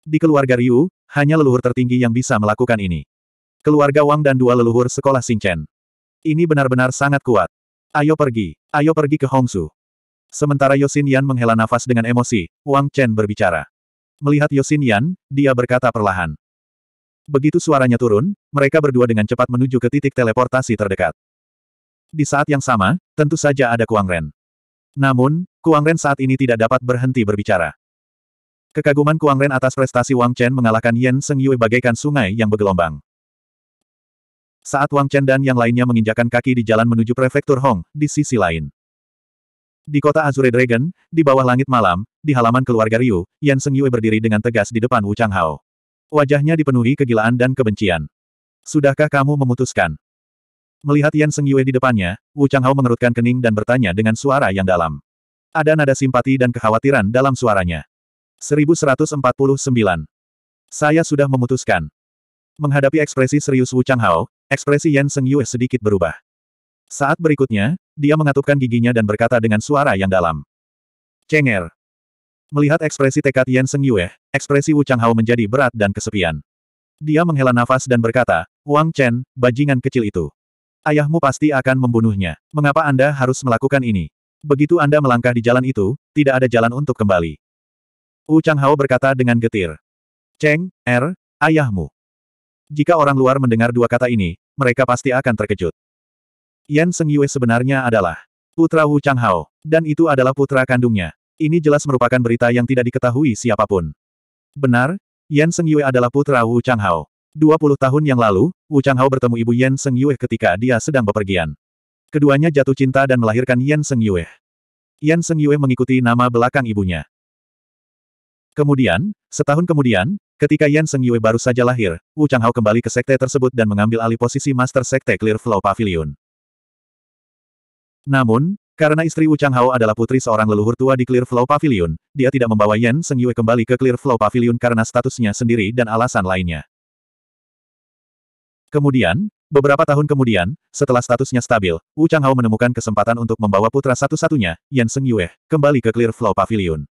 [SPEAKER 1] Di keluarga Ryu, hanya leluhur tertinggi yang bisa melakukan ini. Keluarga Wang dan dua leluhur sekolah Xingchen. Ini benar-benar sangat kuat. Ayo pergi, ayo pergi ke Hongsu. Sementara Yosin Yan menghela nafas dengan emosi, Wang Chen berbicara. Melihat Yosin Yan, dia berkata perlahan. Begitu suaranya turun, mereka berdua dengan cepat menuju ke titik teleportasi terdekat. Di saat yang sama, tentu saja ada Kuang Ren. Namun, Kuang Ren saat ini tidak dapat berhenti berbicara. Kekaguman Kuang Ren atas prestasi Wang Chen mengalahkan Yan Seng Yue bagaikan sungai yang bergelombang. Saat Wang Chen dan yang lainnya menginjakan kaki di jalan menuju prefektur Hong, di sisi lain. Di kota Azure Dragon, di bawah langit malam, di halaman keluarga Ryu, Yan Seng Yue berdiri dengan tegas di depan Wu Chang Hao. Wajahnya dipenuhi kegilaan dan kebencian. Sudahkah kamu memutuskan? Melihat Yan Seng Yue di depannya, Wu Hao mengerutkan kening dan bertanya dengan suara yang dalam. Ada nada simpati dan kekhawatiran dalam suaranya. 1149. Saya sudah memutuskan. Menghadapi ekspresi serius Wu Hao, ekspresi Yan Seng Yue sedikit berubah. Saat berikutnya, dia mengatupkan giginya dan berkata dengan suara yang dalam. Cenger. Melihat ekspresi tekad Yan Seng Yue, ekspresi Wu Hao menjadi berat dan kesepian. Dia menghela nafas dan berkata, Wang Chen, bajingan kecil itu. Ayahmu pasti akan membunuhnya. Mengapa Anda harus melakukan ini? Begitu Anda melangkah di jalan itu, tidak ada jalan untuk kembali. Wu Changhao berkata dengan getir. Cheng, Er, ayahmu. Jika orang luar mendengar dua kata ini, mereka pasti akan terkejut. Yan Seng Yue sebenarnya adalah putra Wu Changhao, dan itu adalah putra kandungnya. Ini jelas merupakan berita yang tidak diketahui siapapun. Benar, Yan Seng Yue adalah putra Wu Changhao. 20 tahun yang lalu, Wu Changhao bertemu ibu Yan Seng Yue ketika dia sedang bepergian. Keduanya jatuh cinta dan melahirkan Yan Seng Yue. Yan Seng Yue mengikuti nama belakang ibunya. Kemudian, setahun kemudian, ketika Yan Seng Yue baru saja lahir, Wu Changhao kembali ke sekte tersebut dan mengambil alih posisi Master Sekte Clear Flow Pavilion. Namun, karena istri Wu Changhao adalah putri seorang leluhur tua di Clear Flow Pavilion, dia tidak membawa Yan Seng Yue kembali ke Clear Flow Pavilion karena statusnya sendiri dan alasan lainnya. Kemudian, beberapa tahun kemudian, setelah statusnya stabil, Wu Changhao menemukan kesempatan untuk membawa putra satu-satunya, Yan Seng Yue, kembali ke Clear Flow Pavilion.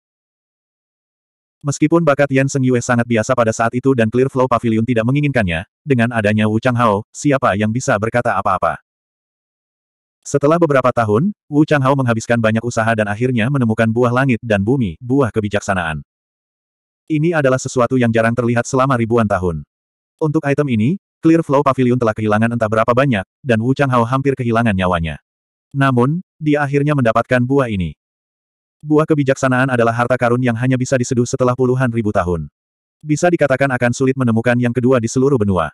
[SPEAKER 1] Meskipun bakat Yan Seng Yue sangat biasa pada saat itu dan Clear Flow Pavilion tidak menginginkannya, dengan adanya Wu Changhao, siapa yang bisa berkata apa-apa? Setelah beberapa tahun, Wu Changhao menghabiskan banyak usaha dan akhirnya menemukan buah langit dan bumi, buah kebijaksanaan. Ini adalah sesuatu yang jarang terlihat selama ribuan tahun. Untuk item ini, Clear Flow Pavilion telah kehilangan entah berapa banyak, dan Wu Changhao hampir kehilangan nyawanya. Namun, dia akhirnya mendapatkan buah ini. Buah kebijaksanaan adalah harta karun yang hanya bisa diseduh setelah puluhan ribu tahun. Bisa dikatakan akan sulit menemukan yang kedua di seluruh benua.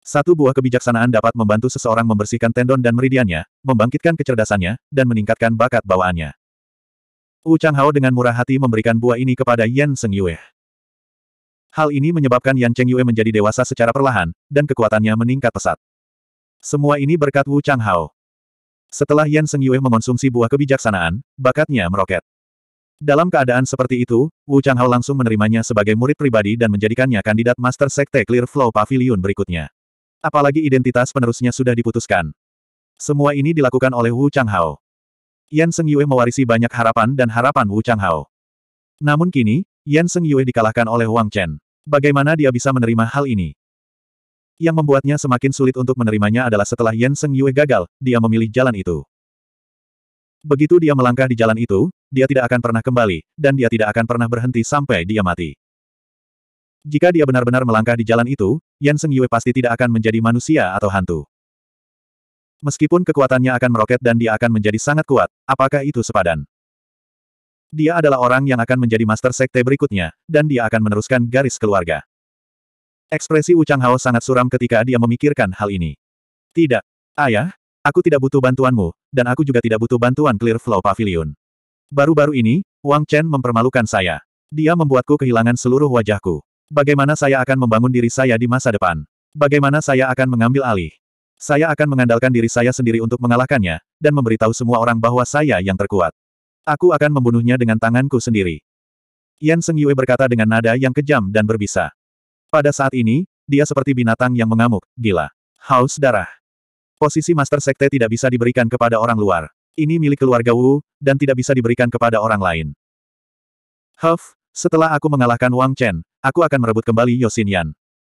[SPEAKER 1] Satu buah kebijaksanaan dapat membantu seseorang membersihkan tendon dan meridiannya, membangkitkan kecerdasannya, dan meningkatkan bakat bawaannya. Wu Changhao dengan murah hati memberikan buah ini kepada Yan Seng Yue. Hal ini menyebabkan Yan Cheng Yue menjadi dewasa secara perlahan, dan kekuatannya meningkat pesat. Semua ini berkat Wu Chang Hao. Setelah Yan Seng Yue mengonsumsi buah kebijaksanaan, bakatnya meroket. Dalam keadaan seperti itu, Wu Chang Hao langsung menerimanya sebagai murid pribadi dan menjadikannya kandidat Master Sekte Clear Flow Pavilion berikutnya. Apalagi identitas penerusnya sudah diputuskan. Semua ini dilakukan oleh Wu Chang Hao. Yan Seng Yue mewarisi banyak harapan dan harapan Wu Chang Hao. Namun kini, Yan Seng Yue dikalahkan oleh Wang Chen. Bagaimana dia bisa menerima hal ini? Yang membuatnya semakin sulit untuk menerimanya adalah setelah Yan Seng Yue gagal, dia memilih jalan itu. Begitu dia melangkah di jalan itu, dia tidak akan pernah kembali, dan dia tidak akan pernah berhenti sampai dia mati. Jika dia benar-benar melangkah di jalan itu, Yan Seng Yue pasti tidak akan menjadi manusia atau hantu. Meskipun kekuatannya akan meroket dan dia akan menjadi sangat kuat, apakah itu sepadan? Dia adalah orang yang akan menjadi master sekte berikutnya, dan dia akan meneruskan garis keluarga. Ekspresi ujang Hao sangat suram ketika dia memikirkan hal ini. Tidak. Ayah, aku tidak butuh bantuanmu, dan aku juga tidak butuh bantuan Clear Flow Pavilion. Baru-baru ini, Wang Chen mempermalukan saya. Dia membuatku kehilangan seluruh wajahku. Bagaimana saya akan membangun diri saya di masa depan? Bagaimana saya akan mengambil alih? Saya akan mengandalkan diri saya sendiri untuk mengalahkannya, dan memberitahu semua orang bahwa saya yang terkuat. Aku akan membunuhnya dengan tanganku sendiri. Yan Seng Yue berkata dengan nada yang kejam dan berbisa. Pada saat ini, dia seperti binatang yang mengamuk, gila. Haus darah. Posisi Master Sekte tidak bisa diberikan kepada orang luar. Ini milik keluarga Wu, dan tidak bisa diberikan kepada orang lain. Huff, setelah aku mengalahkan Wang Chen, aku akan merebut kembali Yosin Yan.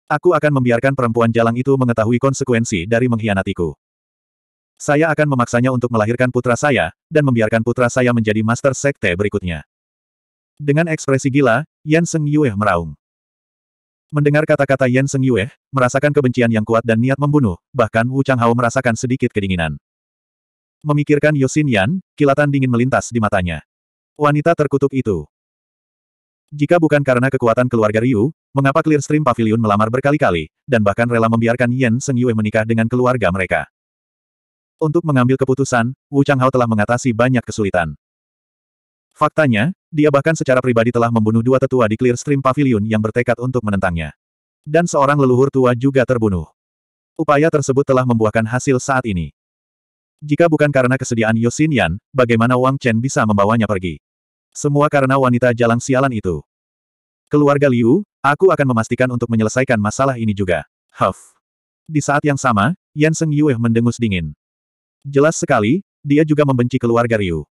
[SPEAKER 1] Aku akan membiarkan perempuan jalang itu mengetahui konsekuensi dari mengkhianatiku. Saya akan memaksanya untuk melahirkan putra saya, dan membiarkan putra saya menjadi master sekte berikutnya. Dengan ekspresi gila, Yan Seng Yue meraung. Mendengar kata-kata Yan Seng Yue, merasakan kebencian yang kuat dan niat membunuh, bahkan Wu Chang Hao merasakan sedikit kedinginan. Memikirkan Yosin Yan, kilatan dingin melintas di matanya. Wanita terkutuk itu. Jika bukan karena kekuatan keluarga Ryu, mengapa Clearstream Pavilion melamar berkali-kali, dan bahkan rela membiarkan Yan Seng Yue menikah dengan keluarga mereka? Untuk mengambil keputusan, Wu Changhao telah mengatasi banyak kesulitan. Faktanya, dia bahkan secara pribadi telah membunuh dua tetua di Clear Stream Pavilion yang bertekad untuk menentangnya. Dan seorang leluhur tua juga terbunuh. Upaya tersebut telah membuahkan hasil saat ini. Jika bukan karena kesediaan Yosin Yan, bagaimana Wang Chen bisa membawanya pergi? Semua karena wanita jalang sialan itu. Keluarga Liu, aku akan memastikan untuk menyelesaikan masalah ini juga. Huff. Di saat yang sama, Yan Seng Yue mendengus dingin. Jelas sekali, dia juga membenci keluarga Ryu.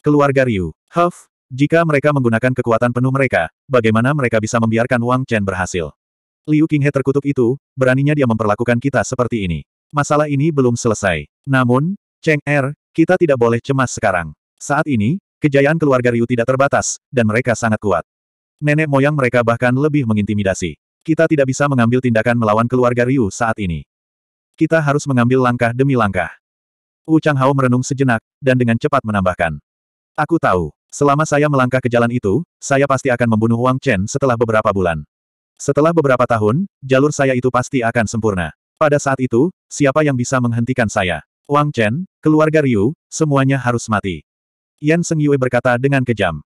[SPEAKER 1] Keluarga Ryu, Huff, jika mereka menggunakan kekuatan penuh mereka, bagaimana mereka bisa membiarkan Wang Chen berhasil? Liu Qinghe terkutuk itu, beraninya dia memperlakukan kita seperti ini. Masalah ini belum selesai. Namun, Cheng Er, kita tidak boleh cemas sekarang. Saat ini, kejayaan keluarga Ryu tidak terbatas, dan mereka sangat kuat. Nenek moyang mereka bahkan lebih mengintimidasi. Kita tidak bisa mengambil tindakan melawan keluarga Ryu saat ini. Kita harus mengambil langkah demi langkah. Wu Chang Hao merenung sejenak, dan dengan cepat menambahkan. Aku tahu, selama saya melangkah ke jalan itu, saya pasti akan membunuh Wang Chen setelah beberapa bulan. Setelah beberapa tahun, jalur saya itu pasti akan sempurna. Pada saat itu, siapa yang bisa menghentikan saya? Wang Chen, keluarga Ryu, semuanya harus mati. Yan Seng Yue berkata dengan kejam.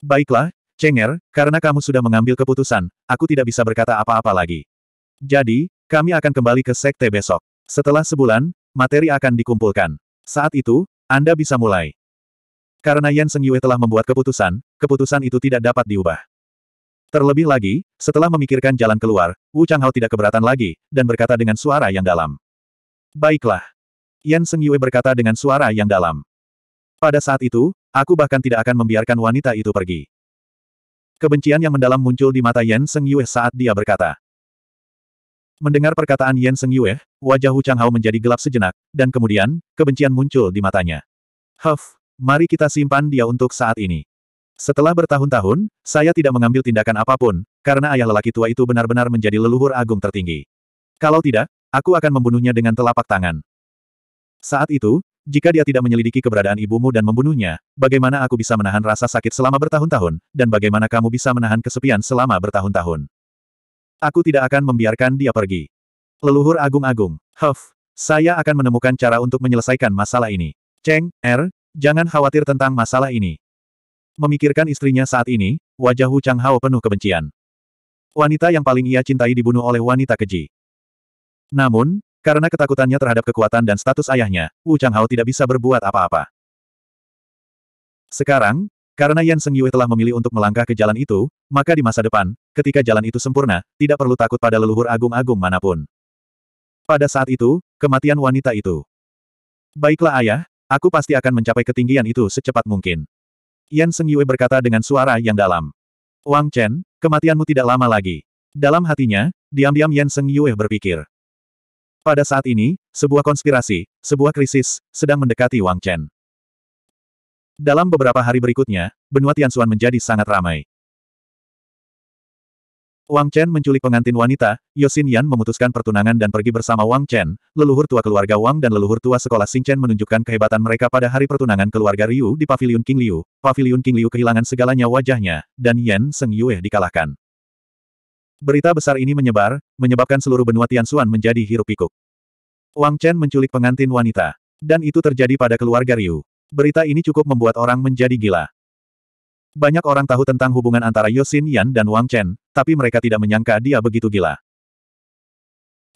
[SPEAKER 1] Baiklah, Cheng Er, karena kamu sudah mengambil keputusan, aku tidak bisa berkata apa-apa lagi. Jadi, kami akan kembali ke sekte besok. Setelah sebulan, materi akan dikumpulkan. Saat itu, Anda bisa mulai. Karena Yan Seng Yue telah membuat keputusan, keputusan itu tidak dapat diubah. Terlebih lagi, setelah memikirkan jalan keluar, Wu Chang Hao tidak keberatan lagi, dan berkata dengan suara yang dalam. Baiklah. Yan Seng Yue berkata dengan suara yang dalam. Pada saat itu, aku bahkan tidak akan membiarkan wanita itu pergi. Kebencian yang mendalam muncul di mata Yan Seng Yue saat dia berkata. Mendengar perkataan Yen Seng Yue, wajah Hu Chang Hao menjadi gelap sejenak, dan kemudian, kebencian muncul di matanya. Huff, mari kita simpan dia untuk saat ini. Setelah bertahun-tahun, saya tidak mengambil tindakan apapun, karena ayah lelaki tua itu benar-benar menjadi leluhur agung tertinggi. Kalau tidak, aku akan membunuhnya dengan telapak tangan. Saat itu, jika dia tidak menyelidiki keberadaan ibumu dan membunuhnya, bagaimana aku bisa menahan rasa sakit selama bertahun-tahun, dan bagaimana kamu bisa menahan kesepian selama bertahun-tahun? Aku tidak akan membiarkan dia pergi. Leluhur agung-agung. Huff. Saya akan menemukan cara untuk menyelesaikan masalah ini. Cheng, Er, jangan khawatir tentang masalah ini. Memikirkan istrinya saat ini, wajah Hu Chang Hao penuh kebencian. Wanita yang paling ia cintai dibunuh oleh wanita keji. Namun, karena ketakutannya terhadap kekuatan dan status ayahnya, Wu Chang Hao tidak bisa berbuat apa-apa. Sekarang, karena Yan Seng Yue telah memilih untuk melangkah ke jalan itu, maka di masa depan, ketika jalan itu sempurna, tidak perlu takut pada leluhur agung-agung manapun. Pada saat itu, kematian wanita itu. Baiklah ayah, aku pasti akan mencapai ketinggian itu secepat mungkin. Yan Seng Yue berkata dengan suara yang dalam. Wang Chen, kematianmu tidak lama lagi. Dalam hatinya, diam-diam Yan Seng Yue berpikir. Pada saat ini, sebuah konspirasi, sebuah krisis, sedang mendekati Wang Chen. Dalam beberapa hari berikutnya, benua Tianxuan menjadi sangat ramai. Wang Chen menculik pengantin wanita, Yosin Yan memutuskan pertunangan dan pergi bersama Wang Chen, leluhur tua keluarga Wang dan leluhur tua sekolah Xing Chen menunjukkan kehebatan mereka pada hari pertunangan keluarga Ryu di Paviliun King Liu. Paviliun King Liu kehilangan segalanya wajahnya, dan Yan Seng Yue dikalahkan. Berita besar ini menyebar, menyebabkan seluruh benua Tianxuan menjadi hiruk pikuk. Wang Chen menculik pengantin wanita. Dan itu terjadi pada keluarga Ryu berita ini cukup membuat orang menjadi gila. Banyak orang tahu tentang hubungan antara Yosin Yan dan Wang Chen, tapi mereka tidak menyangka dia begitu gila.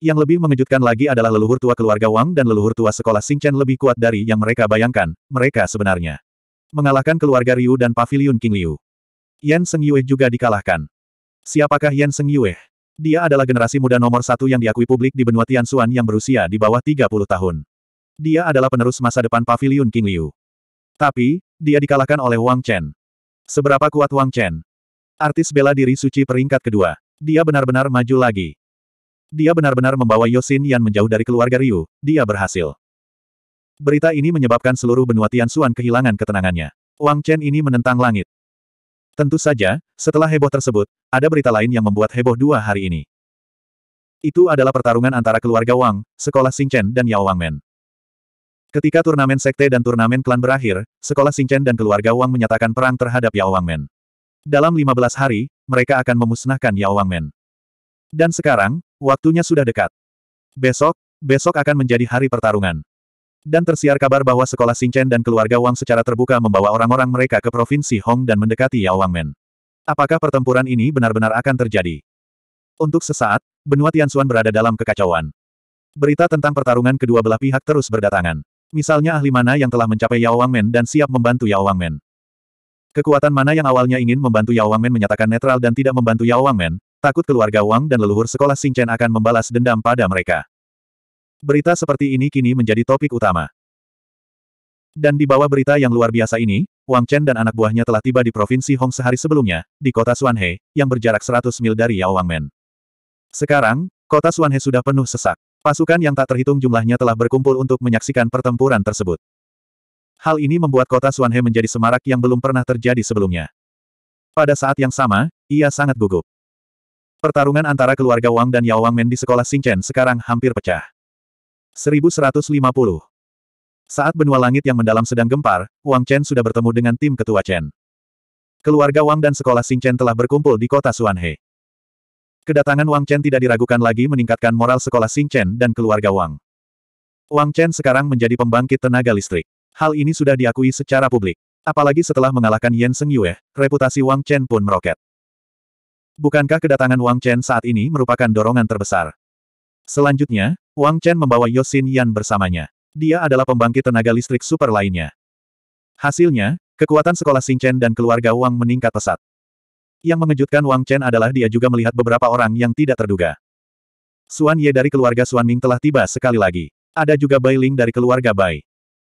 [SPEAKER 1] Yang lebih mengejutkan lagi adalah leluhur tua keluarga Wang dan leluhur tua sekolah Chen lebih kuat dari yang mereka bayangkan, mereka sebenarnya. Mengalahkan keluarga Ryu dan Pavilion King Liu. Yan Seng Yue juga dikalahkan. Siapakah Yan Seng Yue? Dia adalah generasi muda nomor satu yang diakui publik di benua Tianxuan yang berusia di bawah 30 tahun. Dia adalah penerus masa depan Pavilion King Liu. Tapi, dia dikalahkan oleh Wang Chen. Seberapa kuat Wang Chen? Artis bela diri suci peringkat kedua. Dia benar-benar maju lagi. Dia benar-benar membawa Yosin Yan menjauh dari keluarga Ryu, dia berhasil. Berita ini menyebabkan seluruh benua Tian Xuan kehilangan ketenangannya. Wang Chen ini menentang langit. Tentu saja, setelah heboh tersebut, ada berita lain yang membuat heboh dua hari ini. Itu adalah pertarungan antara keluarga Wang, sekolah Chen, dan Yao Wang Men. Ketika turnamen sekte dan turnamen klan berakhir, sekolah Singchen dan keluarga Wang menyatakan perang terhadap Yao Wangmen. Dalam 15 hari, mereka akan memusnahkan Yao Wangmen. Dan sekarang, waktunya sudah dekat. Besok, besok akan menjadi hari pertarungan. Dan tersiar kabar bahwa sekolah Singchen dan keluarga Wang secara terbuka membawa orang-orang mereka ke provinsi Hong dan mendekati Yao Wangmen. Apakah pertempuran ini benar-benar akan terjadi? Untuk sesaat, benua Tianxuan berada dalam kekacauan. Berita tentang pertarungan kedua belah pihak terus berdatangan. Misalnya ahli mana yang telah mencapai Yao Wangmen dan siap membantu Yao Wangmen. Kekuatan mana yang awalnya ingin membantu Yao Wangmen menyatakan netral dan tidak membantu Yao Wangmen, takut keluarga Wang dan leluhur sekolah Sing Chen akan membalas dendam pada mereka. Berita seperti ini kini menjadi topik utama. Dan di bawah berita yang luar biasa ini, Wang Chen dan anak buahnya telah tiba di Provinsi Hong sehari sebelumnya, di kota Suanhe, yang berjarak 100 mil dari Yao Wangmen. Sekarang, kota Suanhe sudah penuh sesak. Pasukan yang tak terhitung jumlahnya telah berkumpul untuk menyaksikan pertempuran tersebut. Hal ini membuat kota Suanhe menjadi semarak yang belum pernah terjadi sebelumnya. Pada saat yang sama, ia sangat gugup. Pertarungan antara keluarga Wang dan Yao Wang Men di sekolah Xingchen sekarang hampir pecah. 1150 Saat benua langit yang mendalam sedang gempar, Wang Chen sudah bertemu dengan tim ketua Chen. Keluarga Wang dan sekolah Xingchen telah berkumpul di kota Suanhe. Kedatangan Wang Chen tidak diragukan lagi meningkatkan moral sekolah Xing Chen dan keluarga Wang. Wang Chen sekarang menjadi pembangkit tenaga listrik. Hal ini sudah diakui secara publik. Apalagi setelah mengalahkan Yan Seng Yue, reputasi Wang Chen pun meroket. Bukankah kedatangan Wang Chen saat ini merupakan dorongan terbesar? Selanjutnya, Wang Chen membawa Yosin Yan bersamanya. Dia adalah pembangkit tenaga listrik super lainnya. Hasilnya, kekuatan sekolah Xing Chen dan keluarga Wang meningkat pesat. Yang mengejutkan Wang Chen adalah dia juga melihat beberapa orang yang tidak terduga. Suan Ye dari keluarga Suan Ming telah tiba sekali lagi. Ada juga Bai Ling dari keluarga Bai.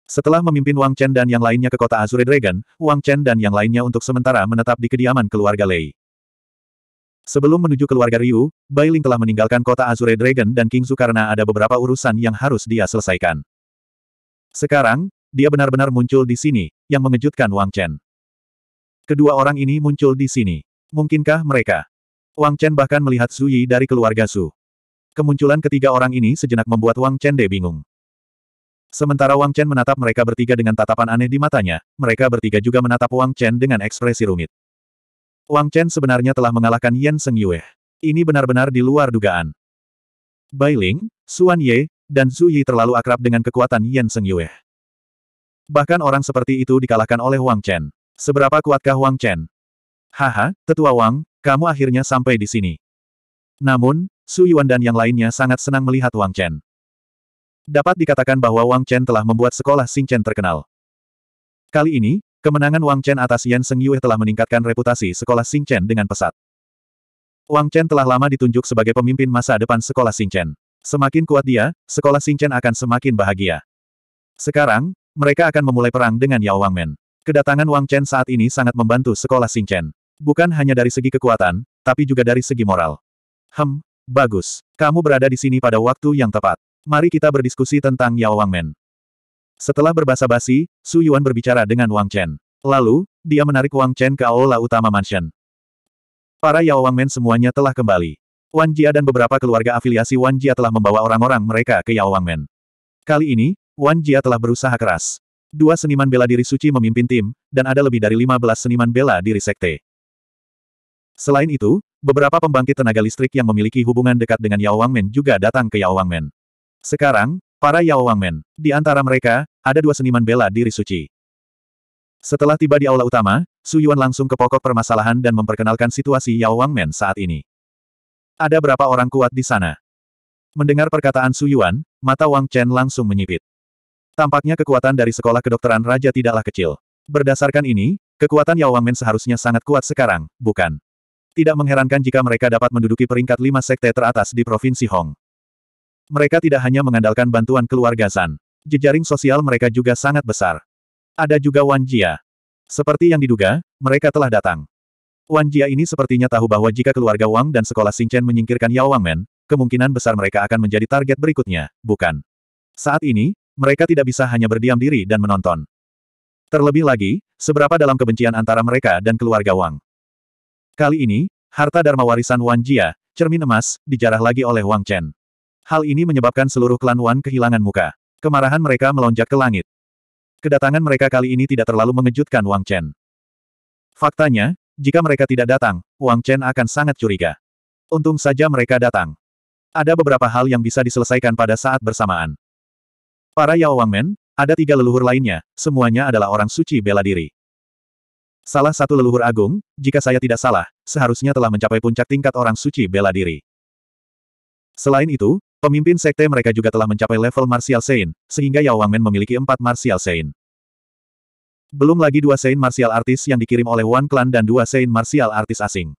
[SPEAKER 1] Setelah memimpin Wang Chen dan yang lainnya ke kota Azure Dragon, Wang Chen dan yang lainnya untuk sementara menetap di kediaman keluarga Lei. Sebelum menuju keluarga Ryu, Bai Ling telah meninggalkan kota Azure Dragon dan Kingsu karena ada beberapa urusan yang harus dia selesaikan. Sekarang, dia benar-benar muncul di sini, yang mengejutkan Wang Chen. Kedua orang ini muncul di sini. Mungkinkah mereka? Wang Chen bahkan melihat Su Yi dari keluarga Su. Kemunculan ketiga orang ini sejenak membuat Wang Chen De bingung. Sementara Wang Chen menatap mereka bertiga dengan tatapan aneh di matanya, mereka bertiga juga menatap Wang Chen dengan ekspresi rumit. Wang Chen sebenarnya telah mengalahkan Yan Seng Yue. Ini benar-benar di luar dugaan. Bai Ling, Suan Ye, dan Zhu Yi terlalu akrab dengan kekuatan Yan Seng Yue. Bahkan orang seperti itu dikalahkan oleh Wang Chen. Seberapa kuatkah Wang Chen? Haha, Tetua Wang, kamu akhirnya sampai di sini. Namun, Su Yuan dan yang lainnya sangat senang melihat Wang Chen. Dapat dikatakan bahwa Wang Chen telah membuat sekolah Xing Chen terkenal. Kali ini, kemenangan Wang Chen atas Yan Seng Yue telah meningkatkan reputasi sekolah Xing Chen dengan pesat. Wang Chen telah lama ditunjuk sebagai pemimpin masa depan sekolah Xing Chen. Semakin kuat dia, sekolah Xing Chen akan semakin bahagia. Sekarang, mereka akan memulai perang dengan Yao Wangmen. Kedatangan Wang Chen saat ini sangat membantu sekolah Xing Chen. Bukan hanya dari segi kekuatan, tapi juga dari segi moral. Hem, bagus. Kamu berada di sini pada waktu yang tepat. Mari kita berdiskusi tentang Yao Wangmen. Setelah berbahasa basi, Su Yuan berbicara dengan Wang Chen. Lalu, dia menarik Wang Chen ke aula utama mansion. Para Yao Wangmen semuanya telah kembali. Wan Jia dan beberapa keluarga afiliasi Wan Jia telah membawa orang-orang mereka ke Yao Wangmen. Kali ini, Wan Jia telah berusaha keras. Dua seniman bela diri suci memimpin tim, dan ada lebih dari 15 seniman bela diri sekte. Selain itu, beberapa pembangkit tenaga listrik yang memiliki hubungan dekat dengan Yao Wangmen juga datang ke Yao Wangmen. Sekarang, para Yao Wangmen, di antara mereka, ada dua seniman bela diri suci. Setelah tiba di aula utama, Su Yuan langsung ke pokok permasalahan dan memperkenalkan situasi Yao Wangmen saat ini. Ada berapa orang kuat di sana? Mendengar perkataan Su Yuan, mata Wang Chen langsung menyipit. Tampaknya kekuatan dari sekolah kedokteran raja tidaklah kecil. Berdasarkan ini, kekuatan Yao Wangmen seharusnya sangat kuat sekarang, bukan? Tidak mengherankan jika mereka dapat menduduki peringkat lima sekte teratas di Provinsi Hong. Mereka tidak hanya mengandalkan bantuan keluarga San, Jejaring sosial mereka juga sangat besar. Ada juga Wan Jia. Seperti yang diduga, mereka telah datang. Wan Jia ini sepertinya tahu bahwa jika keluarga Wang dan sekolah Xingchen menyingkirkan Yao Wangmen, kemungkinan besar mereka akan menjadi target berikutnya, bukan? Saat ini, mereka tidak bisa hanya berdiam diri dan menonton. Terlebih lagi, seberapa dalam kebencian antara mereka dan keluarga Wang. Kali ini, harta Dharma warisan Wan Jia, cermin emas, dijarah lagi oleh Wang Chen. Hal ini menyebabkan seluruh klan Wan kehilangan muka. Kemarahan mereka melonjak ke langit. Kedatangan mereka kali ini tidak terlalu mengejutkan Wang Chen. Faktanya, jika mereka tidak datang, Wang Chen akan sangat curiga. Untung saja mereka datang. Ada beberapa hal yang bisa diselesaikan pada saat bersamaan. Para Yao Wangmen, ada tiga leluhur lainnya, semuanya adalah orang suci bela diri. Salah satu leluhur agung, jika saya tidak salah, seharusnya telah mencapai puncak tingkat orang suci bela diri. Selain itu, pemimpin sekte mereka juga telah mencapai level Martial Saint, sehingga Yao Wangmen memiliki empat Martial Saint. Belum lagi dua Saint Martial Artis yang dikirim oleh Wan Clan dan dua Saint Martial Artis asing.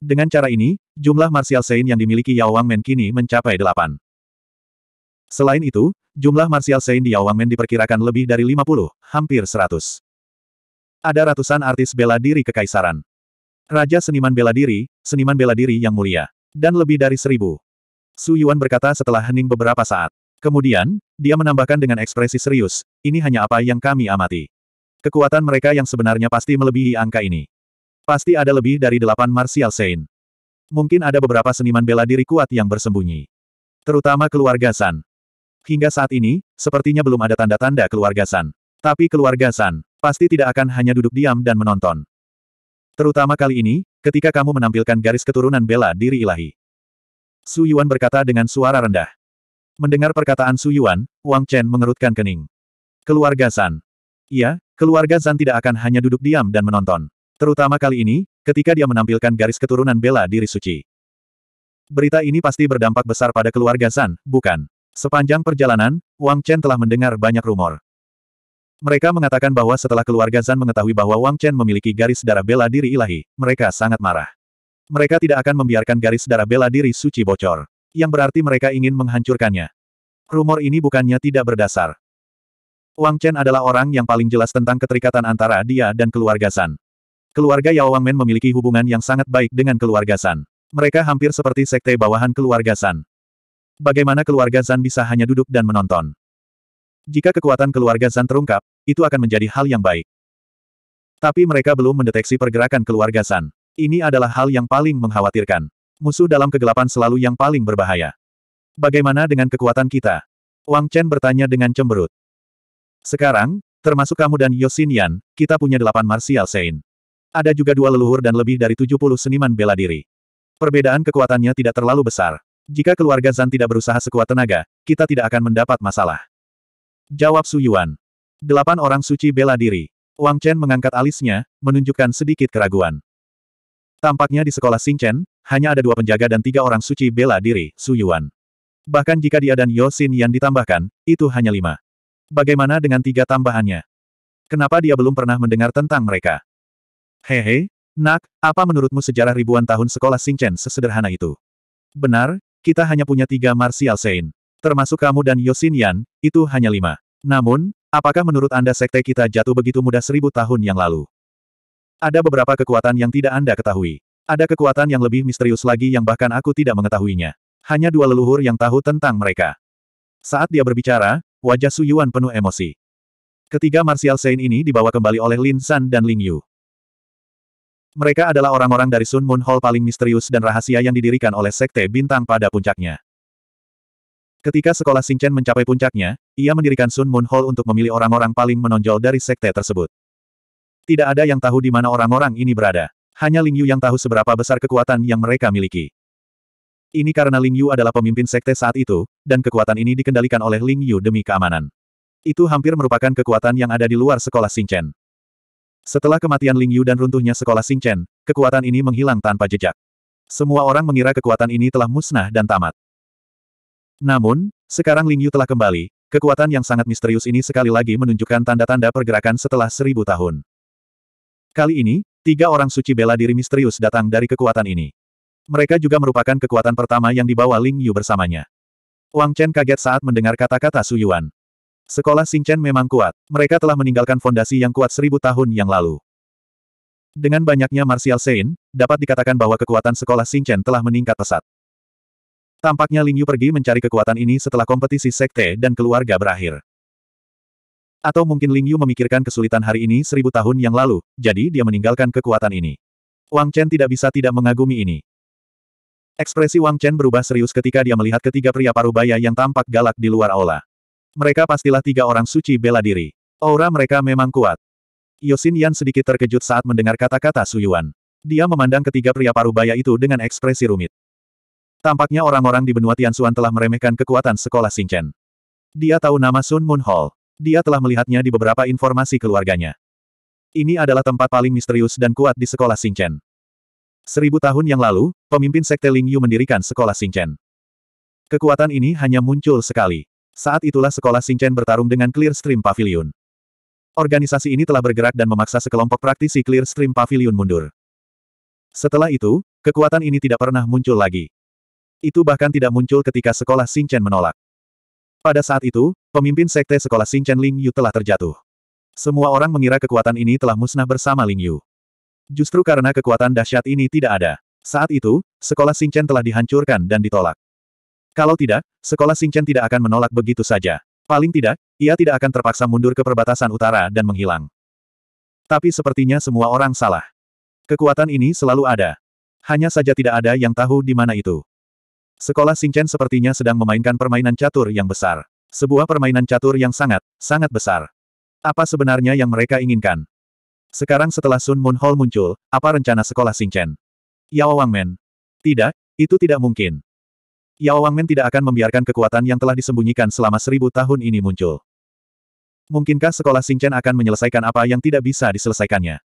[SPEAKER 1] Dengan cara ini, jumlah Martial Saint yang dimiliki Yao Wangmen kini mencapai delapan. Selain itu, jumlah Martial Saint di Yao Wangmen diperkirakan lebih dari 50, hampir 100. Ada ratusan artis bela diri kekaisaran. Raja seniman bela diri, seniman bela diri yang mulia. Dan lebih dari seribu. Su Yuan berkata setelah hening beberapa saat. Kemudian, dia menambahkan dengan ekspresi serius, ini hanya apa yang kami amati. Kekuatan mereka yang sebenarnya pasti melebihi angka ini. Pasti ada lebih dari delapan Martial Saint. Mungkin ada beberapa seniman bela diri kuat yang bersembunyi. Terutama keluarga San. Hingga saat ini, sepertinya belum ada tanda-tanda keluarga San. Tapi keluarga San. Pasti tidak akan hanya duduk diam dan menonton. Terutama kali ini, ketika kamu menampilkan garis keturunan bela diri ilahi. Su Yuan berkata dengan suara rendah. Mendengar perkataan Su Yuan, Wang Chen mengerutkan kening. Keluarga San. Iya, keluarga San tidak akan hanya duduk diam dan menonton. Terutama kali ini, ketika dia menampilkan garis keturunan bela diri suci. Berita ini pasti berdampak besar pada keluarga San, bukan? Sepanjang perjalanan, Wang Chen telah mendengar banyak rumor. Mereka mengatakan bahwa setelah keluarga Zan mengetahui bahwa Wang Chen memiliki garis darah bela diri ilahi, mereka sangat marah. Mereka tidak akan membiarkan garis darah bela diri suci bocor. Yang berarti mereka ingin menghancurkannya. Rumor ini bukannya tidak berdasar. Wang Chen adalah orang yang paling jelas tentang keterikatan antara dia dan keluarga Zan. Keluarga Yao Wang Men memiliki hubungan yang sangat baik dengan keluarga Zan. Mereka hampir seperti sekte bawahan keluarga Zan. Bagaimana keluarga Zan bisa hanya duduk dan menonton? Jika kekuatan keluarga Zan terungkap, itu akan menjadi hal yang baik. Tapi mereka belum mendeteksi pergerakan keluarga San. Ini adalah hal yang paling mengkhawatirkan. Musuh dalam kegelapan selalu yang paling berbahaya. Bagaimana dengan kekuatan kita? Wang Chen bertanya dengan cemberut. Sekarang, termasuk kamu dan Yosin Yan, kita punya delapan martial sein. Ada juga dua leluhur dan lebih dari tujuh puluh seniman bela diri. Perbedaan kekuatannya tidak terlalu besar. Jika keluarga Zan tidak berusaha sekuat tenaga, kita tidak akan mendapat masalah. Jawab Su Yuan. Delapan orang suci bela diri. Wang Chen mengangkat alisnya, menunjukkan sedikit keraguan. Tampaknya di sekolah Chen, hanya ada dua penjaga dan tiga orang suci bela diri, Su Yuan. Bahkan jika dia dan Yosin yang ditambahkan, itu hanya lima. Bagaimana dengan tiga tambahannya? Kenapa dia belum pernah mendengar tentang mereka? Hehe, nak, apa menurutmu sejarah ribuan tahun sekolah Chen sesederhana itu? Benar, kita hanya punya tiga martial saint. Termasuk kamu dan Yosin Yan, itu hanya lima. Namun, Apakah menurut Anda sekte kita jatuh begitu mudah seribu tahun yang lalu? Ada beberapa kekuatan yang tidak Anda ketahui. Ada kekuatan yang lebih misterius lagi yang bahkan aku tidak mengetahuinya. Hanya dua leluhur yang tahu tentang mereka. Saat dia berbicara, wajah Su Yuan penuh emosi. Ketiga Martial Saint ini dibawa kembali oleh Lin San dan Ling Yu. Mereka adalah orang-orang dari Sun Moon Hall paling misterius dan rahasia yang didirikan oleh Sekte Bintang pada puncaknya. Ketika sekolah Chen mencapai puncaknya, ia mendirikan Sun Moon Hall untuk memilih orang-orang paling menonjol dari sekte tersebut. Tidak ada yang tahu di mana orang-orang ini berada. Hanya Ling Yu yang tahu seberapa besar kekuatan yang mereka miliki. Ini karena Ling Yu adalah pemimpin sekte saat itu, dan kekuatan ini dikendalikan oleh Ling Yu demi keamanan. Itu hampir merupakan kekuatan yang ada di luar sekolah Chen. Setelah kematian Ling Yu dan runtuhnya sekolah Chen, kekuatan ini menghilang tanpa jejak. Semua orang mengira kekuatan ini telah musnah dan tamat. Namun, sekarang Ling Yu telah kembali, kekuatan yang sangat misterius ini sekali lagi menunjukkan tanda-tanda pergerakan setelah seribu tahun. Kali ini, tiga orang suci bela diri misterius datang dari kekuatan ini. Mereka juga merupakan kekuatan pertama yang dibawa Ling Yu bersamanya. Wang Chen kaget saat mendengar kata-kata Su Yuan. Sekolah Chen memang kuat. Mereka telah meninggalkan fondasi yang kuat seribu tahun yang lalu. Dengan banyaknya Martial Sein, dapat dikatakan bahwa kekuatan sekolah Chen telah meningkat pesat. Tampaknya Ling Yu pergi mencari kekuatan ini setelah kompetisi sekte dan keluarga berakhir. Atau mungkin Ling Yu memikirkan kesulitan hari ini seribu tahun yang lalu, jadi dia meninggalkan kekuatan ini. Wang Chen tidak bisa tidak mengagumi ini. Ekspresi Wang Chen berubah serius ketika dia melihat ketiga pria parubaya yang tampak galak di luar aula. Mereka pastilah tiga orang suci bela diri. Aura mereka memang kuat. Yosin Yan sedikit terkejut saat mendengar kata-kata Suyuan. Dia memandang ketiga pria parubaya itu dengan ekspresi rumit. Tampaknya orang-orang di benua Tianxuan telah meremehkan kekuatan sekolah Xingchen. Dia tahu nama Sun Moon Hall. Dia telah melihatnya di beberapa informasi keluarganya. Ini adalah tempat paling misterius dan kuat di sekolah Xingchen. Seribu tahun yang lalu, pemimpin sekte Ling Yu mendirikan sekolah Xingchen. Kekuatan ini hanya muncul sekali. Saat itulah sekolah Xingchen bertarung dengan Clear Stream Pavilion. Organisasi ini telah bergerak dan memaksa sekelompok praktisi Clear Stream Pavilion mundur. Setelah itu, kekuatan ini tidak pernah muncul lagi. Itu bahkan tidak muncul ketika sekolah Xingchen menolak. Pada saat itu, pemimpin sekte sekolah Xingchen Ling Yu telah terjatuh. Semua orang mengira kekuatan ini telah musnah bersama Ling Yu. Justru karena kekuatan dahsyat ini tidak ada. Saat itu, sekolah Xingchen telah dihancurkan dan ditolak. Kalau tidak, sekolah Xingchen tidak akan menolak begitu saja. Paling tidak, ia tidak akan terpaksa mundur ke perbatasan utara dan menghilang. Tapi sepertinya semua orang salah. Kekuatan ini selalu ada. Hanya saja tidak ada yang tahu di mana itu. Sekolah Chen sepertinya sedang memainkan permainan catur yang besar. Sebuah permainan catur yang sangat, sangat besar. Apa sebenarnya yang mereka inginkan? Sekarang setelah Sun Moon Hall muncul, apa rencana sekolah Chen? Yao Men, Tidak, itu tidak mungkin. Yao Men tidak akan membiarkan kekuatan yang telah disembunyikan selama seribu tahun ini muncul. Mungkinkah sekolah Chen akan menyelesaikan apa yang tidak bisa diselesaikannya?